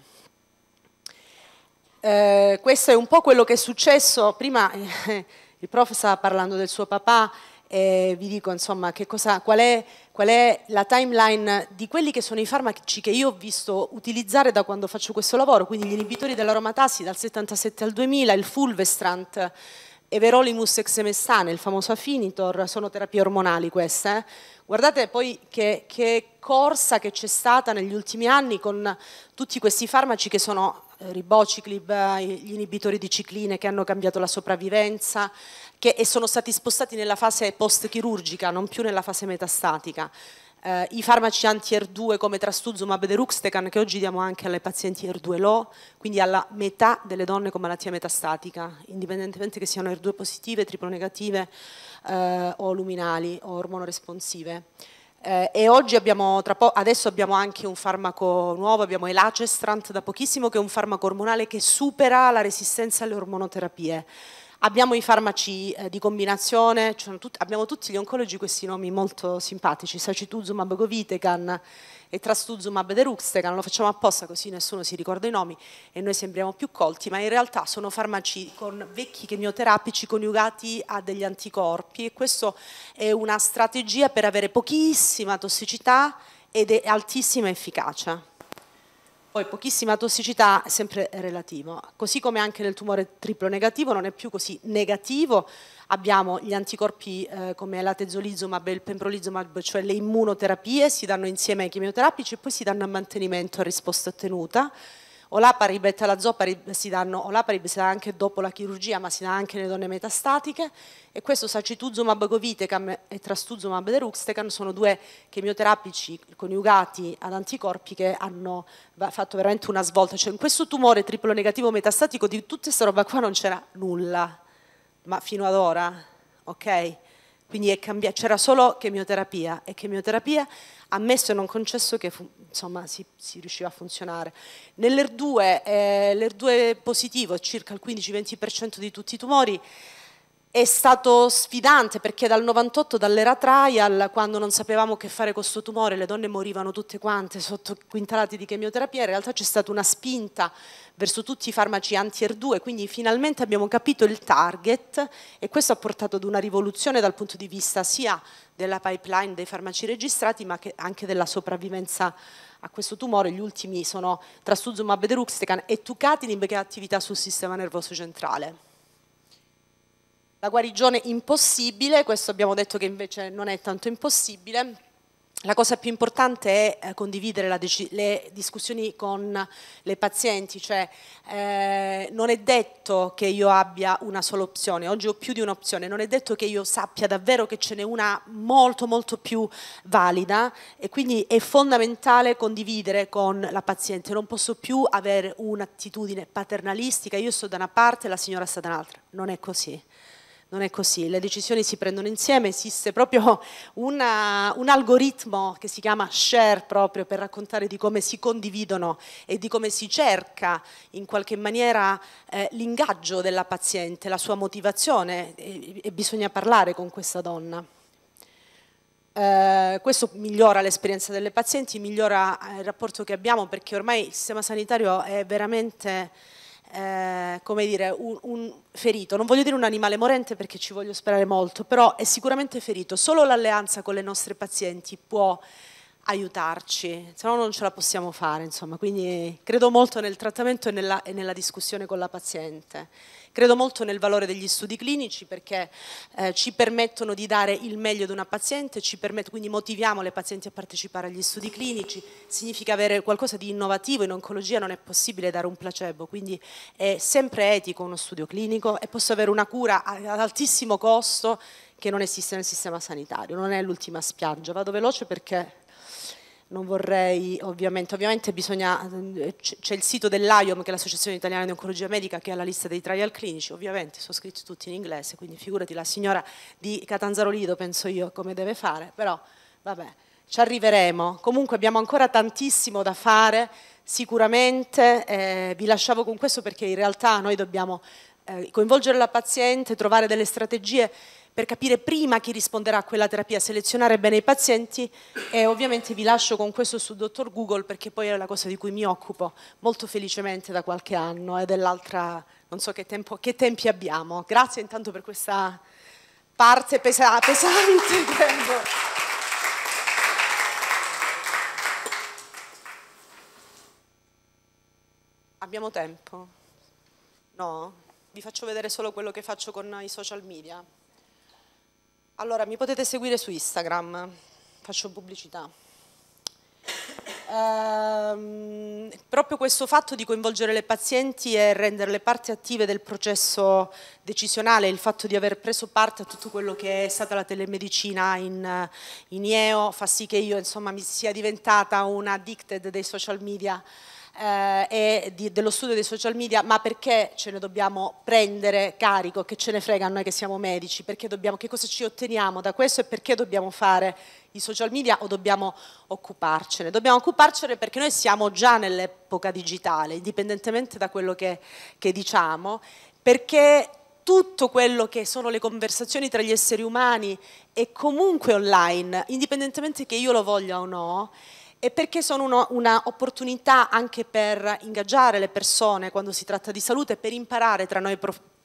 E: Eh, questo è un po' quello che è successo, prima eh, il prof stava parlando del suo papà, eh, vi dico insomma cosa, qual, è, qual, è, la timeline di quelli che sono i farmaci che io ho visto utilizzare da quando faccio questo lavoro, quindi gli inibitori dell'aromatassi dal 77 al 2000, il fulvestrant Everolimus exemestane, il famoso Afinitor, sono terapie ormonali queste. Guardate poi che, che corsa che c'è stata negli ultimi anni con tutti questi farmaci che sono eh, ribociclib, eh, gli inibitori di cicline che hanno cambiato la sopravvivenza che, e sono stati spostati nella fase post-chirurgica, non più nella fase metastatica eh, i farmaci anti-ER2 come trastuzumab ed eruxtecan che oggi diamo anche alle pazienti ER2 lo quindi alla metà delle donne con malattia metastatica, indipendentemente che siano ER2 positive, triplonegative eh, o luminali o ormonoresponsive. Eh, e oggi abbiamo, adesso abbiamo anche un farmaco nuovo, abbiamo Elacestrant da pochissimo che è un farmaco ormonale che supera la resistenza alle ormonoterapie. Abbiamo i farmaci eh, di combinazione, cioè tut abbiamo tutti gli oncologi questi nomi molto simpatici, sacituzumab govitecan e trastuzumab deruxtecan, lo facciamo apposta così nessuno si ricorda i nomi e noi sembriamo più colti, ma in realtà sono farmaci con vecchi chemioterapici coniugati a degli anticorpi e questa è una strategia per avere pochissima tossicità ed altissima efficacia. Poi pochissima tossicità, sempre relativo. Così come anche nel tumore triplo negativo non è più così negativo, abbiamo gli anticorpi eh, come l'atezolizumab e il pembrolizumab, cioè le immunoterapie, si danno insieme ai chemioterapici e poi si danno a mantenimento a risposta ottenuta. Olaparib e talazoparib si danno, olaparib si dà anche dopo la chirurgia, ma si dà anche nelle donne metastatiche, e questo sacituzumab govitecam e trastuzumab deruxtecam sono due chemioterapici coniugati ad anticorpi che hanno fatto veramente una svolta. Cioè in questo tumore triplo negativo metastatico di tutta questa roba qua non c'era nulla, ma fino ad ora, ok? Quindi c'era solo chemioterapia e chemioterapia ha messo e non concesso che insomma, si, si, riusciva a funzionare. Nell'ER2, eh, l'ER2 positivo, è circa il 15-20% di tutti i tumori, è stato sfidante perché dal 98, dall'era trial, quando non sapevamo che fare con questo tumore, le donne morivano tutte quante sotto quintalati di chemioterapia, in realtà c'è stata una spinta verso tutti i farmaci anti-ER2, quindi finalmente abbiamo capito il target e questo ha portato ad una rivoluzione dal punto di vista sia della pipeline dei farmaci registrati ma anche della sopravvivenza a questo tumore. Gli ultimi sono trastuzumab deruxtecan e tucatinib che ha attività sul sistema nervoso centrale la guarigione impossibile, questo abbiamo detto che invece non è tanto impossibile, la cosa più importante è eh, condividere le discussioni con le pazienti, cioè eh, non è detto che io abbia una sola opzione, oggi ho più di un'opzione, non è detto che io sappia davvero che ce n'è una molto molto più valida e quindi è fondamentale condividere con la paziente, non posso più avere un'attitudine paternalistica, io sto da una parte e la signora sta dall'altra, non è così non è così, le decisioni si prendono insieme, esiste proprio una, un algoritmo che si chiama share proprio per raccontare di come si condividono e di come si cerca in qualche maniera eh, l'ingaggio della paziente, la sua motivazione e, e bisogna parlare con questa donna. Eh, questo migliora l'esperienza delle pazienti, migliora eh, il rapporto che abbiamo perché ormai il sistema sanitario è veramente eh, come dire, un, un, ferito. Non voglio dire un animale morente perché ci voglio sperare molto, però è sicuramente ferito. Solo l'alleanza con le nostre pazienti può aiutarci, se no non ce la possiamo fare, insomma. Quindi credo molto nel trattamento e nella, e nella discussione con la paziente. Credo molto nel valore degli studi clinici perché eh, ci permettono di dare il meglio ad una paziente, permette, quindi motiviamo le pazienti a partecipare agli studi clinici, significa avere qualcosa di innovativo, in oncologia non è possibile dare un placebo, quindi è sempre etico uno studio clinico e posso avere una cura ad altissimo costo che non esiste nel sistema sanitario, non è l'ultima spiaggia, vado veloce perché non vorrei, ovviamente, ovviamente bisogna, eh, c'è il sito dell'AIOM che è l'Associazione Italiana di Oncologia Medica che ha la lista dei trial clinici, ovviamente sono scritti tutti in inglese, quindi figurati la signora di Catanzaro Lido penso io come deve fare, però vabbè, ci arriveremo, comunque abbiamo ancora tantissimo da fare, sicuramente eh, vi lasciavo con questo perché in realtà noi dobbiamo eh, coinvolgere la paziente, trovare delle strategie per capire prima chi risponderà a quella terapia, selezionare bene i pazienti e ovviamente vi lascio con questo su Dottor Google perché poi è la cosa di cui mi occupo molto felicemente da qualche anno e dell'altra, non so che, tempo, che tempi abbiamo. Grazie intanto per questa parte pesa pesante. Credo. Abbiamo tempo? No? Vi faccio vedere solo quello che faccio con i social media. Allora, mi potete seguire su Instagram, faccio pubblicità. Ehm, proprio questo fatto di coinvolgere le pazienti e renderle parte attive del processo decisionale, il fatto di aver preso parte a tutto quello che è stata la telemedicina in, in IEO fa sì che io insomma, mi sia diventata una addicted dei social media eh, e di, dello studio dei social media, ma perché ce ne dobbiamo prendere carico, che ce ne frega a noi che siamo medici, dobbiamo, che cosa ci otteniamo da questo e perché dobbiamo fare i social media o dobbiamo occuparcene? Dobbiamo occuparcene perché noi siamo già nell'epoca digitale, indipendentemente da quello che, che diciamo, perché tutto quello che sono le conversazioni tra gli esseri umani è comunque online, indipendentemente che io lo voglia o no, e perché sono un'opportunità anche per ingaggiare le persone quando si tratta di salute, per imparare tra noi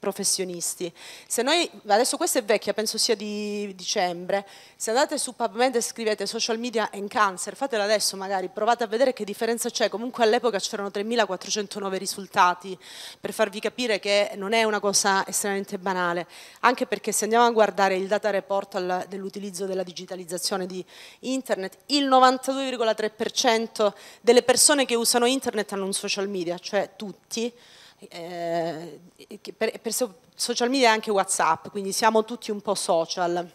E: professionisti. Se noi, adesso questa è vecchia, penso sia di dicembre, se andate su PubMed e scrivete social media and cancer, fatelo adesso magari, provate a vedere che differenza c'è, comunque all'epoca c'erano 3.409 risultati, per farvi capire che non è una cosa estremamente banale, anche perché se andiamo a guardare il data report dell'utilizzo della digitalizzazione di internet, il 92,3% delle persone che usano internet hanno un social media, cioè tutti, eh, per, per, social media e anche Whatsapp, quindi siamo tutti un po' social.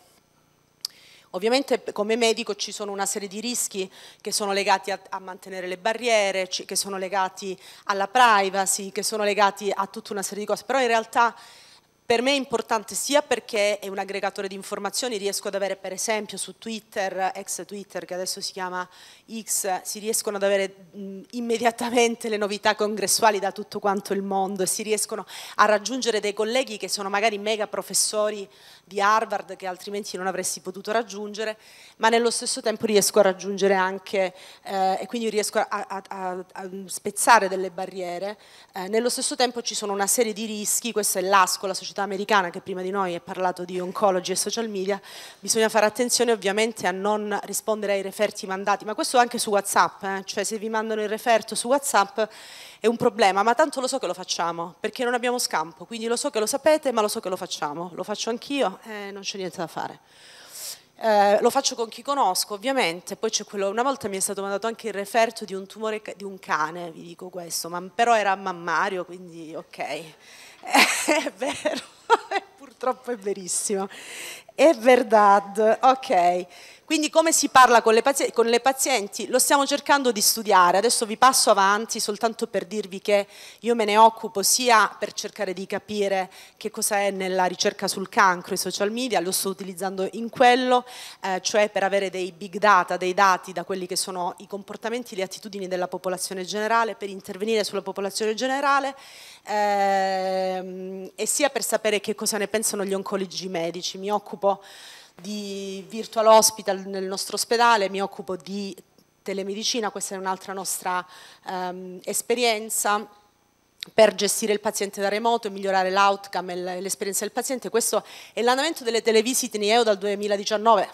E: Ovviamente come medico ci sono una serie di rischi che sono legati a, a mantenere le barriere, che sono legati alla privacy, che sono legati a tutta una serie di cose, però in realtà per me è importante sia perché è un aggregatore di informazioni, riesco ad avere per esempio su Twitter, ex Twitter che adesso si chiama X, si riescono ad avere immediatamente le novità congressuali da tutto quanto il mondo, e si riescono a raggiungere dei colleghi che sono magari mega professori di Harvard che altrimenti non avresti potuto raggiungere, ma nello stesso tempo riesco a raggiungere anche, eh, e quindi riesco a, a, a, a spezzare delle barriere, eh, nello stesso tempo ci sono una serie di rischi, questo è l'ASCO, la società americana che prima di noi ha parlato di oncology e social media, bisogna fare attenzione ovviamente a non rispondere ai referti mandati, ma questo anche su Whatsapp, eh, cioè se vi mandano il referto su Whatsapp è un problema, ma tanto lo so che lo facciamo, perché non abbiamo scampo, quindi lo so che lo sapete, ma lo so che lo facciamo, lo faccio anch'io e eh, non c'è niente da fare. Eh, lo faccio con chi conosco, ovviamente, poi c'è quello, una volta mi è stato mandato anche il referto di un tumore di un cane, vi dico questo, ma, però era mammario, quindi ok, eh, è vero, purtroppo è verissimo, è verdad, ok. Quindi come si parla con le, pazienti, con le, pazienti? Lo stiamo cercando di studiare, adesso vi passo avanti soltanto per dirvi che io me ne occupo sia per cercare di capire che cosa è nella ricerca sul cancro e social media, lo sto utilizzando in quello, eh, cioè per avere dei big data, dei dati da quelli che sono i comportamenti, le attitudini della popolazione generale, per intervenire sulla popolazione generale ehm, e sia per sapere che cosa ne pensano gli oncologi medici. Mi occupo di virtual hospital nel nostro ospedale, mi occupo di telemedicina, questa è un'altra nostra ehm, esperienza per gestire il paziente da remoto e migliorare l'outcome e l'esperienza del paziente. Questo è l'andamento delle televisite in IEO dal 2019,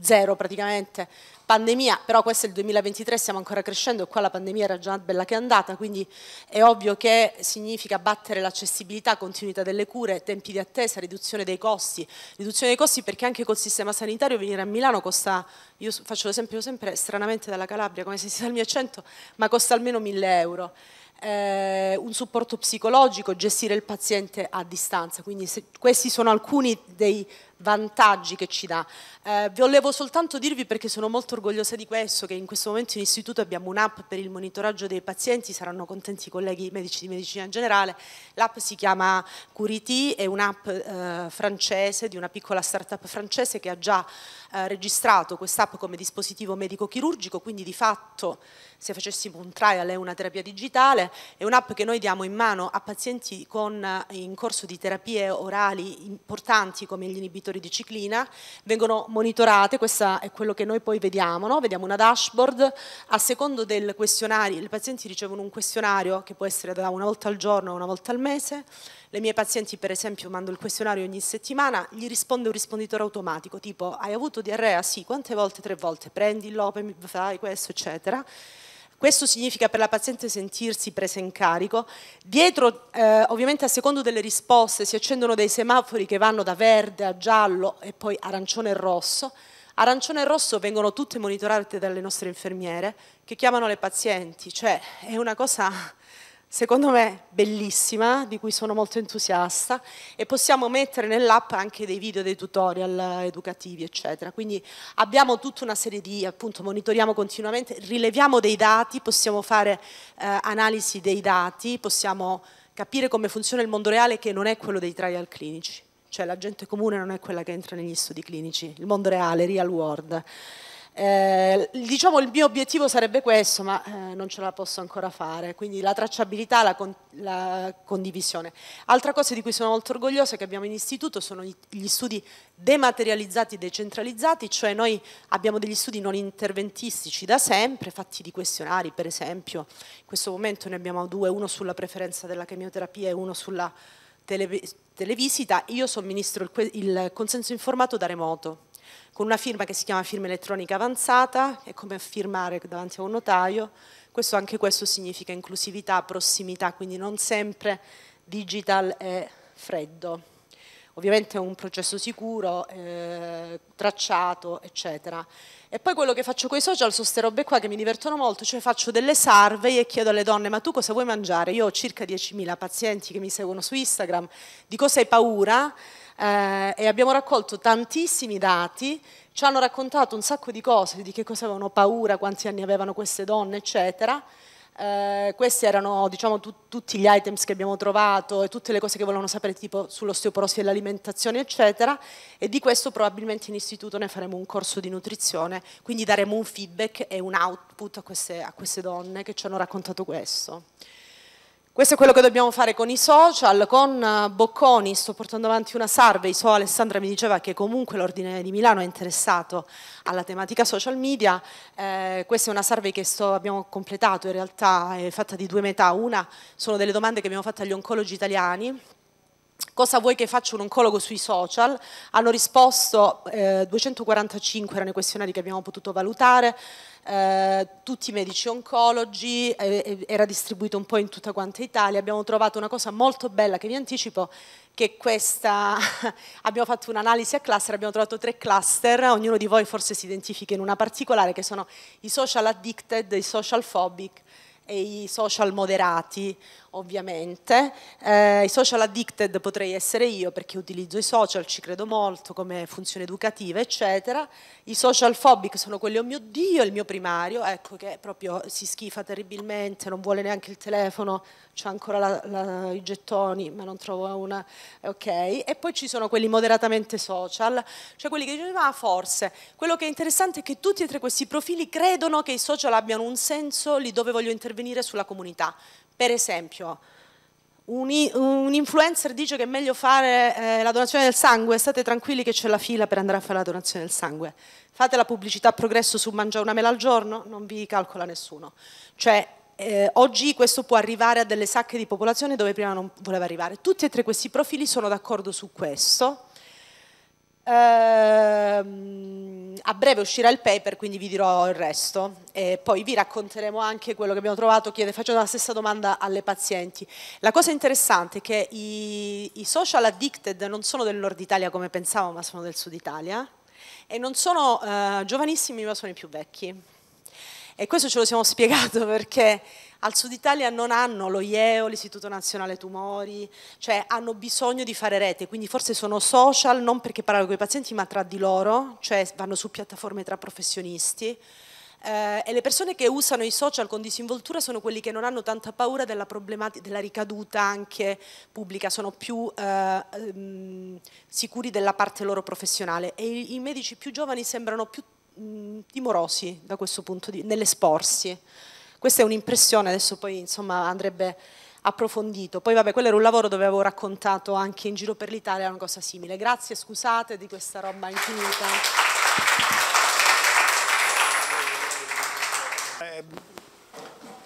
E: zero praticamente, pandemia, però questo è il 2023, stiamo ancora crescendo e qua la pandemia era già bella che è andata, quindi è ovvio che significa battere l'accessibilità, continuità delle cure, tempi di attesa, riduzione dei costi, riduzione dei costi perché anche col sistema sanitario venire a Milano costa, io faccio l'esempio sempre stranamente dalla Calabria, come se si dal mio accento, ma costa almeno 1000 euro. Eh, un supporto psicologico, gestire il paziente a distanza, quindi se, questi sono alcuni dei vantaggi che ci dà. Eh, volevo soltanto dirvi perché sono molto orgogliosa di questo, che in questo momento in istituto abbiamo un'app per il monitoraggio dei pazienti, saranno contenti i colleghi medici di medicina generale, l'app si chiama Curiti, è un'app eh, francese, di una piccola start-up francese che ha già eh, registrato quest'app come dispositivo medico-chirurgico, quindi di fatto se facessimo un trial è una terapia digitale, è un'app che noi diamo in mano a pazienti con, eh, in corso di terapie orali importanti come gli inibitori di ciclina, vengono monitorate, questo è quello che noi poi vediamo, no? vediamo una dashboard, a secondo del questionario, i pazienti ricevono un questionario che può essere da una volta al giorno a una volta al mese, le mie pazienti, per esempio, mando il questionario ogni settimana, gli risponde un risponditore automatico, tipo hai avuto diarrea? Sì, quante volte? Tre volte, prendi l'opem, fai questo, eccetera. Questo significa per la paziente sentirsi presa in carico. Dietro, eh, ovviamente a secondo delle risposte, si accendono dei semafori che vanno da verde a giallo e poi arancione e rosso. Arancione e rosso vengono tutte monitorate dalle nostre infermiere che chiamano le pazienti, cioè è una cosa secondo me bellissima, di cui sono molto entusiasta e possiamo mettere nell'app anche dei video, dei tutorial educativi eccetera. Quindi abbiamo tutta una serie di, appunto monitoriamo continuamente, rileviamo dei dati, possiamo fare eh, analisi dei dati, possiamo capire come funziona il mondo reale che non è quello dei trial clinici, cioè la gente comune non è quella che entra negli studi clinici, il mondo reale, real world. Eh, diciamo il mio obiettivo sarebbe questo, ma eh, non ce la posso ancora fare, quindi la tracciabilità, la, con, la, condivisione. Altra cosa di cui sono molto orgogliosa che abbiamo in istituto sono gli studi dematerializzati e decentralizzati, cioè noi abbiamo degli studi non interventistici da sempre, fatti di questionari per esempio, in questo momento ne abbiamo due, uno sulla preferenza della chemioterapia e uno sulla televisita, io somministro il consenso informato da remoto con una firma che si chiama firma elettronica avanzata, è come firmare davanti a un notaio, questo, anche questo significa inclusività, prossimità, quindi non sempre digital è freddo. Ovviamente è un processo sicuro, eh, tracciato, eccetera. E poi quello che faccio con i social sono queste robe qua che mi divertono molto, cioè faccio delle survey e chiedo alle donne ma tu cosa vuoi mangiare? Io ho circa 10.000 pazienti che mi seguono su Instagram, di cosa hai paura? eh, e abbiamo raccolto tantissimi dati, ci hanno raccontato un sacco di cose, di che cosa avevano paura, quanti anni avevano queste donne, eccetera. Eh, questi erano diciamo, tu, tutti gli items che abbiamo trovato e tutte le cose che volevano sapere tipo sull'osteoporosi e l'alimentazione eccetera e di questo probabilmente in istituto ne faremo un corso di nutrizione quindi daremo un feedback e un output a queste, a queste donne che ci hanno raccontato questo. Questo è quello che dobbiamo fare con i social, con eh, Bocconi sto portando avanti una survey, so Alessandra mi diceva che comunque l'Ordine di Milano è interessato alla tematica social media, eh, questa è una survey che sto, abbiamo completato in realtà, è fatta di due metà, una sono delle domande che abbiamo fatto agli oncologi italiani, cosa vuoi che faccia un oncologo sui social, hanno risposto eh, 245 erano i questionari che abbiamo potuto valutare, eh, tutti i medici oncologi, eh, era distribuito un po' in tutta quanta Italia, abbiamo trovato una cosa molto bella che vi anticipo, che questa, abbiamo fatto un'analisi a cluster, abbiamo trovato tre cluster, ognuno di voi forse si identifica in una particolare, che sono i social addicted, i social phobic e i social moderati ovviamente. Eh, I social addicted potrei essere io perché utilizzo i social, ci credo molto come funzione educativa, eccetera. I social phobic sono quelli, oh mio Dio, il mio primario, ecco che proprio si schifa terribilmente, non vuole neanche il telefono, c'è ancora la, la, i gettoni, ma non trovo una, ok. E poi ci sono quelli moderatamente social, cioè quelli che dicono, ma ah, forse. Quello che è interessante è che tutti e tre questi profili credono che i social abbiano un senso lì dove voglio intervenire sulla comunità. Per esempio, un, influencer dice che è meglio fare eh, la donazione del sangue, state tranquilli che c'è la fila per andare a fare la donazione del sangue. Fate la pubblicità a progresso su mangiare una mela al giorno, non vi calcola nessuno. Cioè, eh, oggi questo può arrivare a delle sacche di popolazione dove prima non voleva arrivare. Tutti e tre questi profili sono d'accordo su questo, Ehm, a breve uscirà il paper, quindi vi dirò il resto. E poi vi racconteremo anche quello che abbiamo trovato, facendo la stessa domanda alle pazienti. La cosa interessante è che i, i social addicted non sono del nord Italia come pensavo, ma sono del sud Italia, e non sono eh, giovanissimi, ma sono i più vecchi. E questo ce lo siamo spiegato perché al sud Italia non hanno lo IEO, l'Istituto Nazionale Tumori, cioè hanno bisogno di fare rete, quindi forse sono social non perché parlano con i pazienti ma tra di loro, cioè vanno su piattaforme tra professionisti. Eh, e le persone che usano i social con disinvoltura sono quelli che non hanno tanta paura della, della ricaduta anche pubblica, sono più eh, ehm, sicuri della parte loro professionale e i, i medici più giovani sembrano più mh, mm, timorosi da questo punto di vista, nell'esporsi. Questa è un'impressione, adesso poi insomma andrebbe approfondito. Poi vabbè, quello era un lavoro dove avevo raccontato anche in giro per l'Italia una cosa simile. Grazie, scusate di questa roba infinita.
A: Eh,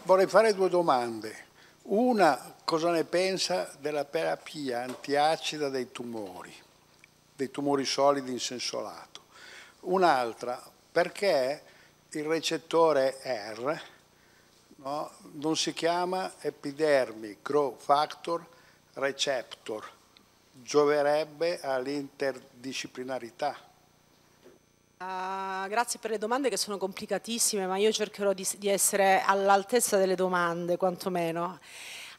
A: vorrei fare due domande. Una, cosa ne pensa della terapia antiacida dei tumori, dei tumori solidi in senso lato? Un'altra, perché il recettore R no? non si chiama epidermi, growth factor, receptor, gioverebbe all'interdisciplinarità.
E: Uh, grazie per le domande che sono complicatissime, ma io cercherò di, di essere all'altezza delle domande, quantomeno.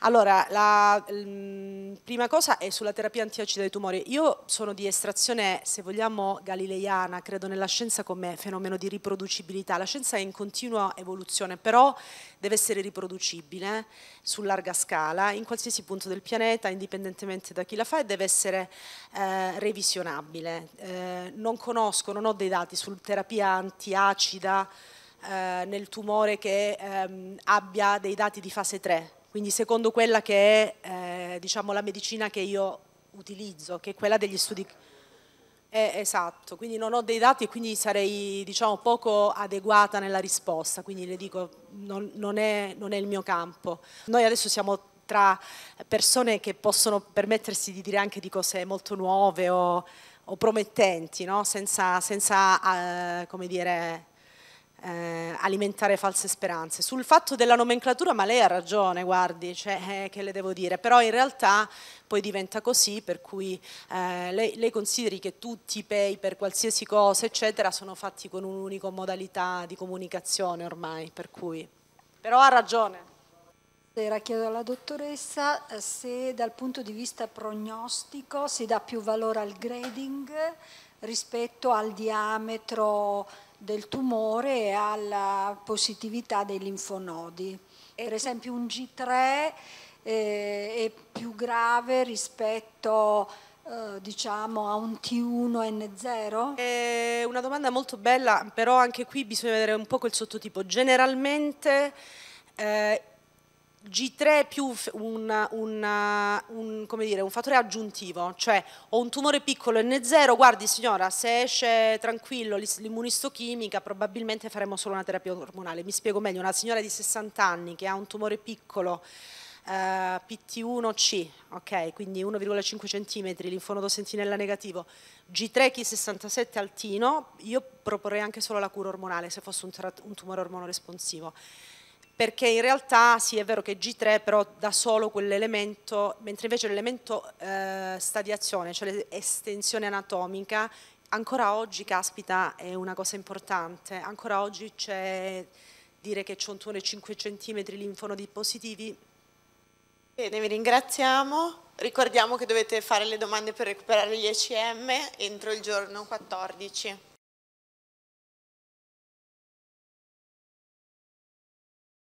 E: Allora, la ehm, prima cosa è sulla terapia antiacida dei tumori. Io sono di estrazione, se vogliamo, galileiana, credo nella scienza come fenomeno di riproducibilità. La scienza è in continua evoluzione, però deve essere riproducibile su larga scala, in qualsiasi punto del pianeta, indipendentemente da chi la fa, e deve essere eh, revisionabile. Eh, non conosco, non ho dei dati sul terapia antiacida eh, nel tumore che ehm, abbia dei dati di fase 3 quindi secondo quella che è eh, diciamo, la medicina che io utilizzo, che è quella degli studi. Eh, esatto, quindi non ho dei dati e quindi sarei diciamo, poco adeguata nella risposta, quindi le dico non, non, è, non è il mio campo. Noi adesso siamo tra persone che possono permettersi di dire anche di cose molto nuove o, o promettenti, no? senza, senza eh, come dire, eh, alimentare false speranze. Sul fatto della nomenclatura, ma lei ha ragione, guardi, cioè, eh, che le devo dire, però in realtà poi diventa così, per cui eh, lei, lei, consideri che tutti i pay per qualsiasi cosa, eccetera, sono fatti con un'unica modalità di comunicazione ormai, per cui... Però ha ragione.
D: Sera chiedo alla dottoressa eh, se dal punto di vista prognostico si dà più valore al grading rispetto al diametro del tumore e alla positività dei linfonodi. Per esempio un G3 eh, è più grave rispetto eh, diciamo a un T1N0? È una domanda
E: molto bella, però anche qui bisogna vedere un po' quel sottotipo. Generalmente eh, G3 più un, un, un, dire, un, fattore aggiuntivo, cioè ho un tumore piccolo N0, guardi signora, se esce tranquillo l'immunistochimica probabilmente faremo solo una terapia ormonale. Mi spiego meglio, una signora di 60 anni che ha un tumore piccolo eh, PT1C, ok, quindi 1,5 cm, linfonodo sentinella negativo, G3 Chi67 altino, io proporrei anche solo la cura ormonale se fosse un, un tumore ormono responsivo perché in realtà sì è vero che G3 però dà solo quell'elemento, mentre invece l'elemento eh, stadiazione, cioè l'estensione anatomica, ancora oggi, caspita, è una cosa importante, ancora oggi c'è dire che c'è un tuone 5 cm linfonodi positivi.
B: Bene, vi ringraziamo. Ricordiamo che dovete
C: fare le domande per recuperare gli ECM entro il giorno 14.